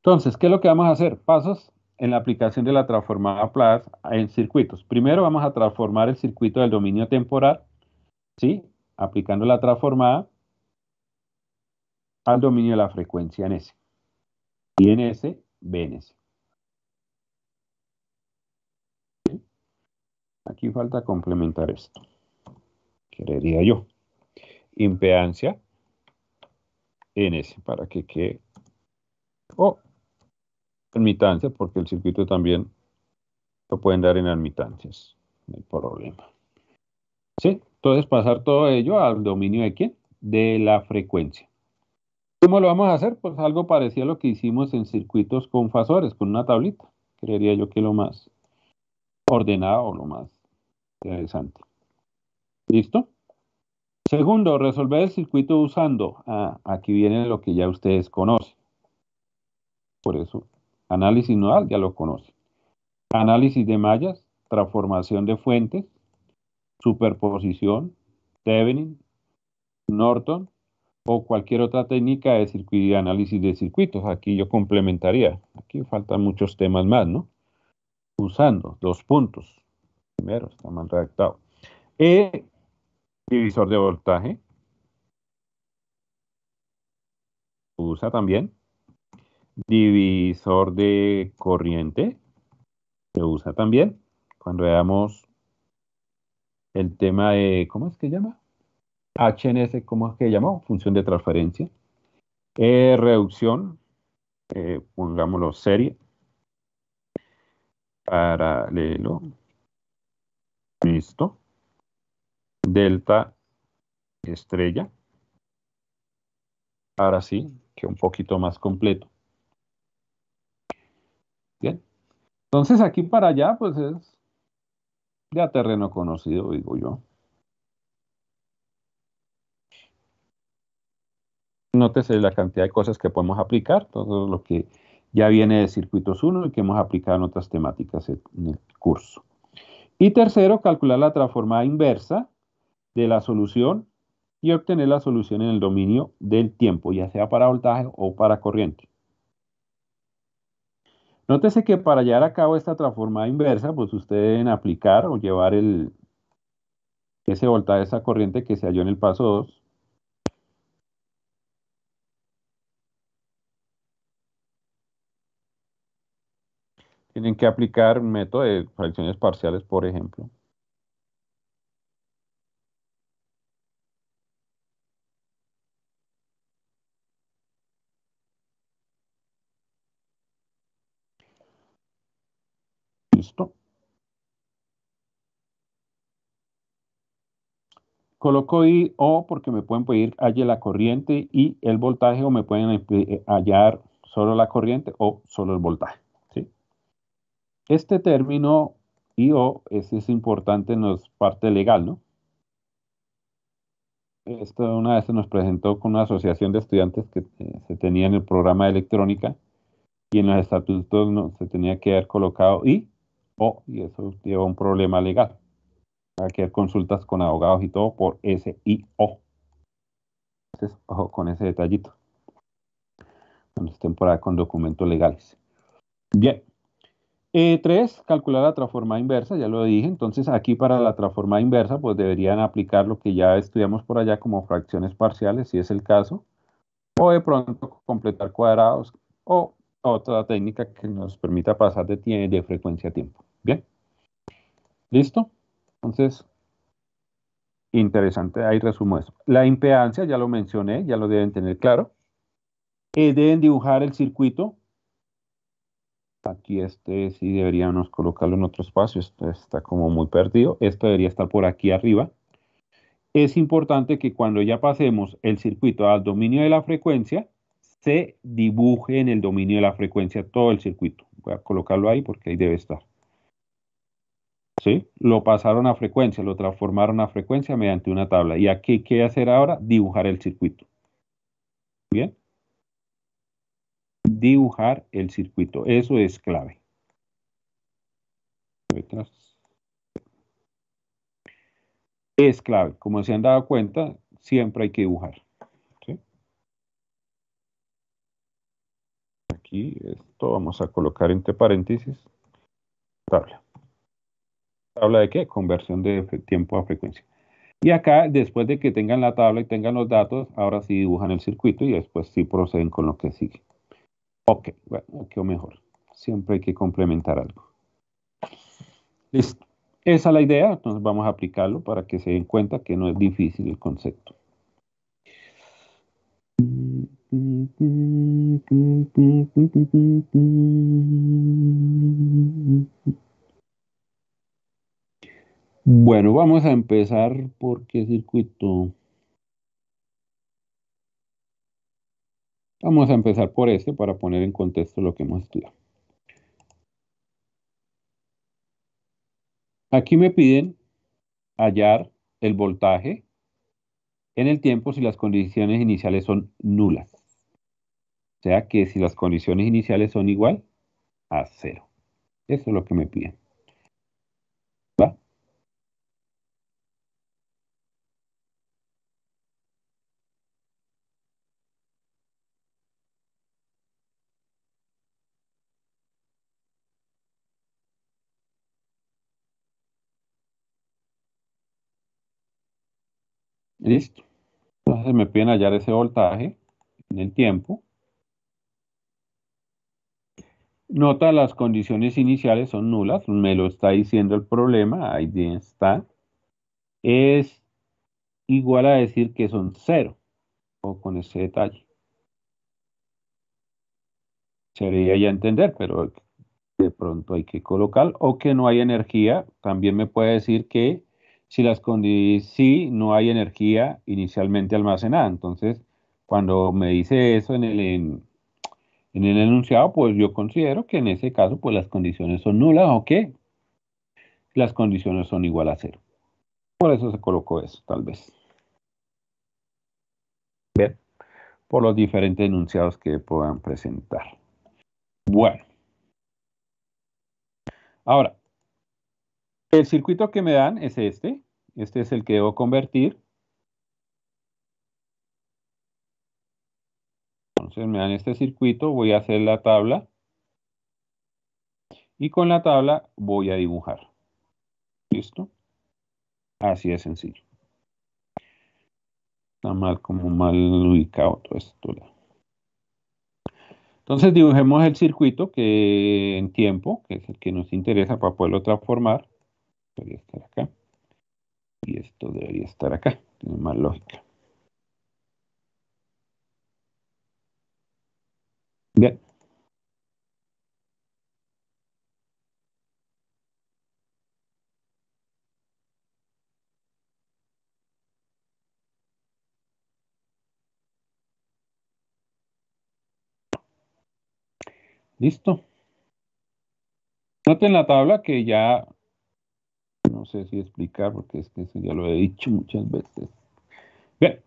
Entonces, ¿qué es lo que vamos a hacer? Pasos en la aplicación de la transformada PLAS en circuitos. Primero vamos a transformar el circuito del dominio temporal, ¿sí? Aplicando la transformada al dominio de la frecuencia en S. Y en S, B Aquí falta complementar esto, Querería yo. Impedancia NS para que quede... O admitancia, porque el circuito también lo pueden dar en admitancias, no hay problema. ¿Sí? Entonces pasar todo ello al dominio de quién? De la frecuencia. ¿Cómo lo vamos a hacer? Pues algo parecido a lo que hicimos en circuitos con fasores, con una tablita. Creería yo que lo más ordenado o lo más Interesante. ¿Listo? Segundo, resolver el circuito usando. Ah, aquí viene lo que ya ustedes conocen. Por eso, análisis nodal ya lo conocen. Análisis de mallas, transformación de fuentes, superposición, Thevenin, Norton o cualquier otra técnica de, análisis de circuitos. Aquí yo complementaría. Aquí faltan muchos temas más, ¿no? Usando los puntos primero, está mal redactado. E, divisor de voltaje. Usa también. Divisor de corriente. Se usa también. Cuando veamos el tema de, ¿cómo es que llama? HNS, ¿cómo es que llamó? Función de transferencia. E, reducción, eh, pongámoslo serie. Paralelo Listo. Delta estrella. Ahora sí, que un poquito más completo. Bien. Entonces aquí para allá, pues es ya terreno conocido, digo yo. Nótese la cantidad de cosas que podemos aplicar, todo lo que ya viene de circuitos 1 y que hemos aplicado en otras temáticas en el curso. Y tercero, calcular la transformada inversa de la solución y obtener la solución en el dominio del tiempo, ya sea para voltaje o para corriente. Nótese que para llevar a cabo esta transformada inversa, pues ustedes deben aplicar o llevar ese voltaje, esa corriente que se halló en el paso 2, Tienen que aplicar un método de fracciones parciales, por ejemplo. Listo. Coloco I O porque me pueden pedir halle la corriente y el voltaje o me pueden eh, hallar solo la corriente o solo el voltaje. Este término IO es, es importante no es parte legal, ¿no? Esto una vez se nos presentó con una asociación de estudiantes que eh, se tenía en el programa de electrónica y en los estatutos no, se tenía que haber colocado I o y eso lleva un problema legal. Hay que hacer consultas con abogados y todo por SIO. Entonces, ojo con ese detallito. Cuando estén por con documentos legales. Bien. 3. E tres, calcular la transformada inversa, ya lo dije. Entonces, aquí para la transformada inversa, pues deberían aplicar lo que ya estudiamos por allá como fracciones parciales, si es el caso. O de pronto completar cuadrados o otra técnica que nos permita pasar de, de frecuencia a tiempo. Bien. ¿Listo? Entonces, interesante. Ahí resumo eso. La impedancia, ya lo mencioné, ya lo deben tener claro. Eh, deben dibujar el circuito Aquí este sí deberíamos colocarlo en otro espacio, este está como muy perdido, esto debería estar por aquí arriba. Es importante que cuando ya pasemos el circuito al dominio de la frecuencia, se dibuje en el dominio de la frecuencia todo el circuito. Voy a colocarlo ahí porque ahí debe estar. ¿Sí? Lo pasaron a frecuencia, lo transformaron a frecuencia mediante una tabla. ¿Y aquí qué hacer ahora? Dibujar el circuito. Bien dibujar el circuito. Eso es clave. Es clave. Como se han dado cuenta, siempre hay que dibujar. Aquí esto vamos a colocar entre paréntesis. Tabla. ¿Tabla de qué? Conversión de tiempo a frecuencia. Y acá, después de que tengan la tabla y tengan los datos, ahora sí dibujan el circuito y después sí proceden con lo que sigue. Ok, bueno, ok o mejor. Siempre hay que complementar algo. Esa es la idea, entonces vamos a aplicarlo para que se den cuenta que no es difícil el concepto. Bueno, vamos a empezar por qué circuito. Vamos a empezar por este para poner en contexto lo que hemos estudiado. Aquí me piden hallar el voltaje en el tiempo si las condiciones iniciales son nulas. O sea que si las condiciones iniciales son igual a cero. Eso es lo que me piden. Listo. Entonces me piden hallar ese voltaje en el tiempo. Nota las condiciones iniciales son nulas, me lo está diciendo el problema, ahí está. Es igual a decir que son cero, o con ese detalle. Sería ya entender, pero de pronto hay que colocar, o que no hay energía, también me puede decir que si las condiciones no hay energía inicialmente almacenada. Entonces, cuando me dice eso en el, en, el enunciado, pues yo considero que en ese caso, pues las condiciones son nulas o que las condiciones son igual a cero. Por eso se colocó eso, tal vez. Bien, por los diferentes enunciados que puedan presentar. Bueno. Ahora, el circuito que me dan es este. Este es el que debo convertir. Entonces me dan este circuito, voy a hacer la tabla. Y con la tabla voy a dibujar. ¿Listo? Así de sencillo. Está mal, como mal ubicado todo esto. Entonces dibujemos el circuito que en tiempo, que es el que nos interesa para poderlo transformar debería estar acá. Y esto debería estar acá. Tiene más lógica. Bien. Listo. Noten la tabla que ya no sé si explicar, porque es que ya lo he dicho muchas veces. Bien,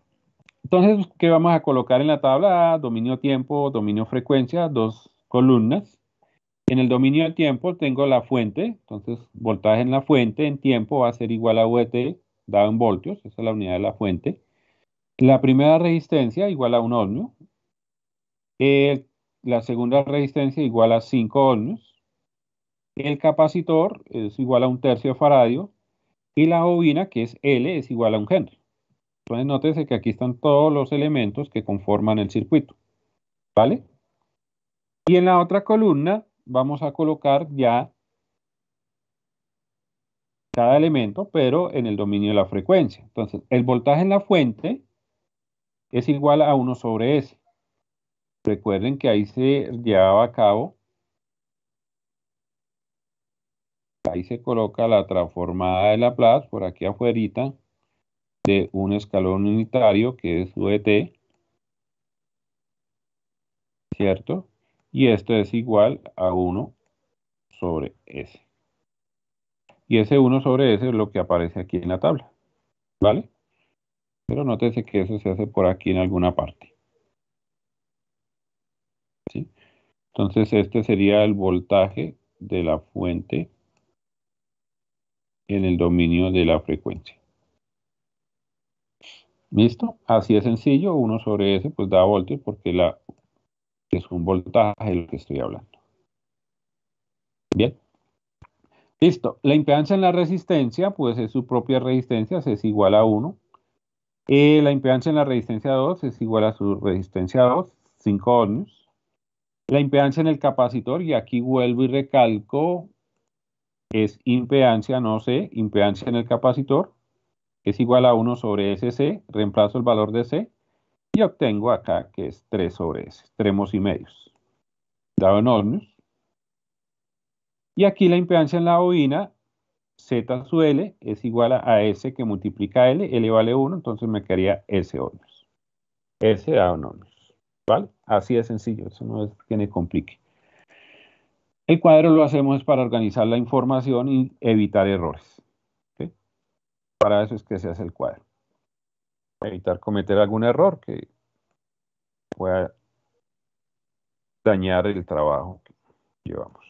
entonces, ¿qué vamos a colocar en la tabla? Ah, dominio tiempo, dominio frecuencia, dos columnas. En el dominio del tiempo tengo la fuente, entonces voltaje en la fuente en tiempo va a ser igual a VT dado en voltios, esa es la unidad de la fuente. La primera resistencia igual a un ohmio. la segunda resistencia igual a cinco ohmios. El capacitor es igual a un tercio de faradio y la bobina, que es L, es igual a un Henry. Entonces, nótese que aquí están todos los elementos que conforman el circuito. ¿Vale? Y en la otra columna vamos a colocar ya cada elemento, pero en el dominio de la frecuencia. Entonces, el voltaje en la fuente es igual a 1 sobre S. Recuerden que ahí se llevaba a cabo ahí se coloca la transformada de Laplace por aquí afuerita de un escalón unitario que es VT, e ¿cierto? Y esto es igual a 1 sobre S. Y ese 1 sobre S es lo que aparece aquí en la tabla, ¿vale? Pero nótese que eso se hace por aquí en alguna parte. ¿Sí? Entonces este sería el voltaje de la fuente en el dominio de la frecuencia. ¿Listo? Así de sencillo, 1 sobre S pues da voltios porque la, es un voltaje el que estoy hablando. Bien. Listo. La impedancia en la resistencia, pues es su propia resistencia, es igual a 1. Eh, la impedancia en la resistencia 2 es igual a su resistencia 2, 5 ohmios. La impedancia en el capacitor, y aquí vuelvo y recalco, es impedancia, no C, impedancia en el capacitor, es igual a 1 sobre SC, reemplazo el valor de C, y obtengo acá que es 3 sobre S, extremos y medios, dado en ohmios. Y aquí la impedancia en la bobina, Z sub L, es igual a S que multiplica L, L vale 1, entonces me quedaría S ohmios. S dado en ohmios, ¿vale? Así de sencillo, eso no es, tiene complique. El cuadro lo hacemos para organizar la información y evitar errores. Para eso es que se hace el cuadro. Evitar cometer algún error que pueda dañar el trabajo que llevamos.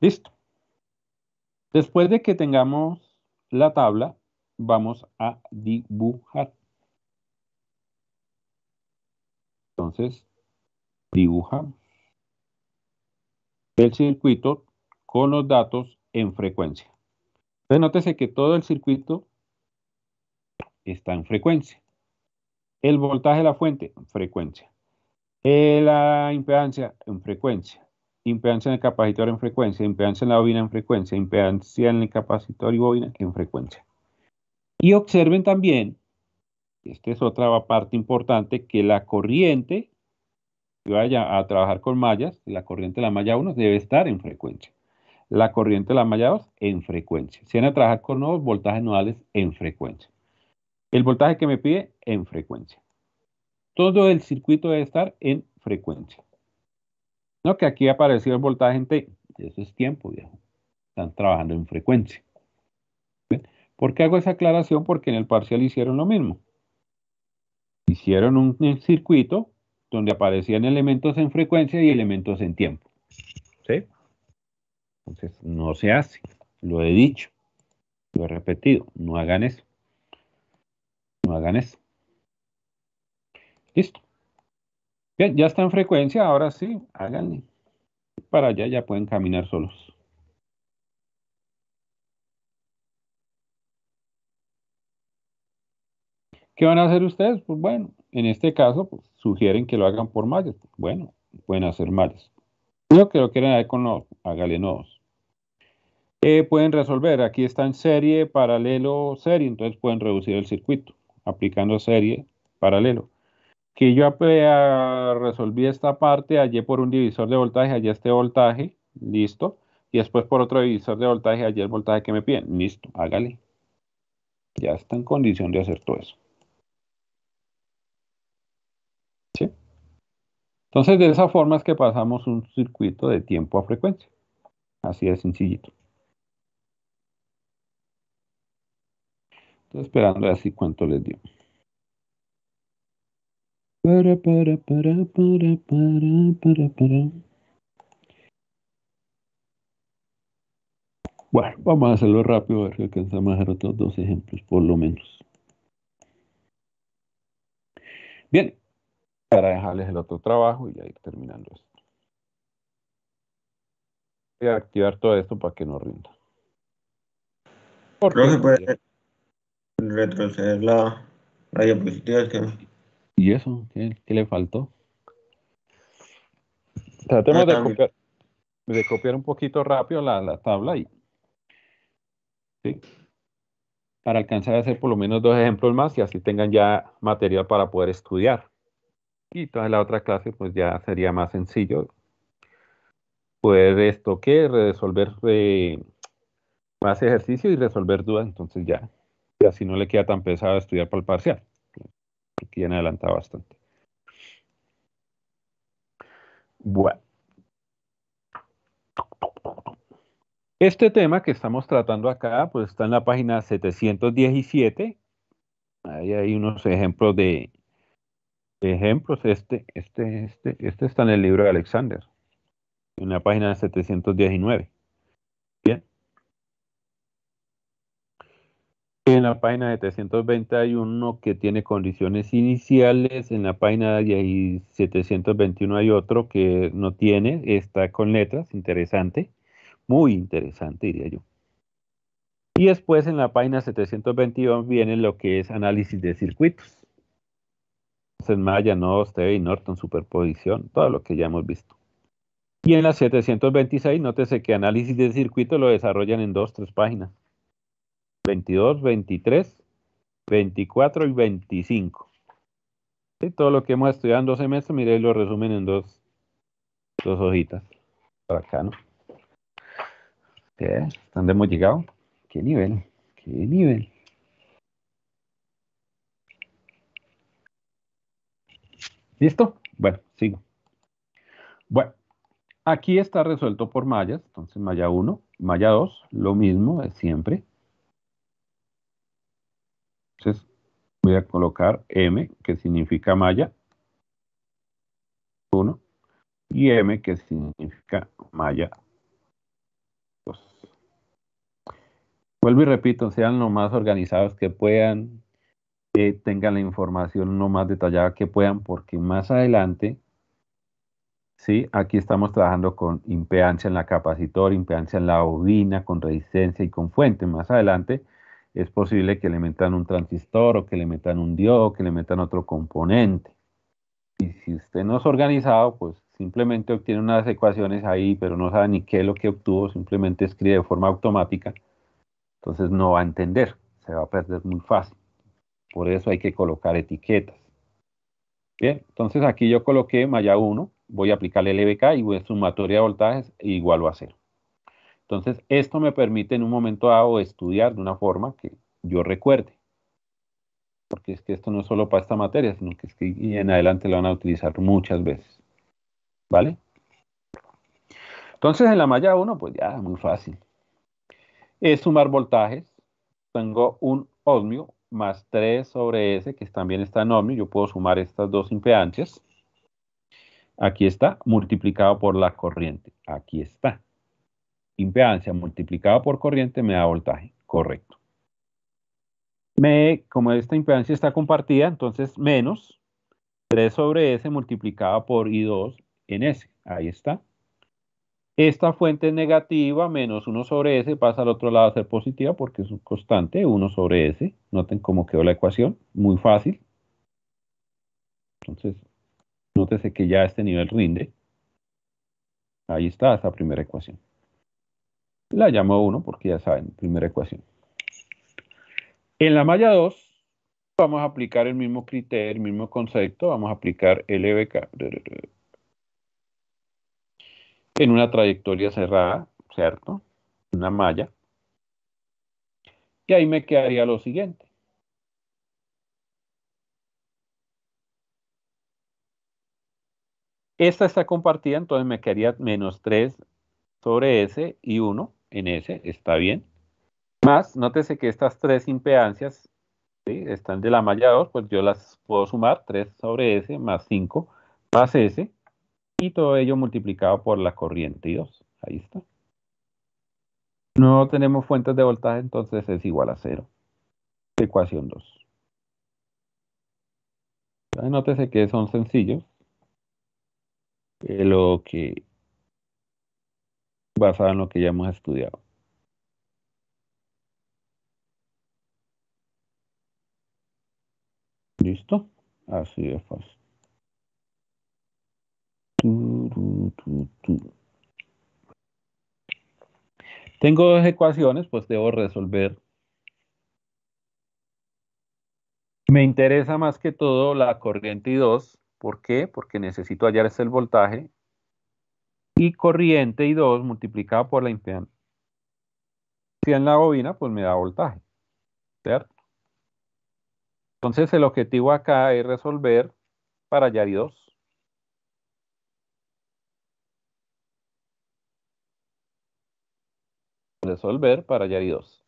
Listo. Después de que tengamos la tabla, vamos a dibujar. Entonces, dibujamos. El circuito con los datos en frecuencia. Entonces, nótese que todo el circuito está en frecuencia. El voltaje de la fuente, frecuencia. Eh, la impedancia, en frecuencia. Impedancia en el capacitor, en frecuencia. Impedancia en la bobina, en frecuencia. Impedancia en el capacitor y bobina, en frecuencia. Y observen también, esta es otra parte importante, que la corriente vaya a trabajar con mallas, la corriente de la malla 1 debe estar en frecuencia. La corriente de la malla 2 en frecuencia. Si van a trabajar con nuevos voltajes nodales en frecuencia. El voltaje que me pide en frecuencia. Todo el circuito debe estar en frecuencia. No que aquí apareció el voltaje en T. Eso es tiempo, viejo. Están trabajando en frecuencia. ¿Por qué hago esa aclaración? Porque en el parcial hicieron lo mismo. Hicieron un circuito donde aparecían elementos en frecuencia y elementos en tiempo. ¿Sí? Entonces, no se hace. Lo he dicho. Lo he repetido. No hagan eso. No hagan eso. Listo. Bien, ya está en frecuencia. Ahora sí, háganle. Para allá ya pueden caminar solos. ¿Qué van a hacer ustedes? Pues bueno, en este caso pues, sugieren que lo hagan por males. bueno, pueden hacer males. Yo que lo quieren hacer con nodos, hágale nodos. pueden resolver, aquí está en serie, paralelo, serie, entonces pueden reducir el circuito aplicando serie, paralelo. Que yo eh, resolví esta parte, hallé por un divisor de voltaje, hallé este voltaje, listo. Y después por otro divisor de voltaje, hallé el voltaje que me piden, listo, hágale. Ya está en condición de hacer todo eso. Entonces, de esa forma es que pasamos un circuito de tiempo a frecuencia. Así de sencillito. Estoy esperando a ver cuánto les dio. Para, para, para, para, para, para, para. Bueno, vamos a hacerlo rápido, a ver si alcanzamos a hacer otros dos ejemplos, por lo menos. Bien, para dejarles el otro trabajo y ya ir terminando esto. Voy a activar todo esto para que no rinda. no se puede retroceder la, la diapositiva. ¿Y eso? ¿Qué, le faltó? Tratemos ah, de copiar, de copiar un poquito rápido la, la tabla y ¿sí? para alcanzar a hacer por lo menos dos ejemplos más y así tengan ya material para poder estudiar. Y toda la otra clase, pues ya sería más sencillo poder esto que resolver eh, más ejercicio y resolver dudas. Entonces ya, y así no le queda tan pesado estudiar para el parcial. Aquí han adelantado bastante. Bueno. Este tema que estamos tratando acá, pues está en la página 717. Ahí hay unos ejemplos de, ejemplos, este, este, este, este está en el libro de Alexander, en la página 719. Bien. En la página de hay uno que tiene condiciones iniciales, en la página 721 hay otro que no tiene, está con letras, interesante, muy interesante diría yo. Y después en la página 721 viene lo que es análisis de circuitos. Entonces Maya, no TV y Norton, superposición, todo lo que ya hemos visto. Y en la 726, nótese que análisis de circuito lo desarrollan en dos, tres páginas. 22, 23, 24 y 25. Todo lo que hemos estudiado en dos semestres, mire, lo resumen en dos, hojitas. Por acá, ¿no? ¿Dónde hemos llegado? ¿Qué nivel? ¿Qué nivel? ¿Listo? Bueno, sigo. Bueno, aquí está resuelto por mallas, entonces malla 1, malla 2, lo mismo de siempre. Entonces voy a colocar M, que significa malla 1, y M, que significa malla 2. Vuelvo y repito, sean lo más organizados que puedan, tengan la información lo más detallada que puedan, porque más adelante, ¿sí? aquí estamos trabajando con impedancia en la capacitor, impedancia en la bobina, con resistencia y con fuente. Más adelante es posible que le metan un transistor o que le metan un diodo, que le metan otro componente. Y si usted no es organizado, pues simplemente obtiene unas ecuaciones ahí, pero no sabe ni qué es lo que obtuvo, simplemente escribe de forma automática, entonces no va a entender, se va a perder muy fácil. Por eso hay que colocar etiquetas. Bien, entonces aquí yo coloqué malla 1, voy a aplicar el LBK y voy a sumatoria de voltajes igual a 0. Entonces, esto me permite en un momento dado estudiar de una forma que yo recuerde. Porque es que esto no es solo para esta materia, sino que es que en adelante lo van a utilizar muchas veces. ¿Vale? Entonces, en la malla 1, pues ya, muy fácil. Es sumar voltajes. Tengo un ohmio, más 3 sobre S, que también está en yo puedo sumar estas dos impedancias. Aquí está, multiplicado por la corriente. Aquí está. Impedancia multiplicada por corriente me da voltaje. Correcto. Me, como esta impedancia está compartida, entonces menos 3 sobre S multiplicada por I2 en S. Ahí está. Esta fuente negativa, menos 1 sobre S, pasa al otro lado a ser positiva porque es un constante, 1 sobre S. Noten cómo quedó la ecuación, muy fácil. Entonces, nótese que ya este nivel rinde. Ahí está esa primera ecuación. La llamo 1 porque ya saben, primera ecuación. En la malla 2 vamos a aplicar el mismo criterio, el mismo concepto. Vamos a aplicar LBK en una trayectoria cerrada, ¿cierto? Una malla. Y ahí me quedaría lo siguiente. Esta está compartida, entonces me quedaría menos 3 sobre S y 1 en S, está bien. Más, nótese que estas tres impedancias están de la malla 2, pues yo las puedo sumar, 3 sobre S más 5 más S, y todo ello multiplicado por la corriente 2. Ahí está. No tenemos fuentes de voltaje, entonces es igual a cero. Ecuación 2. nótese que son sencillos. Lo que basado en lo que ya hemos estudiado. ¿Listo? Así de fácil. Tengo dos ecuaciones, pues debo resolver. Me interesa más que todo la corriente I2. ¿Por qué? Porque necesito hallar el voltaje. Y corriente I2 multiplicado por la impedancia en la bobina, pues me da voltaje. ¿Cierto? Entonces el objetivo acá es resolver para hallar I2. resolver para y 2.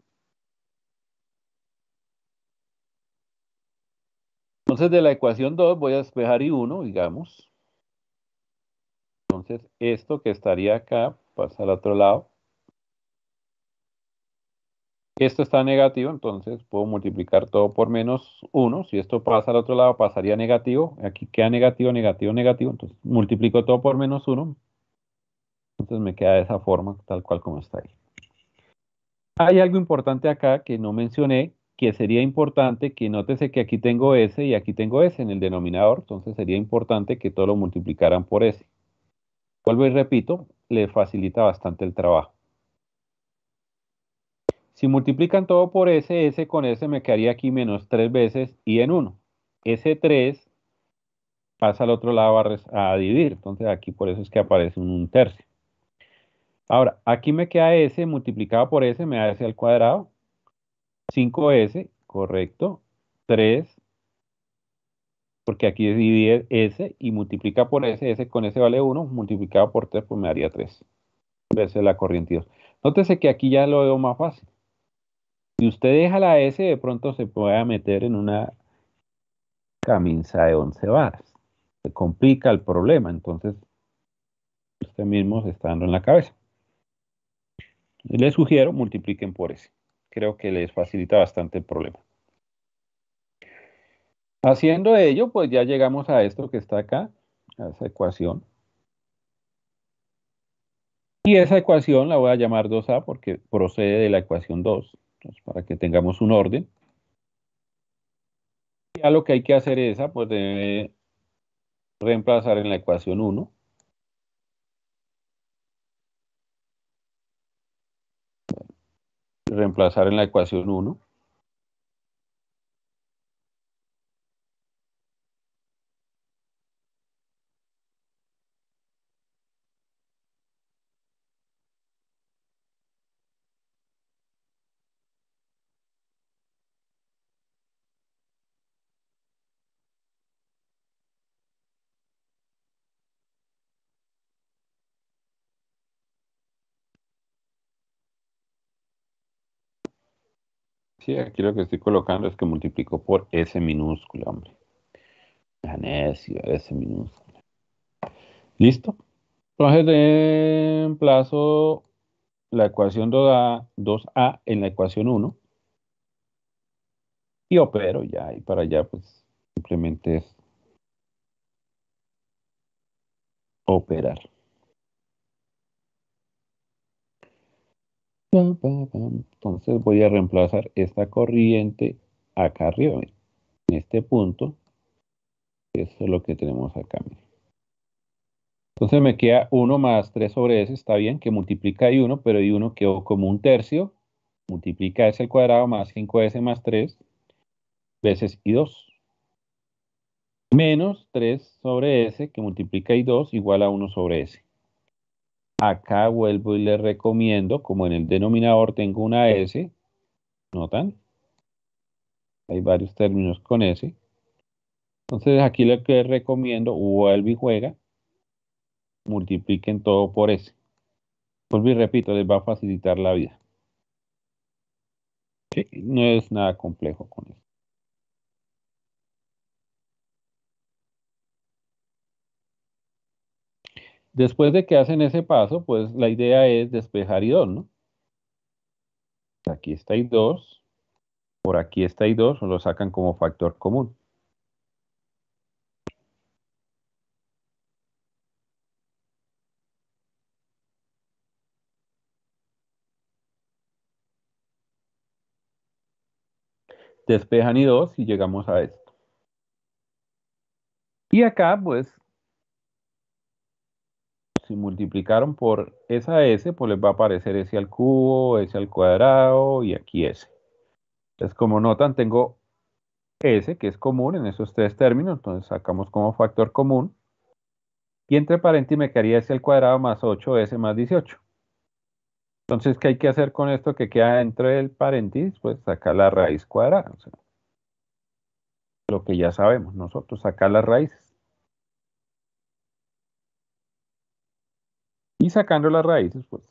Entonces de la ecuación 2 voy a despejar I1, digamos. Entonces esto que estaría acá pasa al otro lado. Esto está negativo, entonces puedo multiplicar todo por menos 1. Si esto pasa al otro lado, pasaría negativo. Aquí queda negativo, negativo, negativo. Entonces multiplico todo por menos 1. Entonces me queda de esa forma, tal cual como está ahí. Hay algo importante acá que no mencioné, que sería importante que nótese que aquí tengo S y aquí tengo S en el denominador, entonces sería importante que todo lo multiplicaran por S. Vuelvo y repito, le facilita bastante el trabajo. Si multiplican todo por S, S con S me quedaría aquí menos tres veces y en 1. S3 pasa al otro lado a, a dividir, entonces aquí por eso es que aparece un tercio. Ahora, aquí me queda S multiplicado por S, me da S al cuadrado. 5S, correcto. 3, porque aquí divide S y multiplica por S, S con S vale 1, multiplicado por 3, pues me daría 3. veces la corriente 2. Nótese que aquí ya lo veo más fácil. Si usted deja la S, de pronto se puede meter en una camisa de 11 varas. Se complica el problema, entonces usted mismo se está dando en la cabeza. Les sugiero multipliquen por ese. Creo que les facilita bastante el problema. Haciendo ello, pues ya llegamos a esto que está acá, a esa ecuación. Y esa ecuación la voy a llamar 2A porque procede de la ecuación 2, para que tengamos un orden. Ya lo que hay que hacer es, ah, pues, reemplazar en la ecuación 1. reemplazar en la ecuación 1 aquí lo que estoy colocando es que multiplico por S minúsculo hombre. Necio, S minúscula. ¿Listo? Entonces plazo la ecuación 2 2A en la ecuación 1. Y opero ya, y para allá pues simplemente es operar. Entonces voy a reemplazar esta corriente acá arriba, en este punto. Eso es lo que tenemos acá. Entonces me queda 1 más 3 sobre S, está bien, que multiplica i 1, pero i 1 quedó como un tercio. Multiplica S al cuadrado más 5S más 3 veces I2. Menos 3 sobre S, que multiplica I2, igual a 1 sobre S. Acá vuelvo y le recomiendo, como en el denominador tengo una S, ¿notan? Hay varios términos con S. Entonces aquí lo que recomiendo, vuelve y juega, multipliquen todo por S. Vuelvo y repito, les va a facilitar la vida. no es nada complejo con eso. Después de que hacen ese paso, pues la idea es despejar I2, ¿no? Aquí está I2, por aquí está I2, lo sacan como factor común. despejan i 2 y llegamos a esto. Y acá, pues, si multiplicaron por esa S, pues les va a aparecer S al cubo, S al cuadrado y aquí S. Entonces, como notan, tengo S, que es común en esos tres términos, entonces sacamos como factor común. Y entre paréntesis me quedaría S al cuadrado más 8S más 18. Entonces, ¿qué hay que hacer con esto que queda entre el paréntesis? Pues sacar la raíz cuadrada. lo que ya sabemos nosotros, sacar las raíces. y sacando las raíces, pues.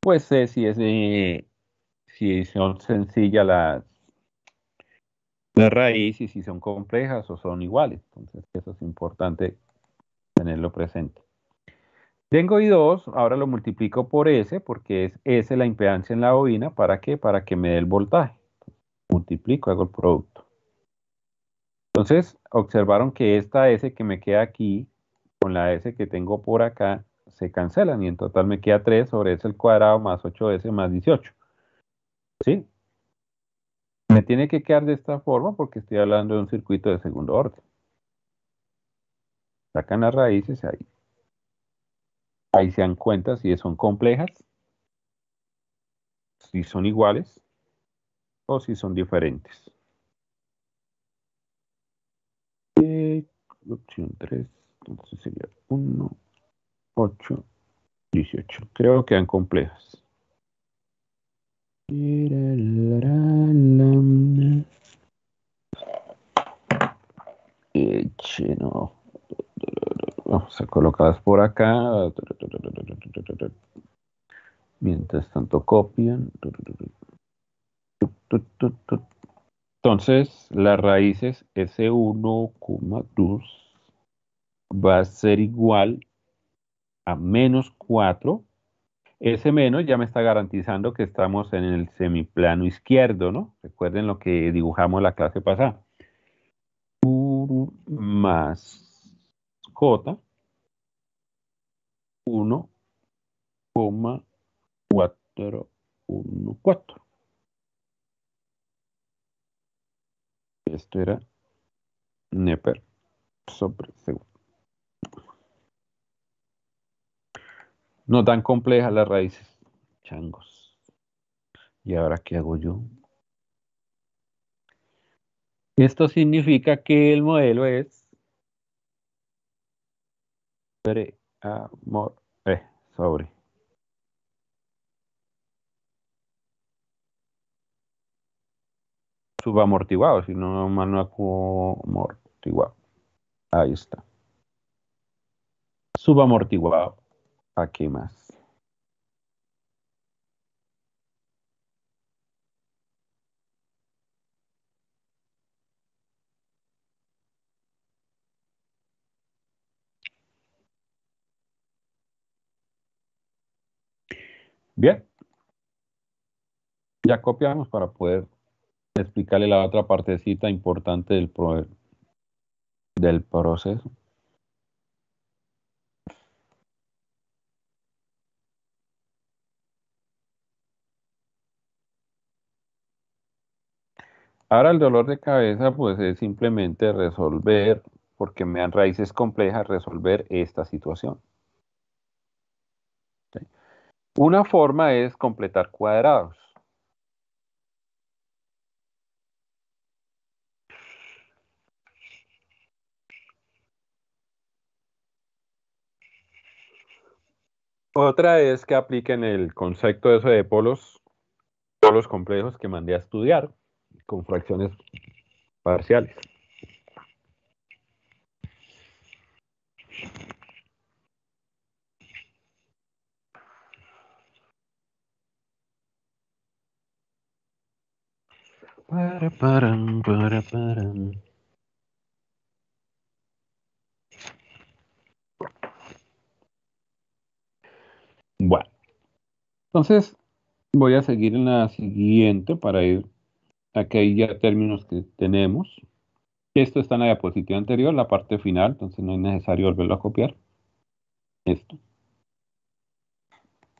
Pues si es eh, si son sencillas las, las raíces, si son complejas o son iguales. Entonces, eso es importante tenerlo presente. Tengo I2, ahora lo multiplico por S, porque es S la impedancia en la bobina. ¿Para qué? Para que me dé el voltaje. Multiplico, hago el producto. Entonces, observaron que esta S que me queda aquí, con la S que tengo por acá, se cancelan y en total me queda 3 sobre S al cuadrado más 8S más 18. ¿Sí? Me tiene que quedar de esta forma porque estoy hablando de un circuito de segundo orden. Sacan las raíces ahí. Ahí se dan cuenta si son complejas, si son iguales o si son diferentes. opción 3, entonces sería 1, 8, 18. Creo que quedan complejas. Eche, no. Vamos a colocarlas por acá. Mientras tanto copian. Entonces, la raíz es S1,2 va a ser igual a menos 4. S menos ya me está garantizando que estamos en el semiplano izquierdo, ¿no? Recuerden lo que dibujamos la clase pasada. 1 más J 1,414. Esto era Neper. Sobre, No tan complejas las raíces. Changos. ¿Y ahora qué hago yo? Esto significa que el modelo es sobre amor, eh, sobre subamortiguado, sino amortiguado. Ahí está. Subamortiguado. Aquí más. Bien. Ya copiamos para poder explicarle la otra partecita importante del, pro, del proceso. Ahora el dolor de cabeza pues es simplemente resolver, porque me dan raíces complejas, resolver esta situación. Una forma es completar cuadrados. Otra es que apliquen el concepto de de polos, complejos que mandé a estudiar con fracciones parciales. para, Entonces, voy a seguir en la siguiente para ir. Aquí hay ya términos que tenemos. Esto está en la diapositiva anterior, la parte final, entonces no es necesario volverlo a copiar. Esto.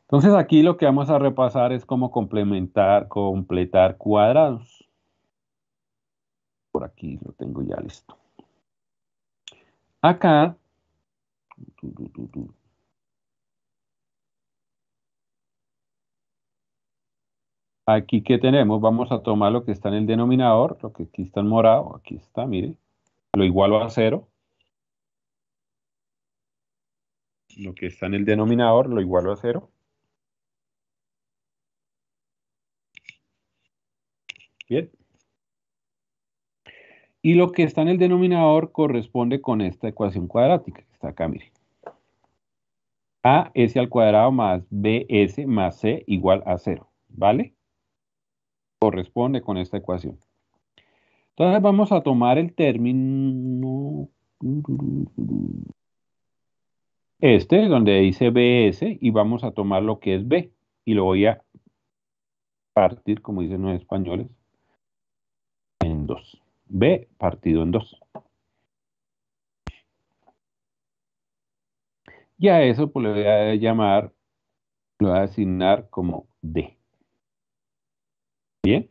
Entonces aquí lo que vamos a repasar es cómo complementar, completar cuadrados. Por aquí lo tengo ya listo. Acá, Aquí que tenemos, vamos a tomar lo que está en el denominador, lo que aquí está en morado, aquí está, mire, lo igualo a cero. Lo que está en el denominador lo igualo a cero. Bien. Y lo que está en el denominador corresponde con esta ecuación cuadrática que está acá, mire. AS al cuadrado más BS más C igual a cero, ¿vale? corresponde con esta ecuación. Entonces vamos a tomar el término este, donde dice BS, y vamos a tomar lo que es B, y lo voy a partir, como dicen los españoles, en dos. B partido en dos. Y a eso pues, le voy a llamar, lo voy a asignar como D. Bien.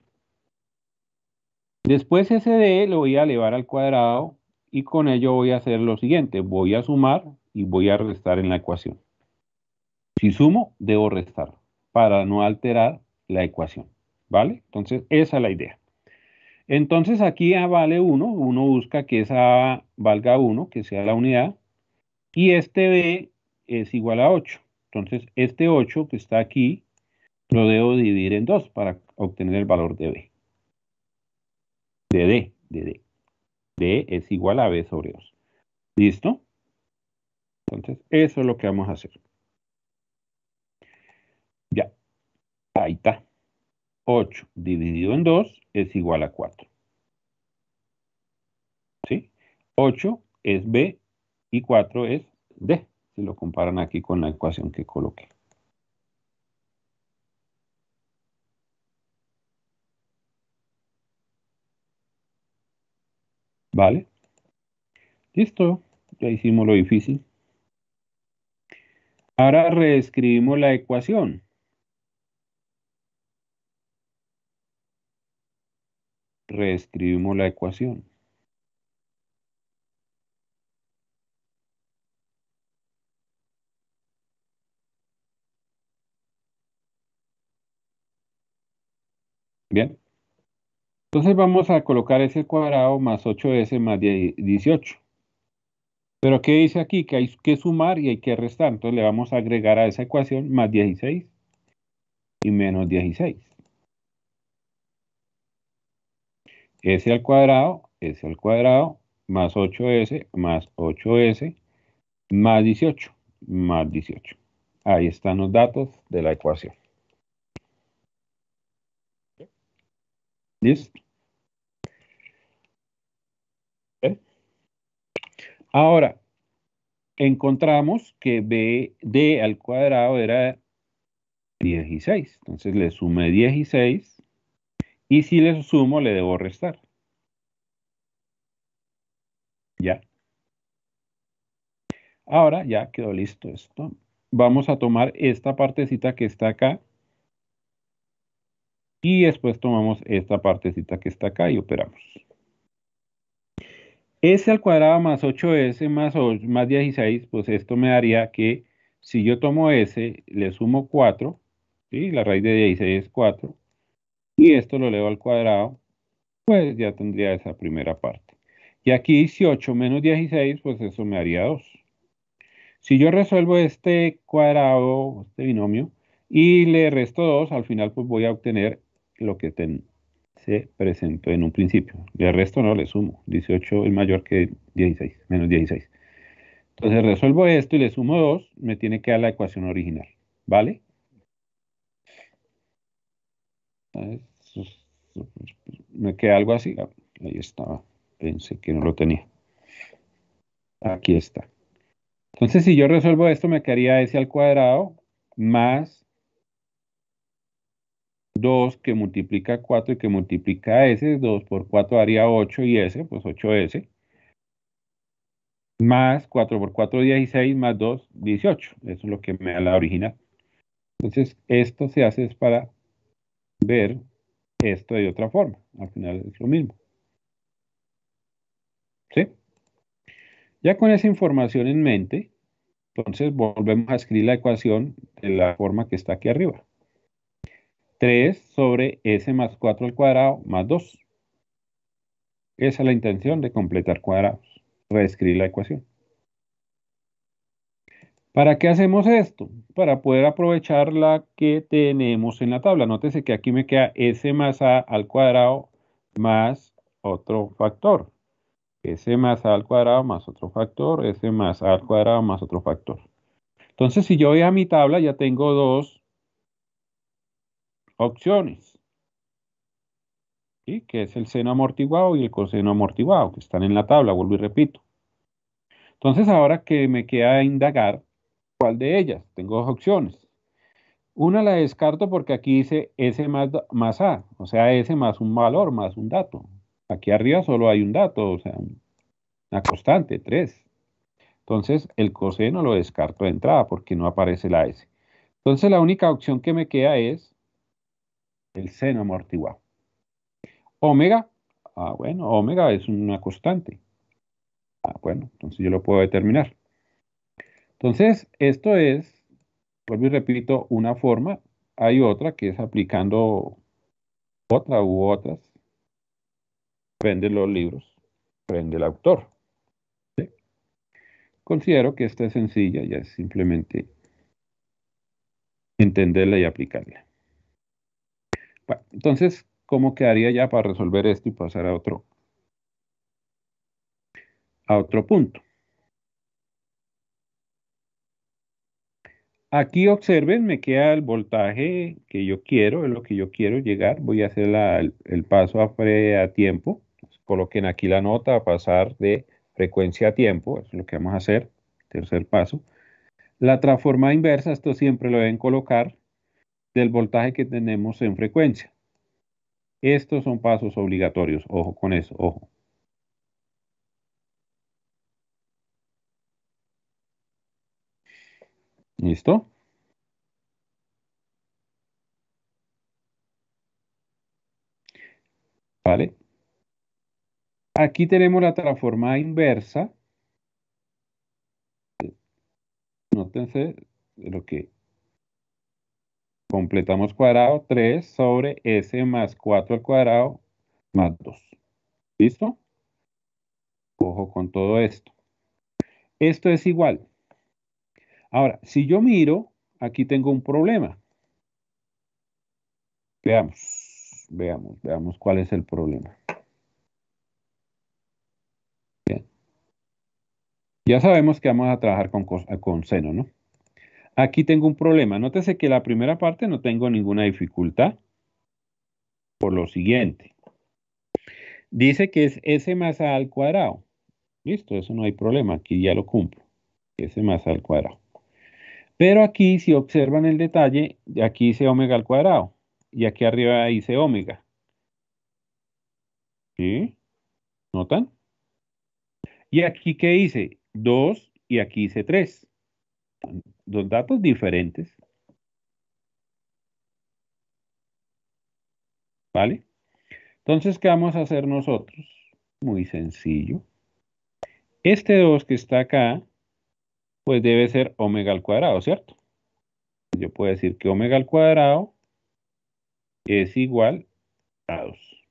Después ese D lo voy a elevar al cuadrado y con ello voy a hacer lo siguiente. Voy a sumar y voy a restar en la ecuación. Si sumo, debo restar para no alterar la ecuación. ¿Vale? Entonces, esa es la idea. Entonces, aquí A vale 1. Uno busca que esa valga 1, que sea la unidad. Y este B es igual a 8. Entonces, este 8 que está aquí, lo debo dividir en 2 para obtener el valor de B. De D, de D. D es igual a B sobre 2. ¿Listo? Entonces, eso es lo que vamos a hacer. Ya. Ahí está. 8 dividido en 2 es igual a 4. ¿Sí? 8 es B y 4 es D, si lo comparan aquí con la ecuación que coloqué. ¿Vale? Listo, ya hicimos lo difícil. Ahora reescribimos la ecuación. Reescribimos la ecuación. Bien. Entonces vamos a colocar ese cuadrado más 8s más 18. Pero ¿qué dice aquí? Que hay que sumar y hay que restar. Entonces le vamos a agregar a esa ecuación más 16 y menos 16. S al cuadrado, S al cuadrado, más 8S, más 8S, más 18, más 18. Ahí están los datos de la ecuación. ¿Listo? Ahora, encontramos que b d al cuadrado era 16. Entonces le sumé 16 y si le sumo le debo restar. Ya. Ahora ya quedó listo esto. Vamos a tomar esta partecita que está acá y después tomamos esta partecita que está acá y operamos. S al cuadrado más 8S más, 16, pues esto me daría que si yo tomo S, le sumo 4, ¿sí? la raíz de 16 es 4, y esto lo leo al cuadrado, pues ya tendría esa primera parte. Y aquí 18 menos 16, pues eso me haría 2. Si yo resuelvo este cuadrado, este binomio, y le resto 2, al final pues voy a obtener lo que tengo se presentó en un principio. Y resto no le sumo. 18 es mayor que 16, menos 16. Entonces resuelvo esto y le sumo 2, me tiene que dar la ecuación original. ¿Vale? Ah, me queda algo así. Ah, ahí estaba. Pensé que no lo tenía. Aquí está. Entonces, si yo resuelvo esto, me quedaría s al cuadrado más 2 que multiplica 4 y que multiplica S, 2 por 4 haría 8 y S, pues 8S, más 4 por 4, 16, más 2, 18. Eso es lo que me da la original. Entonces, esto se hace es para ver esto de otra forma. Al final es lo mismo. ¿Sí? Ya con esa información en mente, entonces volvemos a escribir la ecuación de la forma que está aquí arriba. 3 sobre s más 4 al cuadrado más 2. Esa es la intención de completar cuadrados. Reescribir la ecuación. ¿Para qué hacemos esto? Para poder aprovechar la que tenemos en la tabla. Nótese que aquí me queda S más A al cuadrado más otro factor. S más A al cuadrado más otro factor. S más A al cuadrado más otro factor. Entonces, si yo voy a mi tabla, ya tengo dos opciones, ¿sí? que es el seno amortiguado y el coseno amortiguado, que están en la tabla, vuelvo y repito. Entonces ahora que me queda indagar cuál de ellas, tengo dos opciones. Una la descarto porque aquí dice S más, más A, o sea, S más un valor, más un dato. Aquí arriba solo hay un dato, o sea, una constante, 3. Entonces, el coseno lo descarto de entrada porque no aparece la S. Entonces, la única opción que me queda es el seno amortiguado. Omega, ah, bueno, omega es una constante. Ah, bueno, entonces yo lo puedo determinar. Entonces, esto es, por mi repito, una forma. Hay otra que es aplicando otra u otras. Prende los libros, prende el autor. Considero que esta es sencilla, ya es simplemente entenderla y aplicarla entonces, ¿cómo quedaría ya para resolver esto y pasar a otro, a otro punto? Aquí observen, me queda el voltaje que yo quiero, es lo que yo quiero llegar. Voy a hacer el, paso a, a tiempo. Coloquen aquí la nota a pasar de frecuencia a tiempo, eso es lo que vamos a hacer, tercer paso. La transformada inversa, esto siempre lo deben colocar, del voltaje que tenemos en frecuencia. Estos son pasos obligatorios. Ojo con eso, ojo. ¿Listo? ¿Vale? Aquí tenemos la transformada inversa. Nótense lo que completamos cuadrado, 3 sobre s más 4 al cuadrado más 2. ¿Listo? Ojo con todo esto. Esto es igual. Ahora, si yo miro, aquí tengo un problema. Veamos, veamos, veamos cuál es el problema. Bien. Ya sabemos que vamos a trabajar con, con seno, ¿no? Aquí tengo un problema. Nótese que la primera parte no tengo ninguna dificultad. Por lo siguiente. Dice que es S más A al cuadrado. Listo, eso no hay problema. Aquí ya lo cumplo. S más A al cuadrado. Pero aquí, si observan el detalle, aquí hice omega al cuadrado. Y aquí arriba dice omega. ¿Sí? ¿Notan? Y aquí, ¿qué hice? 2 y aquí hice 3 dos datos diferentes. ¿Vale? Entonces, ¿qué vamos a hacer nosotros? Muy sencillo. Este 2 que está acá, pues debe ser omega al cuadrado, ¿cierto? Yo puedo decir que omega al cuadrado es igual a 2.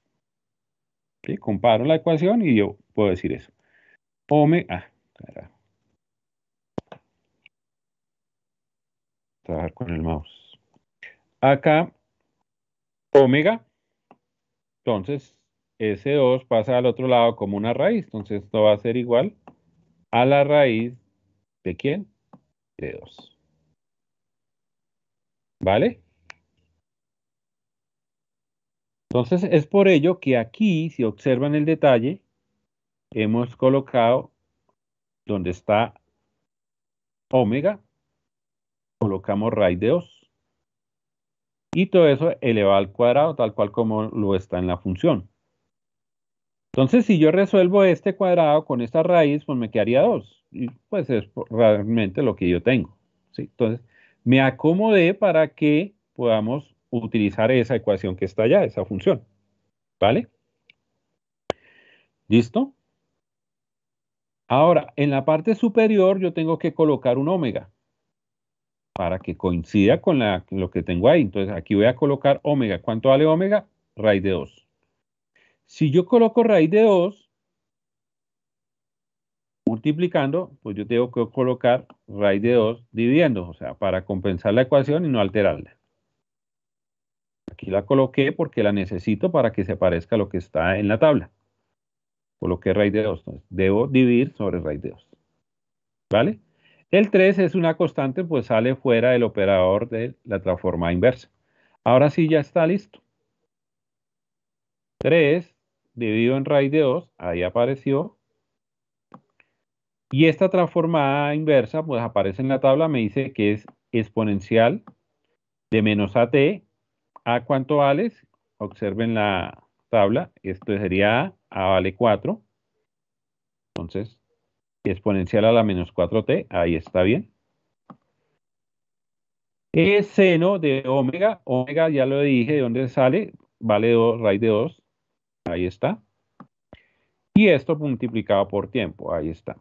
Comparo la ecuación y yo puedo decir eso. Omega, ah, trabajar con el mouse. Acá, omega, entonces S2 pasa al otro lado como una raíz, entonces esto va a ser igual a la raíz de quién? De 2. ¿Vale? Entonces es por ello que aquí, si observan el detalle, hemos colocado donde está omega, colocamos raíz de 2. Y todo eso elevado al cuadrado, tal cual como lo está en la función. Entonces, si yo resuelvo este cuadrado con esta raíz, pues me quedaría 2. Y pues es realmente lo que yo tengo. Entonces, me acomodé para que podamos utilizar esa ecuación que está allá, esa función. ¿Vale? ¿Listo? Ahora, en la parte superior yo tengo que colocar un omega para que coincida con lo que tengo ahí. Entonces aquí voy a colocar omega. ¿Cuánto vale omega? Raíz de 2. Si yo coloco raíz de 2, multiplicando, pues yo tengo que colocar raíz de 2 dividiendo, o sea, para compensar la ecuación y no alterarla. Aquí la coloqué porque la necesito para que se parezca lo que está en la tabla. Coloqué raíz de 2, entonces debo dividir sobre raíz de 2. ¿Vale? El 3 es una constante, pues sale fuera del operador de la transformada inversa. Ahora sí ya está listo. 3 dividido en raíz de 2, ahí apareció. Y esta transformada inversa, pues aparece en la tabla, me dice que es exponencial de menos AT. ¿A cuánto vale? Observen la tabla, esto sería A, A vale 4. Entonces, exponencial a la menos 4t, ahí está bien. E seno de omega, omega ya lo dije, ¿de dónde sale? Vale raíz de 2, ahí está. Y esto multiplicado por tiempo, ahí está.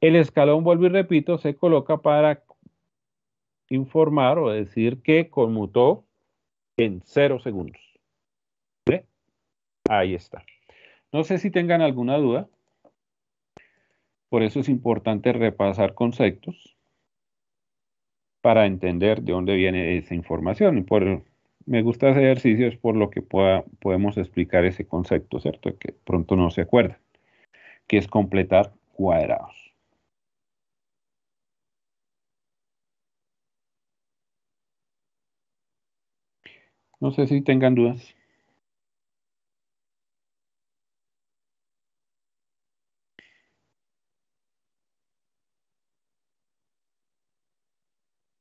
El escalón, vuelvo y repito, se coloca para informar o decir que conmutó en 0 segundos. Ahí está. No sé si tengan alguna duda. Por eso es importante repasar conceptos para entender de dónde viene esa información. Por, me gusta ese ejercicio, es por lo que podemos explicar ese concepto, ¿cierto? Que pronto no se acuerda, que es completar cuadrados. No sé si tengan dudas.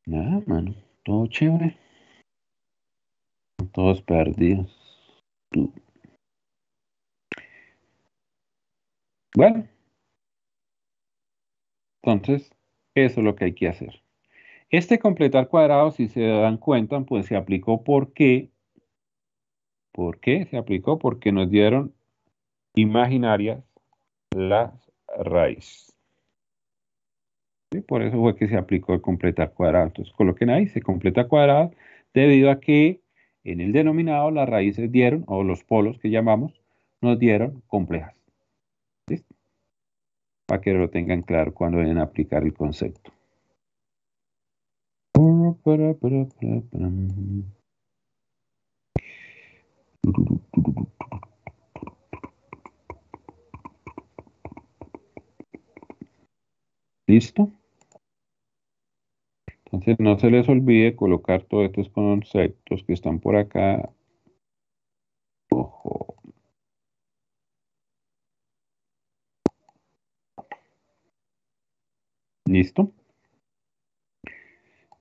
Nada, mano. Todo chévere. Todos perdidos. Bueno. Entonces, eso es lo que hay que hacer. Este completar cuadrado, si se dan cuenta, pues se aplicó porque, ¿por qué se aplicó? Porque nos dieron imaginarias las raíces. Por eso fue que se aplicó el completar cuadrado. Entonces coloquen ahí, se completa cuadrado debido a que en el denominado las raíces dieron, o los polos que llamamos, nos dieron complejas. ¿Listo? Para que lo tengan claro cuando vayan a aplicar el concepto. ¿Listo? Entonces no se les olvide colocar todos estos conceptos que están por acá. Ojo. ¿Listo?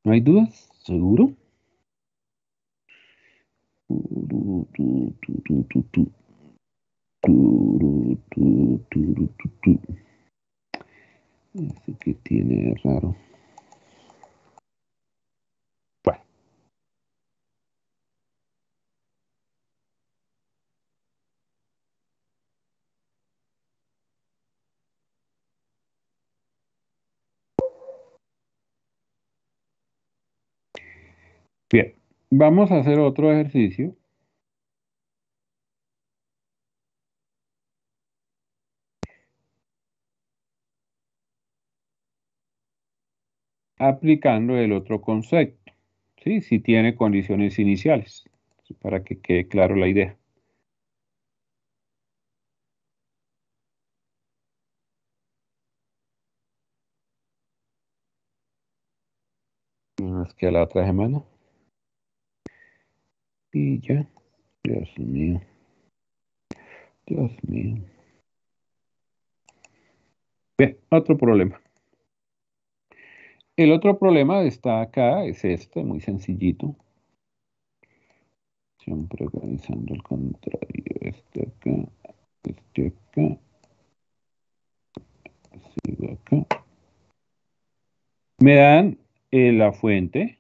¿No hay dudas? ¿Seguro? Así que tiene raro. Bien, vamos a hacer otro ejercicio. aplicando el otro concepto, ¿sí? si tiene condiciones iniciales, para que quede claro la idea. Es que la otra semana. Y ya. Dios mío. Dios mío. Bien, otro problema. El otro problema está acá, es este, muy sencillito. Siempre organizando el contrario. Este acá, este acá. Sigo acá. Me dan eh, la fuente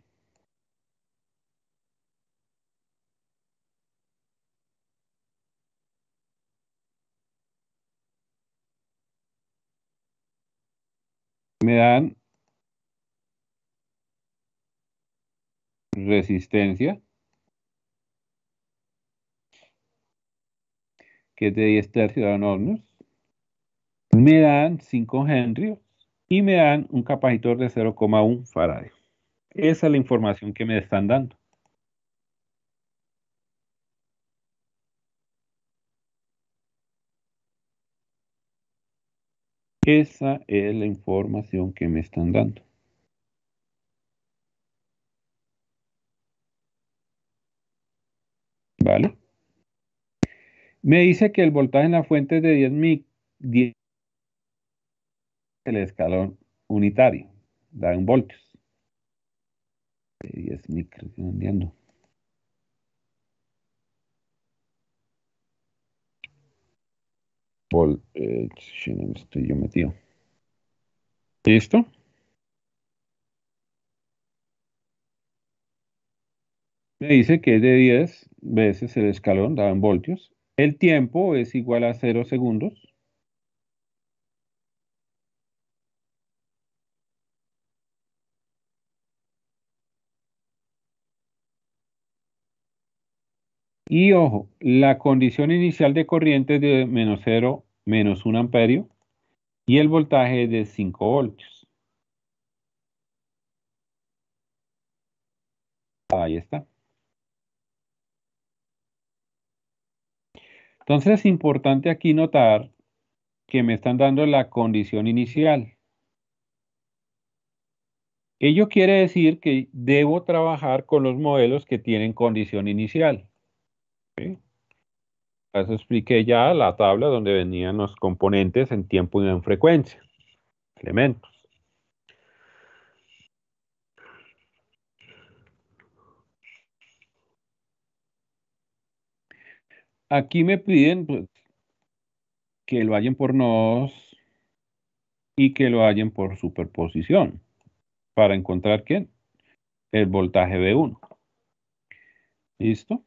Me dan resistencia. que es de 10 tercios de ohmios, me dan 5 henrios y me dan un capacitor de 0,1 farad Esa es la información que me están dando. Esa es la información que me están dando. ¿Vale? Me dice que el voltaje en la fuente es de 10 mil el escalón unitario, da un voltios. 10 micros, entiendo. Paul, eh, estoy yo metido. ¿Listo? Me dice que es de 10 veces el escalón, dado en voltios. El tiempo es igual a 0 segundos. Y ojo, la condición inicial de corriente es de menos 0, menos 1 amperio y el voltaje es de 5 voltios. Ahí está. Entonces es importante aquí notar que me están dando la condición inicial. Ello quiere decir que debo trabajar con los modelos que tienen condición inicial eso expliqué ya la tabla donde venían los componentes en tiempo y en frecuencia, elementos. Aquí me piden pues, que lo hallen por nodos y que lo hallen por superposición para encontrar quién? El voltaje de 1 ¿Listo?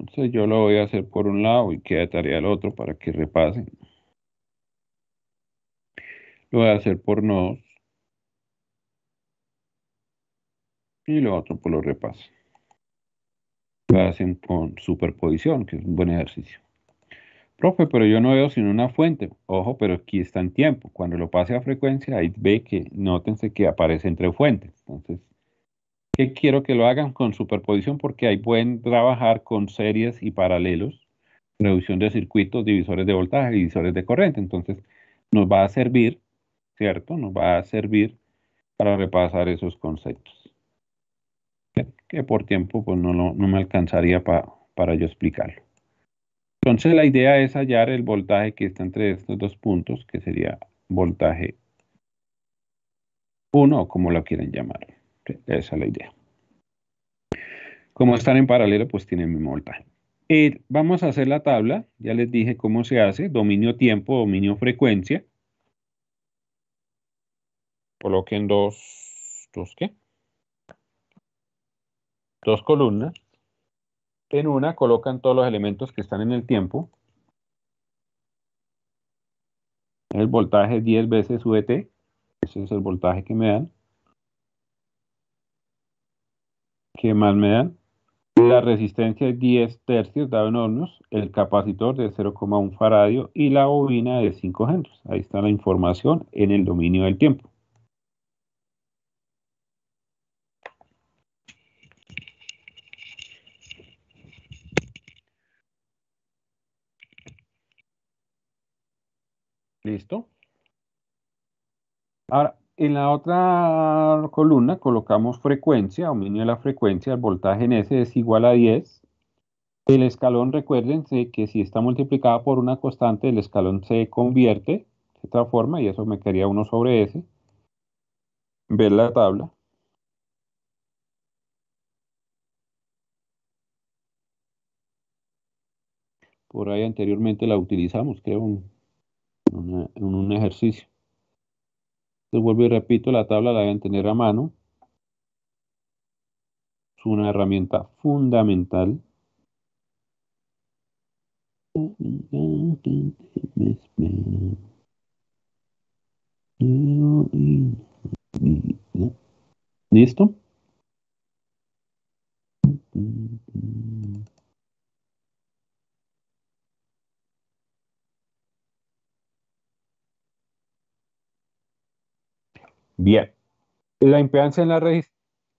Entonces yo lo voy a hacer por un lado y queda tarea al otro para que repasen. Lo voy a hacer por nodos. Y lo otro por los repasos. Lo hacen con superposición, que es un buen ejercicio. Profe, pero yo no veo sino una fuente. Ojo, pero aquí está en tiempo. Cuando lo pase a frecuencia, ahí ve que, nótense que aparece entre fuentes. Entonces, que quiero que lo hagan con superposición porque ahí pueden trabajar con series y paralelos, reducción de circuitos, divisores de voltaje, divisores de corriente. Entonces, nos va a servir, ¿cierto? Nos va a servir para repasar esos conceptos. Que por tiempo pues, no, me alcanzaría para yo explicarlo. Entonces, la idea es hallar el voltaje que está entre estos dos puntos, que sería voltaje 1 o como lo quieren llamar. Esa es la idea. Como están en paralelo, pues tienen el mismo voltaje. Eh, vamos a hacer la tabla. Ya les dije cómo se hace. Dominio tiempo, dominio frecuencia. Coloquen dos, dos qué? Dos columnas. En una colocan todos los elementos que están en el tiempo. El voltaje 10 veces VT. E Ese es el voltaje que me dan. ¿Qué más me dan. La resistencia es 10 tercios, dado en hornos, el capacitor de 0,1 faradio y la bobina de 5 g. Ahí está la información en el dominio del tiempo. Listo. Ahora, en la otra columna colocamos frecuencia, dominio de la frecuencia, el voltaje en S es igual a 10. El escalón, recuérdense que si está multiplicado por una constante, el escalón se convierte, de esta forma, y eso me quería 1 sobre S. Ver la tabla. Por ahí anteriormente la utilizamos, creo, en un ejercicio. De vuelvo y repito, la tabla la deben tener a mano. Es una herramienta fundamental. ¿Listo? Bien. La impedancia en la resistencia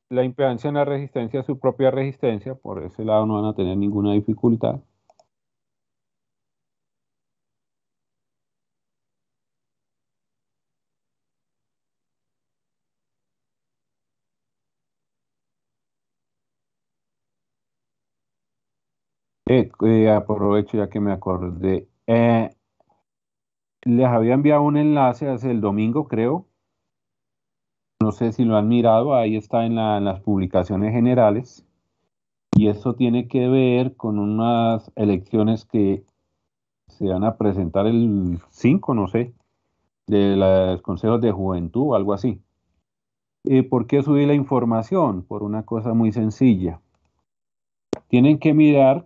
la impedancia en la resistencia su propia resistencia, por ese lado no van a tener ninguna dificultad. Eh, aprovecho ya que me acordé. Eh, les había enviado un enlace hace el domingo, creo, no sé si lo han mirado, ahí está en, las publicaciones generales. Y eso tiene que ver con unas elecciones que se van a presentar el 5, no sé, de los consejos de juventud o algo así. Eh, ¿Por qué subí la información? Por una cosa muy sencilla. Tienen que mirar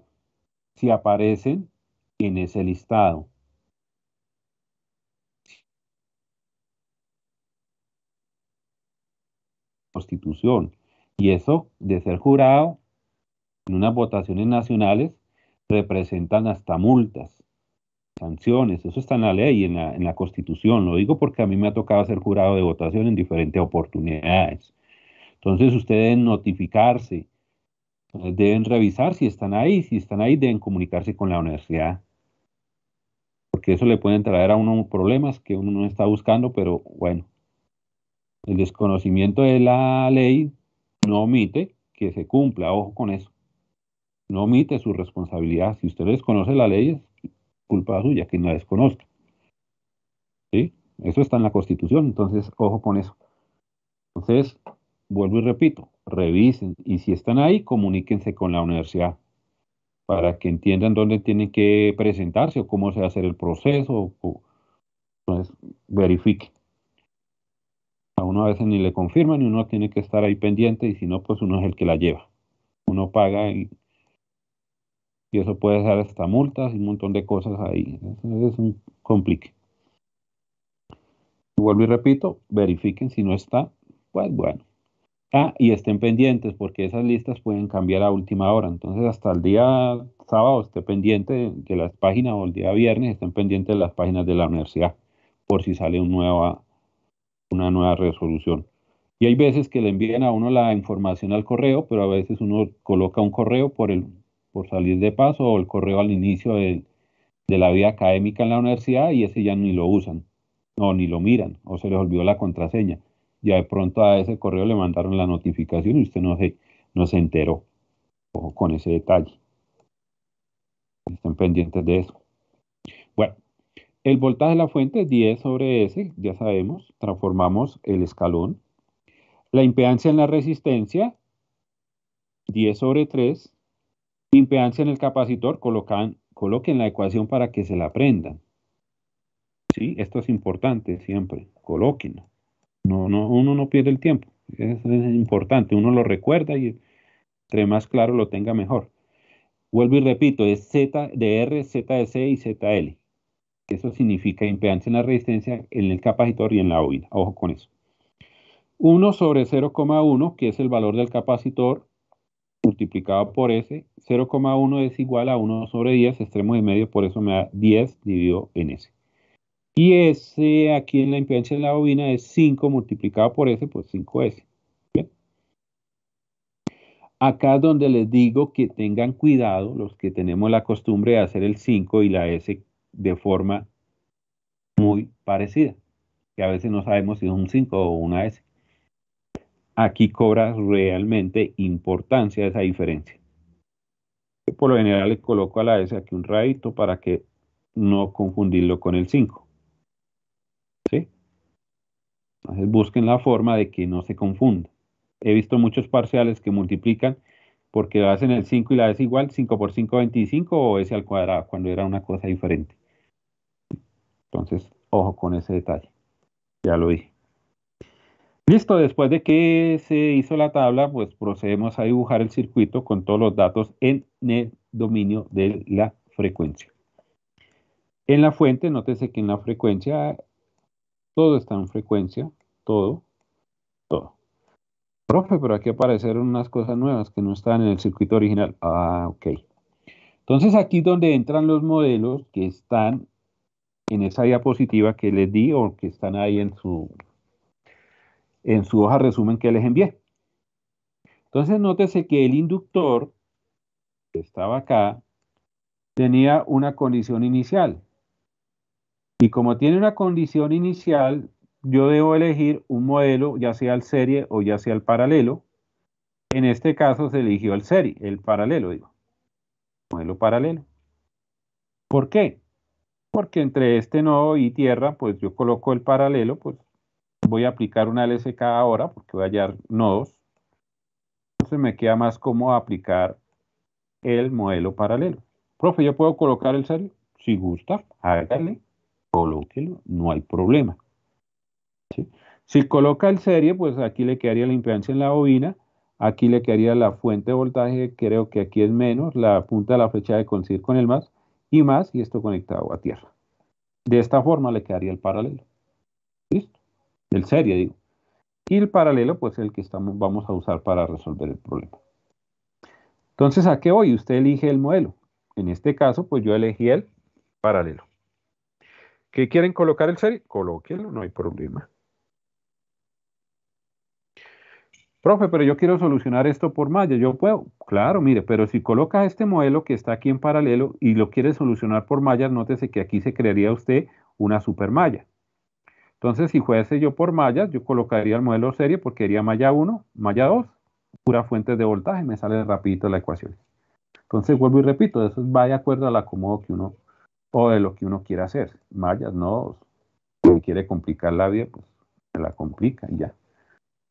si aparecen en ese listado. Constitución. Y eso, de ser jurado en unas votaciones nacionales, representan hasta multas, sanciones. Eso está en la ley, en la, en la Constitución. Lo digo porque a mí me ha tocado ser jurado de votación en diferentes oportunidades. Entonces, ustedes deben notificarse, deben revisar si están ahí, si están ahí, deben comunicarse con la universidad porque eso le pueden traer a uno problemas que uno no está buscando, pero bueno, el desconocimiento de la ley no omite que se cumpla, ojo con eso. No omite su responsabilidad. Si usted desconoce la ley, es culpa suya, no la desconozca. ¿Sí? Eso está en la Constitución, entonces ojo con eso. Entonces, vuelvo y repito, revisen y si están ahí, comuníquense con la universidad para que entiendan dónde tienen que presentarse o cómo se va a hacer el proceso. entonces, pues, verifique uno a veces ni le confirman y uno tiene que estar ahí pendiente y si no, pues uno es el que la lleva. Uno paga y, eso puede ser hasta multas y un montón de cosas ahí. Eso es un complique. Y vuelvo y repito, verifiquen si no está, pues bueno. Ah, y estén pendientes porque esas listas pueden cambiar a última hora. Entonces hasta el día sábado esté pendiente de las páginas o el día viernes estén pendientes de las páginas de la universidad por si sale un nuevo una nueva resolución. Y hay veces que le envían a uno la información al correo, pero a veces uno coloca un correo por, el, por salir de paso o el correo al inicio de la vida académica en la universidad y ese ya ni lo usan, o ni lo miran, o se les olvidó la contraseña. Ya de pronto a ese correo le mandaron la notificación y usted no se, no se enteró. con ese detalle. Estén pendientes de eso. Bueno, el voltaje de la fuente es 10 sobre S, ya sabemos, transformamos el escalón. La impedancia en la resistencia, 10 sobre 3. Impedancia en el capacitor, coloquen la ecuación para que se la aprendan. ¿Sí? Esto es importante siempre, colóquenlo. No, no, uno no pierde el tiempo, es, importante, uno lo recuerda y entre más claro lo tenga mejor. Vuelvo y repito, es Z de R, Z de C y ZL. Eso significa impedancia en la resistencia, en el capacitor y en la bobina. Ojo con eso. 1 sobre 0,1, que es el valor del capacitor multiplicado por S. 0,1 es igual a 1 sobre 10, extremo de medio, por eso me da 10 dividido en S. Y S aquí en la impedancia en la bobina es 5 multiplicado por pues S, pues 5S. Acá es donde les digo que tengan cuidado los que tenemos la costumbre de hacer el 5 y la S de forma muy parecida, que a veces no sabemos si es un 5 o una S. Aquí cobra realmente importancia esa diferencia. Por lo general le coloco a la S aquí un rayito para que no confundirlo con el 5. ¿Sí? Entonces busquen la forma de que no se confunda. He visto muchos parciales que multiplican porque hacen el 5 y la S igual, 5 por 5, 25 o S al cuadrado, cuando era una cosa diferente. Entonces, ojo con ese detalle. Ya lo vi. Listo, después de que se hizo la tabla, pues procedemos a dibujar el circuito con todos los datos en el dominio de la frecuencia. En la fuente, nótese que en la frecuencia, todo está en frecuencia, todo, todo. Profe, pero aquí aparecieron unas cosas nuevas que no están en el circuito original. Ah, ok. Entonces aquí donde entran los modelos que están en esa diapositiva que les di o que están ahí en su, en su hoja resumen que les envié. Entonces, nótese que el inductor que estaba acá tenía una condición inicial. Y como tiene una condición inicial, yo debo elegir un modelo, ya sea el serie o ya sea el paralelo. En este caso se eligió el serie, el paralelo, digo. Modelo paralelo. ¿Por qué? porque entre este nodo y tierra, pues yo coloco el paralelo, pues voy a aplicar una LSK ahora, porque voy a hallar nodos. Entonces me queda más como aplicar el modelo paralelo. Profe, ¿yo puedo colocar el serio? Si gusta, hágale, colóquelo, no hay problema. Si coloca el serie, pues aquí le quedaría la impedancia en la bobina, aquí le quedaría la fuente de voltaje, creo que aquí es menos, la punta de la flecha de coincidir con el más, y más, y esto conectado a tierra. De esta forma le quedaría el paralelo. ¿Listo? El serie, digo. Y el paralelo, pues el que estamos, vamos a usar para resolver el problema. Entonces, ¿a qué voy? Usted elige el modelo. En este caso, pues yo elegí el paralelo. ¿Qué quieren colocar el serie? Colóquenlo, no hay problema. Profe, pero yo quiero solucionar esto por malla. Yo puedo, claro, mire, pero si colocas este modelo que está aquí en paralelo y lo quiere solucionar por mallas, nótese que aquí se crearía usted una super malla. Entonces, si fuese yo por mallas, yo colocaría el modelo serie porque haría malla 1, malla 2, pura fuente de voltaje, me sale rapidito la ecuación. Entonces, vuelvo y repito, eso va de acuerdo al acomodo que uno, o de lo que uno quiere hacer. Mallas, no. si quiere complicar la vida, pues la complica y ya.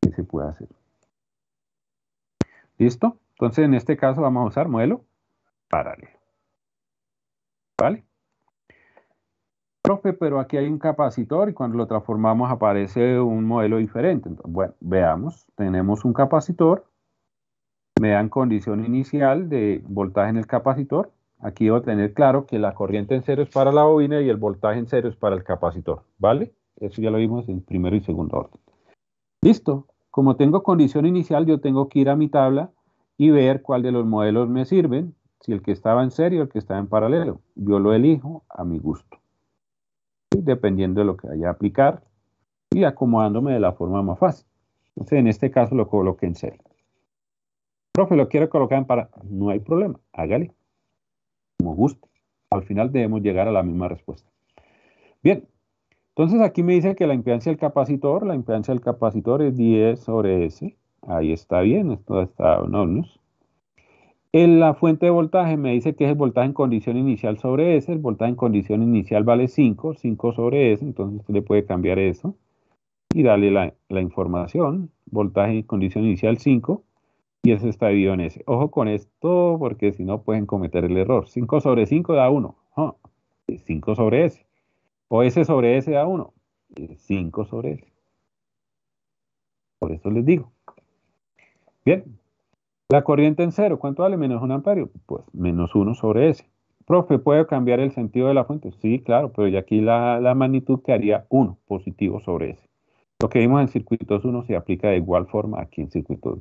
¿Qué se puede hacer? ¿Listo? Entonces, en este caso vamos a usar modelo paralelo. ¿Vale? Profe, pero aquí hay un capacitor y cuando lo transformamos aparece un modelo diferente. bueno, veamos. Tenemos un capacitor. Me dan condición inicial de voltaje en el capacitor. Aquí voy a tener claro que la corriente en cero es para la bobina y el voltaje en cero es para el capacitor. ¿Vale? Eso ya lo vimos en primero y segundo orden. Listo. Como tengo condición inicial, yo tengo que ir a mi tabla y ver cuál de los modelos me sirven, si el que estaba en serie o el que estaba en paralelo. Yo lo elijo a mi gusto, dependiendo de lo que vaya a aplicar y acomodándome de la forma más fácil. Entonces, en este caso lo coloqué en serie. Profe, lo quiero colocar en paralelo. No hay problema, hágale, como guste. Al final debemos llegar a la misma respuesta. Bien, entonces aquí me dice que la impedancia del capacitor, la impedancia del capacitor es 10 sobre S. Ahí está bien, esto está en En la fuente de voltaje me dice que es el voltaje en condición inicial sobre S. El voltaje en condición inicial vale 5, 5 sobre S. Entonces usted le puede cambiar eso y darle la, información. Voltaje en condición inicial 5 y eso está dividido en S. Ojo con esto porque si no pueden cometer el error. 5 sobre 5 da 1. 5 ah, sobre S. O S pues sobre S da 1. 5 sobre S. Por eso les digo. Bien. La corriente en cero, ¿cuánto vale? Menos un amperio. Pues menos 1 sobre S. Profe, ¿puedo cambiar el sentido de la fuente? Sí, claro, pero ya aquí la, la magnitud quedaría 1 positivo sobre S. Lo que vimos en circuitos 1 se aplica de igual forma aquí en circuitos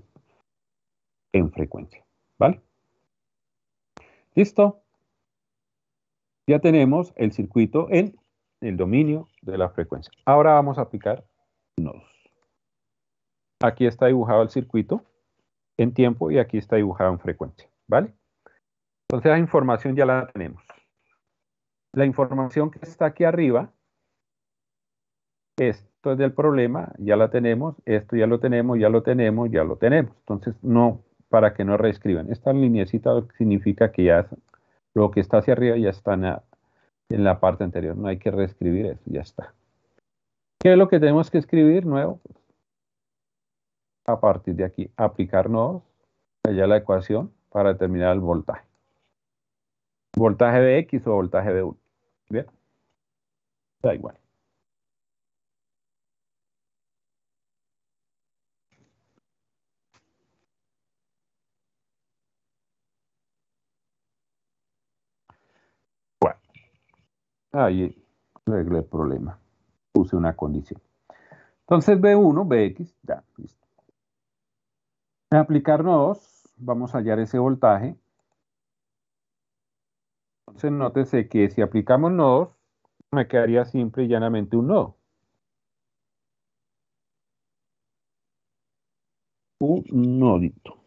en frecuencia. ¿Vale? Listo. Ya tenemos el circuito en el dominio de la frecuencia. Ahora vamos a aplicar nodos. Aquí está dibujado el circuito en tiempo y aquí está dibujado en frecuencia, ¿vale? Entonces la información ya la tenemos. La información que está aquí arriba, esto es del problema, ya la tenemos, esto ya lo tenemos, ya lo tenemos, ya lo tenemos. Entonces no, para que no reescriban. Esta linecita significa que ya lo que está hacia arriba ya está en la parte anterior. No hay que reescribir eso, ya está. ¿Qué es lo que tenemos que escribir nuevo? a partir de aquí, Aplicarnos allá la ecuación para determinar el voltaje. Voltaje de X o voltaje de 1. Bien. Da igual. ahí arreglé el problema. Puse una condición. Entonces B1, Bx, ya, listo. aplicar nodos, vamos a hallar ese voltaje. Entonces nótese que si aplicamos nodos, me quedaría simple y llanamente un nodo. Un nodito.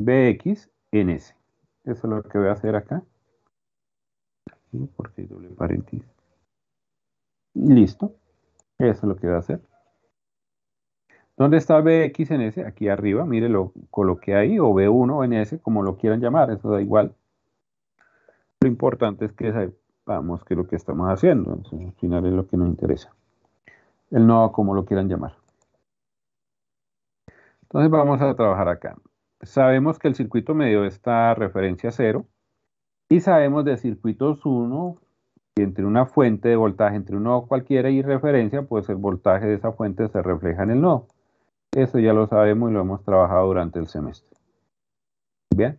bx en S. Eso es lo que voy a hacer acá. Porque doble paréntesis. Y listo. Eso es lo que voy a hacer. ¿Dónde está bx en S? Aquí arriba, mire, lo coloqué ahí, o b1 en S, como lo quieran llamar, eso da igual. Lo importante es que sepamos que es lo que estamos haciendo. Entonces, al final es lo que nos interesa. El nodo, como lo quieran llamar. Entonces vamos a trabajar acá sabemos que el circuito medio está esta referencia cero y sabemos de circuitos 1 que entre una fuente de voltaje entre un nodo cualquiera y referencia, pues el voltaje de esa fuente se refleja en el nodo. Eso ya lo sabemos y lo hemos trabajado durante el semestre. Bien.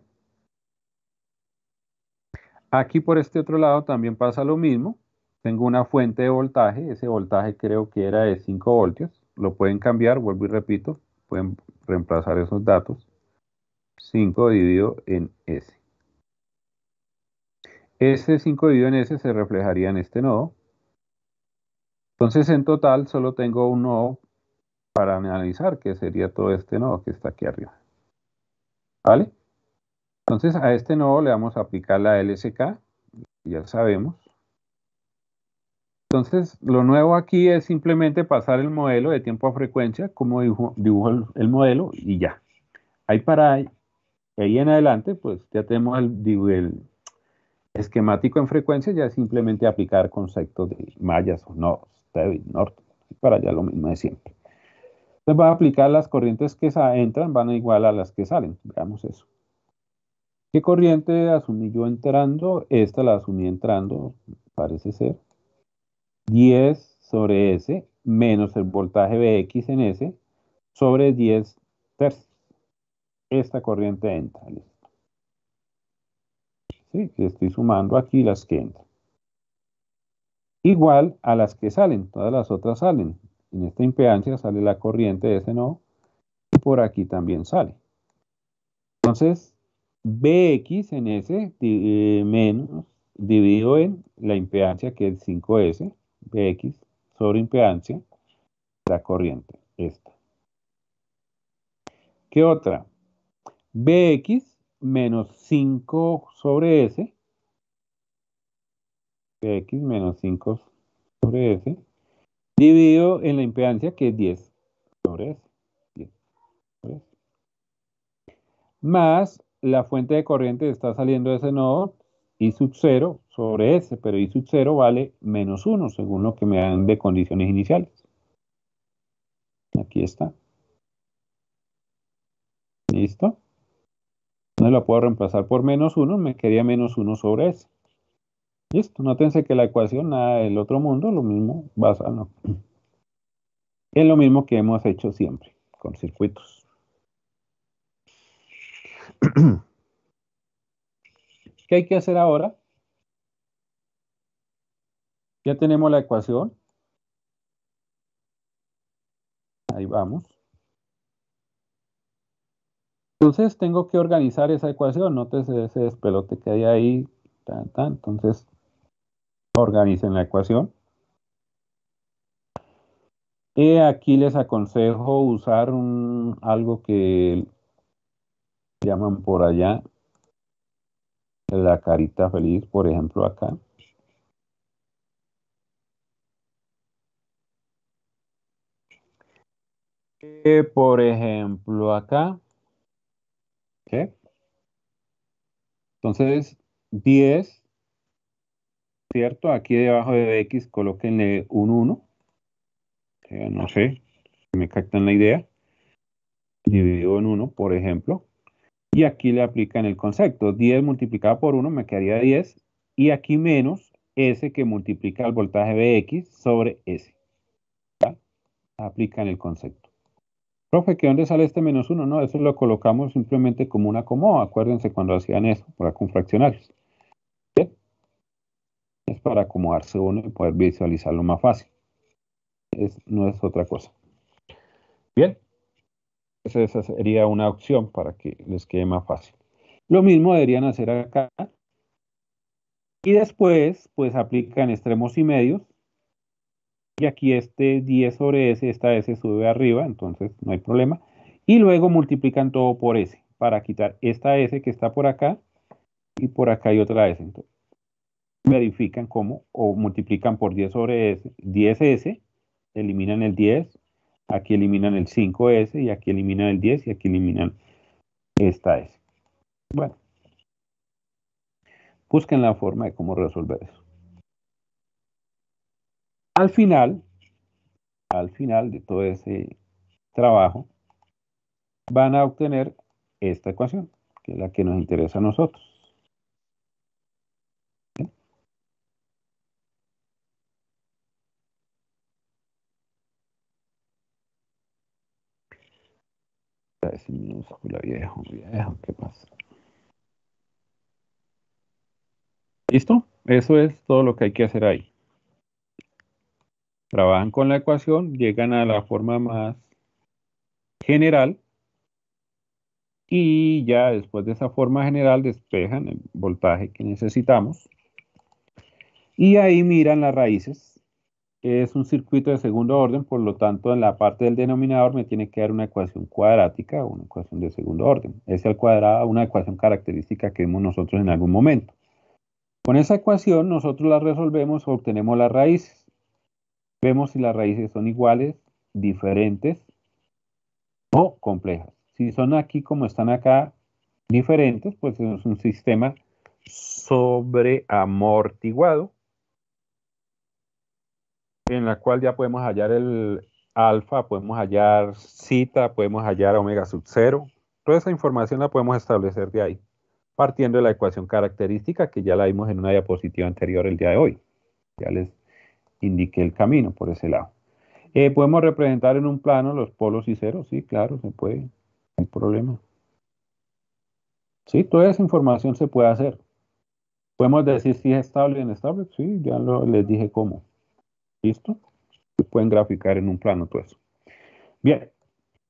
Aquí por este otro lado también pasa lo mismo. Tengo una fuente de voltaje, ese voltaje creo que era de 5 voltios. Lo pueden cambiar, vuelvo y repito, pueden reemplazar esos datos. 5 dividido en S. ese 5 dividido en S se reflejaría en este nodo. Entonces, en total, solo tengo un nodo para analizar, que sería todo este nodo que está aquí arriba. ¿Vale? Entonces, a este nodo le vamos a aplicar la LSK, ya sabemos. Entonces, lo nuevo aquí es simplemente pasar el modelo de tiempo a frecuencia, como dibujo, el, modelo y ya. Ahí para ahí en adelante, pues ya tenemos el, esquemático en frecuencia, ya es simplemente aplicar conceptos de mallas o no, David, norte, para allá lo mismo de siempre. Entonces va a aplicar las corrientes que entran, van igual a las que salen, veamos eso. ¿Qué corriente asumí yo entrando? Esta la asumí entrando, parece ser. 10 sobre S menos el voltaje BX en S sobre 10 tercios esta corriente entra. ¿Sí? Estoy sumando aquí las que entran. Igual a las que salen, todas las otras salen. En esta impedancia sale la corriente de ese nodo y por aquí también sale. Entonces, Bx en S eh, menos dividido en la impedancia que es 5S, Bx sobre impedancia, la corriente, esta. ¿Qué otra? bx menos 5 sobre s, bx menos 5 sobre s, dividido en la impedancia que es 10 sobre s, 10 sobre s. Más la fuente de corriente está saliendo de ese nodo, I sub 0 sobre S, pero I sub 0 vale menos 1, según lo que me dan de condiciones iniciales. Aquí está. ¿Listo? No la puedo reemplazar por menos 1, me quería menos 1 sobre S. Listo, notense que la ecuación, nada del otro mundo, lo mismo basa, ¿no? *clears throat* Es lo mismo que hemos hecho siempre con circuitos. *clears throat* ¿Qué hay que hacer ahora? Ya tenemos la ecuación. Ahí vamos. Entonces tengo que organizar esa ecuación, nótese ese despelote que hay ahí, entonces organicen la ecuación. Y aquí les aconsejo usar algo que llaman por allá la carita feliz, por ejemplo, acá. Eh, por ejemplo, acá. Entonces, 10, ¿cierto? Aquí debajo de Vx colóquenle un 1. No sé, me captan la idea. Dividido en 1, por ejemplo. Y aquí le aplican el concepto. 10 multiplicado por 1 me quedaría 10. Y aquí menos S que multiplica el voltaje Vx sobre S. ¿Vale? Aplican el concepto. Profe, ¿que dónde sale este menos uno? No, eso lo colocamos simplemente como una coma. Acuérdense cuando hacían eso, para con fraccionarios. Es para acomodarse uno y poder visualizarlo más fácil. no es otra cosa. Bien. esa sería una opción para que les quede más fácil. Lo mismo deberían hacer acá. Y después, pues aplican extremos y medios y aquí este 10 sobre S, esta S sube arriba, entonces no hay problema. Y luego multiplican todo por S para quitar esta S que está por acá y por acá hay otra S. Entonces, verifican cómo o multiplican por 10 sobre S, 10S, eliminan el 10, aquí eliminan el 5S y aquí eliminan el 10 y aquí eliminan esta S. Bueno, busquen la forma de cómo resolver eso. Al final, al final de todo ese trabajo, van a obtener esta ecuación, que es la que nos interesa a nosotros. ¿qué pasa? ¿Listo? Eso es todo lo que hay que hacer ahí trabajan con la ecuación, llegan a la forma más general y ya después de esa forma general despejan el voltaje que necesitamos. Y ahí miran las raíces. Es un circuito de segundo orden, por lo tanto en la parte del denominador me tiene que dar una ecuación cuadrática, una ecuación de segundo orden. es al cuadrado, una ecuación característica que vemos nosotros en algún momento. Con esa ecuación nosotros la resolvemos, o obtenemos las raíces. Vemos si las raíces son iguales, diferentes o complejas. Si son aquí como están acá, diferentes, pues es un sistema sobreamortiguado en la cual ya podemos hallar el alfa, podemos hallar cita, podemos hallar omega sub cero. Toda esa información la podemos establecer de ahí, partiendo de la ecuación característica que ya la vimos en una diapositiva anterior el día de hoy. Ya les indique el camino por ese lado. Eh, ¿Podemos representar en un plano los polos y ceros? Sí, claro, se puede, no hay problema. Sí, toda esa información se puede hacer. ¿Podemos decir si es estable o inestable? Sí, ya les dije cómo. ¿Listo? Se pueden graficar en un plano todo eso. Pues. Bien,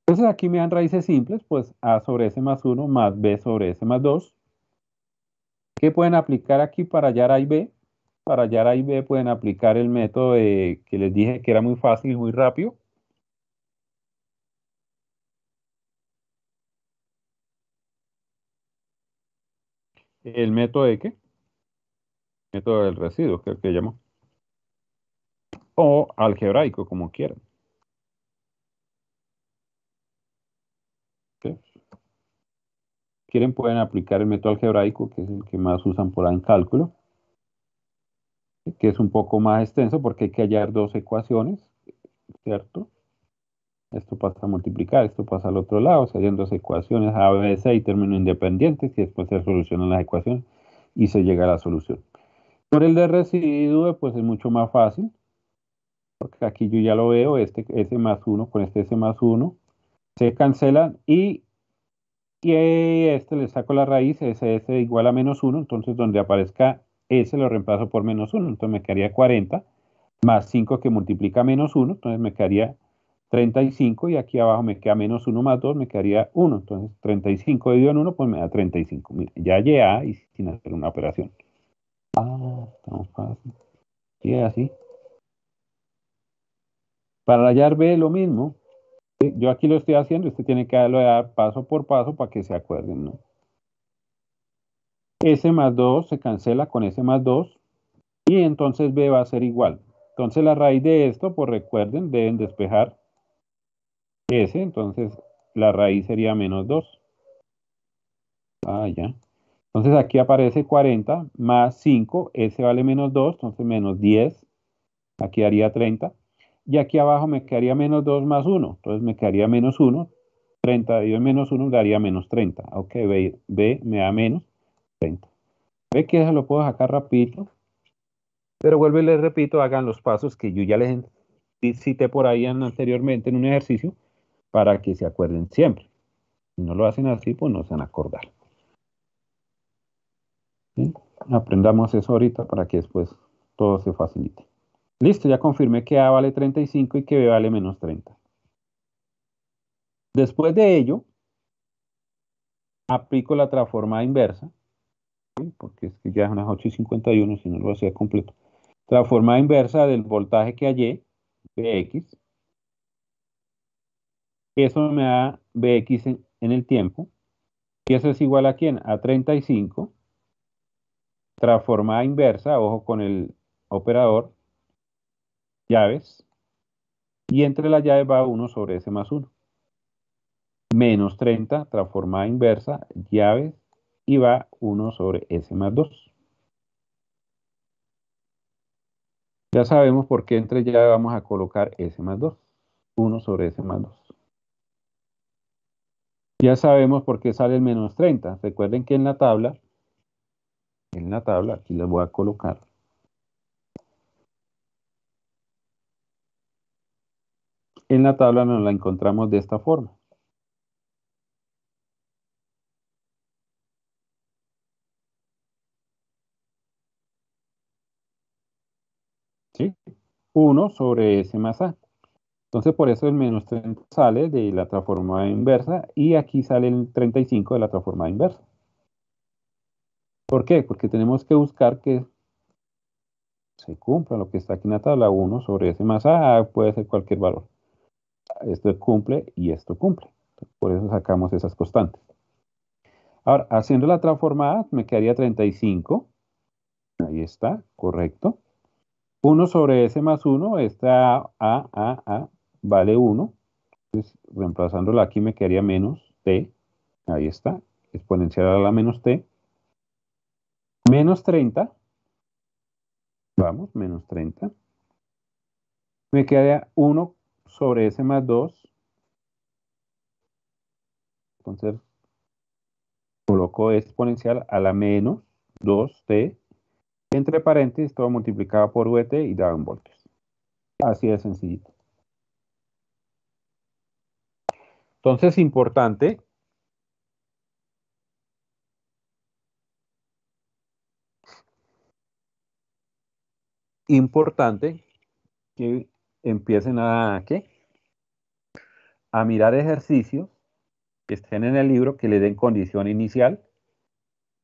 entonces aquí me dan raíces simples, pues A sobre S más 1 más B sobre S más 2, ¿Qué pueden aplicar aquí para hallar A y B, para hallar y B pueden aplicar el método que les dije que era muy fácil y muy rápido. ¿El método de qué? Método del residuo, creo que llamó. O algebraico, como quieran. Quieren, pueden aplicar el método algebraico, que es el que más usan por ahí en cálculo que es un poco más extenso porque hay que hallar dos ecuaciones, ¿cierto? Esto pasa a multiplicar, esto pasa al otro lado, se hallan dos ecuaciones A, B, C y términos independientes y después se solucionan las ecuaciones y se llega a la solución. Por el de residuo, pues es mucho más fácil, porque aquí yo ya lo veo, este S más 1 con este S más 1, se cancelan y, y este le saco la raíz, ese S igual a menos 1, entonces donde aparezca ese lo reemplazo por menos 1, entonces me quedaría 40 más 5 que multiplica menos 1, entonces me quedaría 35 y aquí abajo me queda menos 1 más 2, me quedaría 1. Entonces 35 dividido en 1, pues me da 35. Mira, ya llegué a y sin hacer una operación. Ah, estamos fácil. así. Para hallar B lo mismo. Yo aquí lo estoy haciendo, usted tiene que darlo paso por paso para que se acuerden, ¿no? S más 2 se cancela con S más 2 y entonces B va a ser igual. Entonces la raíz de esto, pues recuerden, deben despejar S, entonces la raíz sería menos 2. Ah, ya. Entonces aquí aparece 40 más 5, S vale menos 2, entonces menos 10, aquí haría 30. Y aquí abajo me quedaría menos 2 más 1, entonces me quedaría menos 1, 30 dividido menos 1 daría menos 30. Ok, B me da menos. Ve que eso lo puedo sacar rapidito. Pero vuelvo y repito, hagan los pasos que yo ya les cité por ahí anteriormente en un ejercicio para que se acuerden siempre. Si no lo hacen así, pues no se van a acordar. Aprendamos eso ahorita para que después todo se facilite. Listo, ya confirmé que A vale 35 y que B vale menos 30. Después de ello, aplico la transformada inversa porque es que ya es unas 8 y 51, si no lo hacía completo. Transformada inversa del voltaje que hallé, Bx. Eso me da Bx en, en el tiempo. Y eso es igual a quién? A 35. Transformada inversa, ojo con el operador, llaves. Y entre las llaves va 1 sobre S más 1. Menos 30, transformada inversa, llaves y va 1 sobre S más 2. Ya sabemos por qué entre ya vamos a colocar S más 2. 1 sobre S más 2. Ya sabemos por qué sale el menos 30. Recuerden que en la tabla, en la tabla, aquí les voy a colocar. En la tabla nos la encontramos de esta forma. 1 sobre S más A. Entonces, por eso el menos 30 sale de la transformada inversa y aquí sale el 35 de la transformada inversa. ¿Por qué? Porque tenemos que buscar que se cumpla lo que está aquí en la tabla 1 sobre S más A, puede ser cualquier valor. Esto cumple y esto cumple. Por eso sacamos esas constantes. Ahora, haciendo la transformada, me quedaría 35. Ahí está, correcto. 1 sobre S más 1, esta A, A, A vale 1. Entonces, reemplazándola aquí me quedaría menos T. Ahí está. Exponencial a la menos T. Menos 30. Vamos, menos 30. Me quedaría 1 sobre S más 2. Entonces, coloco exponencial a la menos 2T entre paréntesis, todo multiplicado por VT y dado en voltios. Así de sencillito. Entonces, importante importante que empiecen a ¿qué? a mirar ejercicios que estén en el libro que le den condición inicial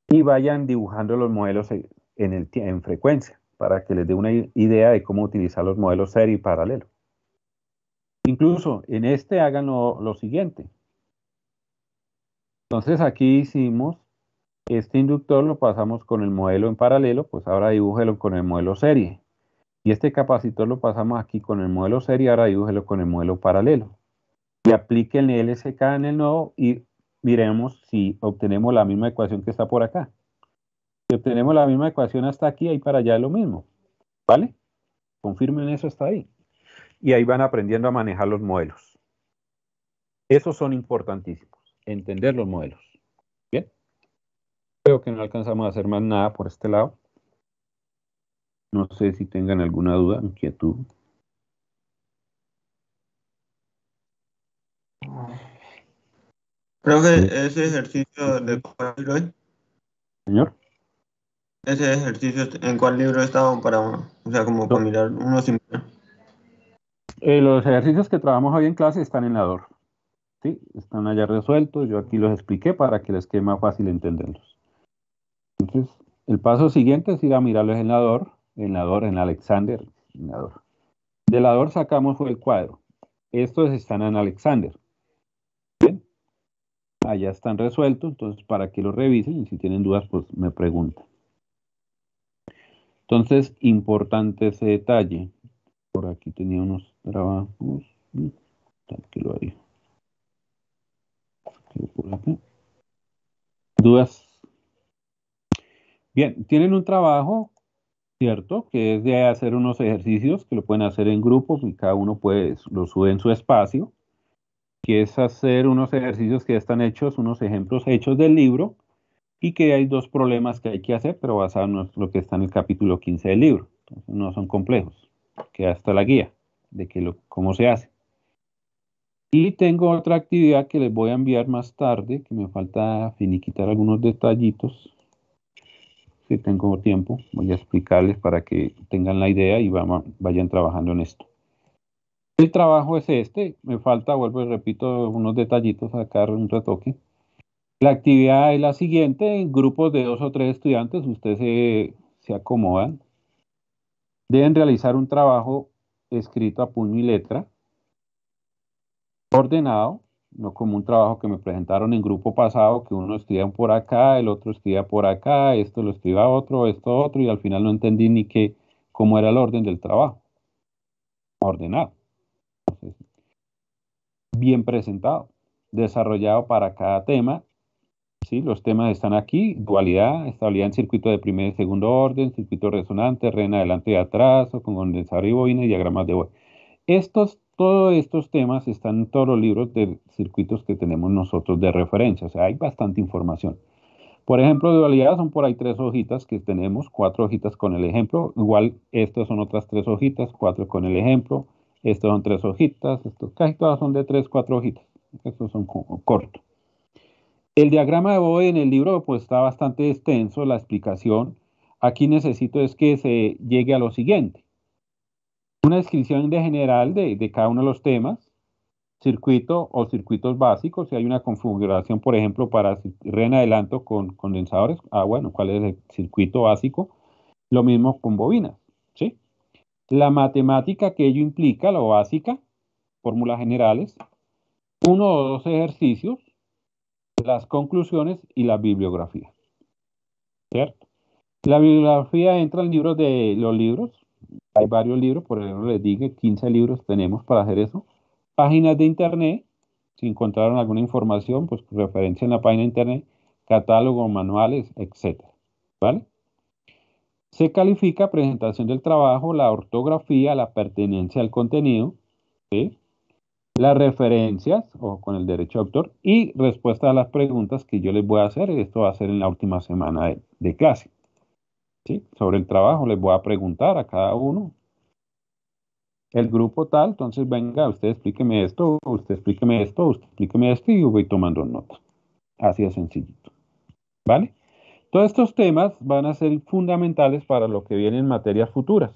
y vayan dibujando los modelos eh, en, frecuencia, para que les dé una idea de cómo utilizar los modelos serie y paralelo. Incluso en este hagan lo, siguiente. Entonces aquí hicimos este inductor, lo pasamos con el modelo en paralelo, pues ahora dibújelo con el modelo serie. Y este capacitor lo pasamos aquí con el modelo serie, ahora dibújelo con el modelo paralelo. Y aplique el LSK en el nodo y miremos si obtenemos la misma ecuación que está por acá. Si obtenemos la misma ecuación hasta aquí, ahí para allá es lo mismo. ¿Vale? Confirmen eso hasta ahí. Y ahí van aprendiendo a manejar los modelos. Esos son importantísimos, entender los modelos. Bien. Creo que no alcanzamos a hacer más nada por este lado. No sé si tengan alguna duda, inquietud. Profe, ese ejercicio de hoy. Señor ese ejercicio en cuál libro está? para uno? O sea, como para mirar uno sin eh, los ejercicios que trabajamos hoy en clase están en la DOR. ¿sí? Están allá resueltos. Yo aquí los expliqué para que les quede más fácil entenderlos. Entonces, el paso siguiente es ir a mirarlos en la DOR, en la DOR, en Alexander, en la De la sacamos el cuadro. Estos están en Alexander. Bien. Allá están resueltos, entonces para que los revisen y si tienen dudas, pues me preguntan. Entonces, importante ese detalle. Por aquí tenía unos trabajos. lo ¿Dudas? Bien, tienen un trabajo, ¿cierto? Que es de hacer unos ejercicios que lo pueden hacer en grupos y cada uno lo sube en su espacio, que es hacer unos ejercicios que están hechos, unos ejemplos hechos del libro y que hay dos problemas que hay que hacer, pero basado en lo que está en el capítulo 15 del libro. no son complejos, Que hasta la guía de que cómo se hace. Y tengo otra actividad que les voy a enviar más tarde, que me falta finiquitar algunos detallitos. Si tengo tiempo, voy a explicarles para que tengan la idea y vayan trabajando en esto. El trabajo es este, me falta, vuelvo y repito, unos detallitos, sacar un retoque la actividad es la siguiente, en grupos de dos o tres estudiantes, ustedes se, acomodan, deben realizar un trabajo escrito a puño y letra, ordenado, no como un trabajo que me presentaron en grupo pasado, que uno estudia por acá, el otro estudia por acá, esto lo estudia otro, esto otro, y al final no entendí ni qué, cómo era el orden del trabajo. Ordenado. bien presentado, desarrollado para cada tema los temas están aquí, dualidad, estabilidad en circuito de primer y segundo orden, circuito resonante, rena adelante y atrás, o con condensador y bobina y diagramas de Bohr. Estos, todos estos temas están en todos los libros de circuitos que tenemos nosotros de referencia, o sea, hay bastante información. Por ejemplo, dualidad son por ahí tres hojitas que tenemos, cuatro hojitas con el ejemplo, igual estas son otras tres hojitas, cuatro con el ejemplo, estas son tres hojitas, estos casi todas son de tres, cuatro hojitas, estos son cortos. El diagrama de Bode en el libro pues está bastante extenso, la explicación. Aquí necesito es que se llegue a lo siguiente. Una descripción de general de, cada uno de los temas, circuito o circuitos básicos, si hay una configuración, por ejemplo, para reen adelanto con condensadores, ah, bueno, cuál es el circuito básico, lo mismo con bobinas, ¿sí? La matemática que ello implica, lo básica, fórmulas generales, uno o dos ejercicios, las conclusiones y la bibliografía. ¿Cierto? La bibliografía entra en libros de los libros. Hay varios libros, por ejemplo, les dije 15 libros tenemos para hacer eso. Páginas de internet, si encontraron alguna información, pues referencia en la página de internet, catálogos manuales, etc. ¿Vale? Se califica presentación del trabajo, la ortografía, la pertenencia al contenido. ¿sí? las referencias o con el derecho de autor y respuesta a las preguntas que yo les voy a hacer. Esto va a ser en la última semana de, clase. ¿sí? Sobre el trabajo les voy a preguntar a cada uno. El grupo tal, entonces venga, usted explíqueme esto, usted explíqueme esto, usted explíqueme esto y yo voy tomando nota. Así de sencillito. ¿Vale? Todos estos temas van a ser fundamentales para lo que viene en materias futuras.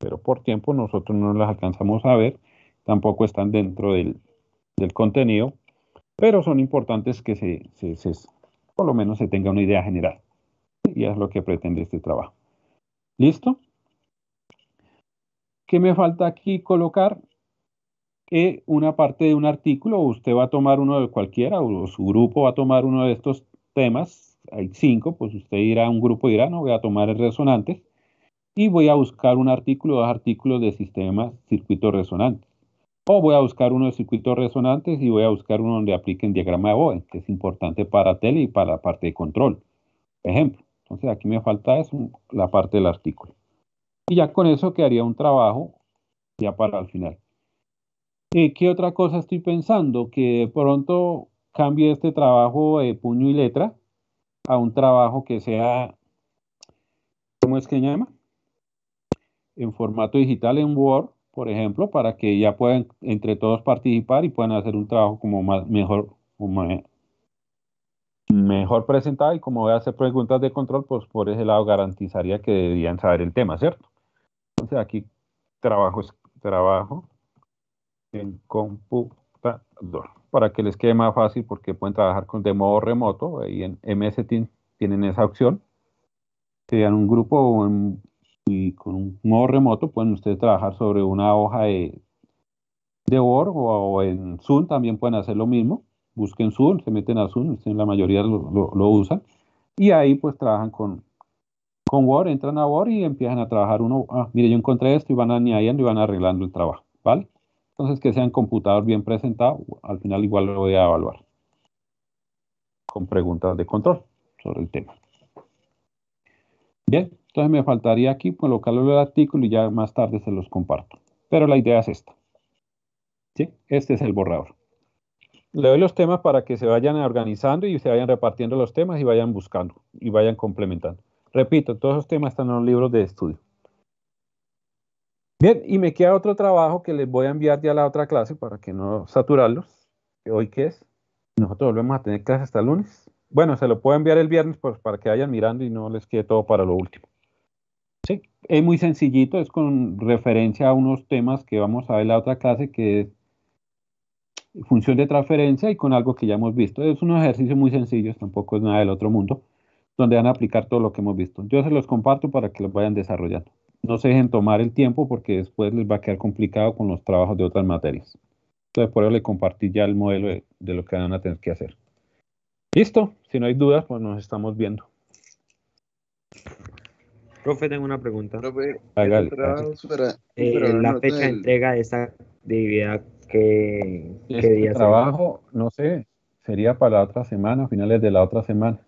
Pero por tiempo nosotros no las alcanzamos a ver tampoco están dentro del, contenido, pero son importantes que se, por lo menos se tenga una idea general. Y es lo que pretende este trabajo. ¿Listo? ¿Qué me falta aquí colocar? Que una parte de un artículo, usted va a tomar uno de cualquiera, o su grupo va a tomar uno de estos temas, hay cinco, pues usted irá a un grupo y dirá, no, voy a tomar el resonante, y voy a buscar un artículo, dos artículos de sistemas circuitos resonantes. O voy a buscar uno de circuitos resonantes y voy a buscar uno donde apliquen diagrama de Bowen, que es importante para tele y para la parte de control. Ejemplo. Entonces aquí me falta es la parte del artículo. Y ya con eso quedaría un trabajo ya para el final. Eh, ¿Qué otra cosa estoy pensando? Que pronto cambie este trabajo de puño y letra a un trabajo que sea, ¿cómo es que llama? En formato digital en Word por ejemplo, para que ya puedan entre todos participar y puedan hacer un trabajo como mejor, mejor presentado y como voy a hacer preguntas de control, pues por ese lado garantizaría que deberían saber el tema, ¿cierto? Entonces aquí trabajo trabajo en computador para que les quede más fácil porque pueden trabajar de modo remoto y en MS Team tienen esa opción. Sean un grupo o en y con un modo remoto pueden ustedes trabajar sobre una hoja de, de Word o, en Zoom también pueden hacer lo mismo. Busquen Zoom, se meten a Zoom, la mayoría lo, usan. Y ahí pues trabajan con, con Word, entran a Word y empiezan a trabajar uno, ah, mire, yo encontré esto y van añadiendo y van arreglando el trabajo, ¿vale? Entonces, que sean computador bien presentado, al final igual lo voy a evaluar con preguntas de control sobre el tema. Bien. Entonces me faltaría aquí colocarlo en el artículo y ya más tarde se los comparto. Pero la idea es esta. ¿Sí? Este es el borrador. Le doy los temas para que se vayan organizando y se vayan repartiendo los temas y vayan buscando y vayan complementando. Repito, todos esos temas están en los libros de estudio. Bien, y me queda otro trabajo que les voy a enviar ya a la otra clase para que no saturarlos. ¿Hoy qué es? Nosotros volvemos a tener clase hasta el lunes. Bueno, se lo puedo enviar el viernes pues, para que vayan mirando y no les quede todo para lo último. Sí, es muy sencillito, es con referencia a unos temas que vamos a ver en la otra clase, que es función de transferencia y con algo que ya hemos visto. Es un ejercicio muy sencillo, tampoco es nada del otro mundo, donde van a aplicar todo lo que hemos visto. Yo se los comparto para que los vayan desarrollando. No se dejen tomar el tiempo porque después les va a quedar complicado con los trabajos de otras materias. Entonces, por eso les compartí ya el modelo de lo que van a tener que hacer. Listo, si no hay dudas, pues nos estamos viendo. Profe, tengo una pregunta. Eh, la fecha de entrega de esa actividad, que, qué este trabajo, no sé, sería para la otra semana, finales de la otra semana,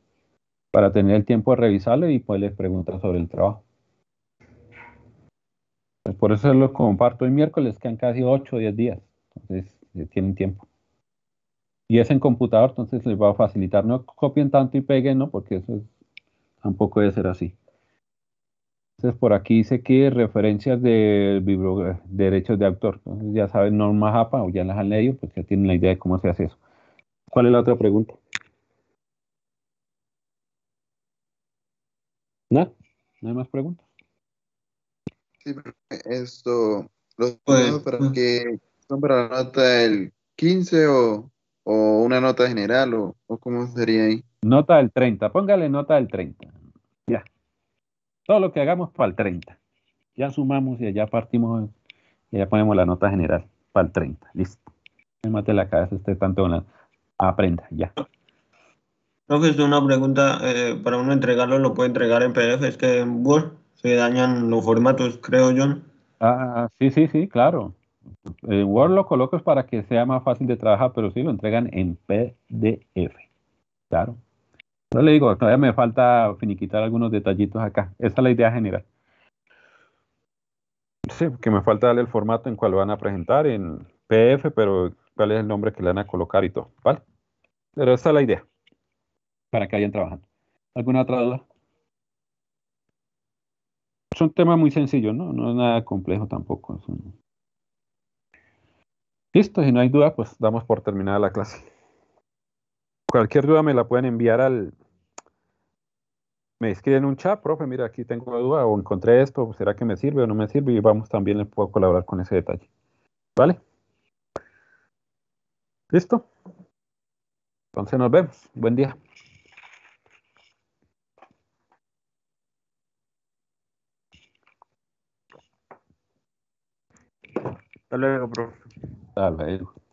para tener el tiempo de revisarle y pues les preguntar sobre el trabajo. Pues por eso lo comparto el miércoles, que han casi 8 o 10 días, entonces eh, tienen tiempo. Y es en computador, entonces les va a facilitar, no copien tanto y peguen, ¿no? Porque eso tampoco debe ser así. Entonces por aquí dice que referencias de derechos de autor. Entonces, ya saben, norma APA o ya las han leído, pues ya tienen la idea de cómo se hace eso. ¿Cuál es la otra pregunta? ¿No? ¿No hay más preguntas? Sí, esto, los bueno, pues, para pues. que son para la nota del 15 o, una nota general o, o cómo sería ahí. Nota del 30, póngale nota del 30. Ya. Todo lo que hagamos para el 30. Ya sumamos y allá partimos y ya ponemos la nota general para el 30. Listo. No mate la cabeza usted tanto una Aprenda, ya. Creo que es una pregunta eh, para uno entregarlo, lo puede entregar en PDF. Es que en Word se dañan los formatos, creo yo. Ah, sí, sí, sí, claro. En eh, Word lo colocas para que sea más fácil de trabajar, pero sí lo entregan en PDF. Claro. No le digo, todavía me falta finiquitar algunos detallitos acá. Esa es la idea general. Sí, que me falta darle el formato en cual van a presentar, en PF, pero cuál es el nombre que le van a colocar y todo, ¿vale? Pero esa es la idea, para que vayan trabajando. ¿Alguna otra duda? un tema muy sencillo, ¿no? No es nada complejo tampoco. Listo, si no hay duda, pues damos por terminada la clase. Cualquier duda me la pueden enviar al... Me escriben un chat, profe, mira, aquí tengo una duda, o encontré esto, ¿será que me sirve o no me sirve? Y vamos, también les puedo colaborar con ese detalle. ¿Vale? ¿Listo? Entonces nos vemos. Buen día. Hasta luego, profe. Hasta luego.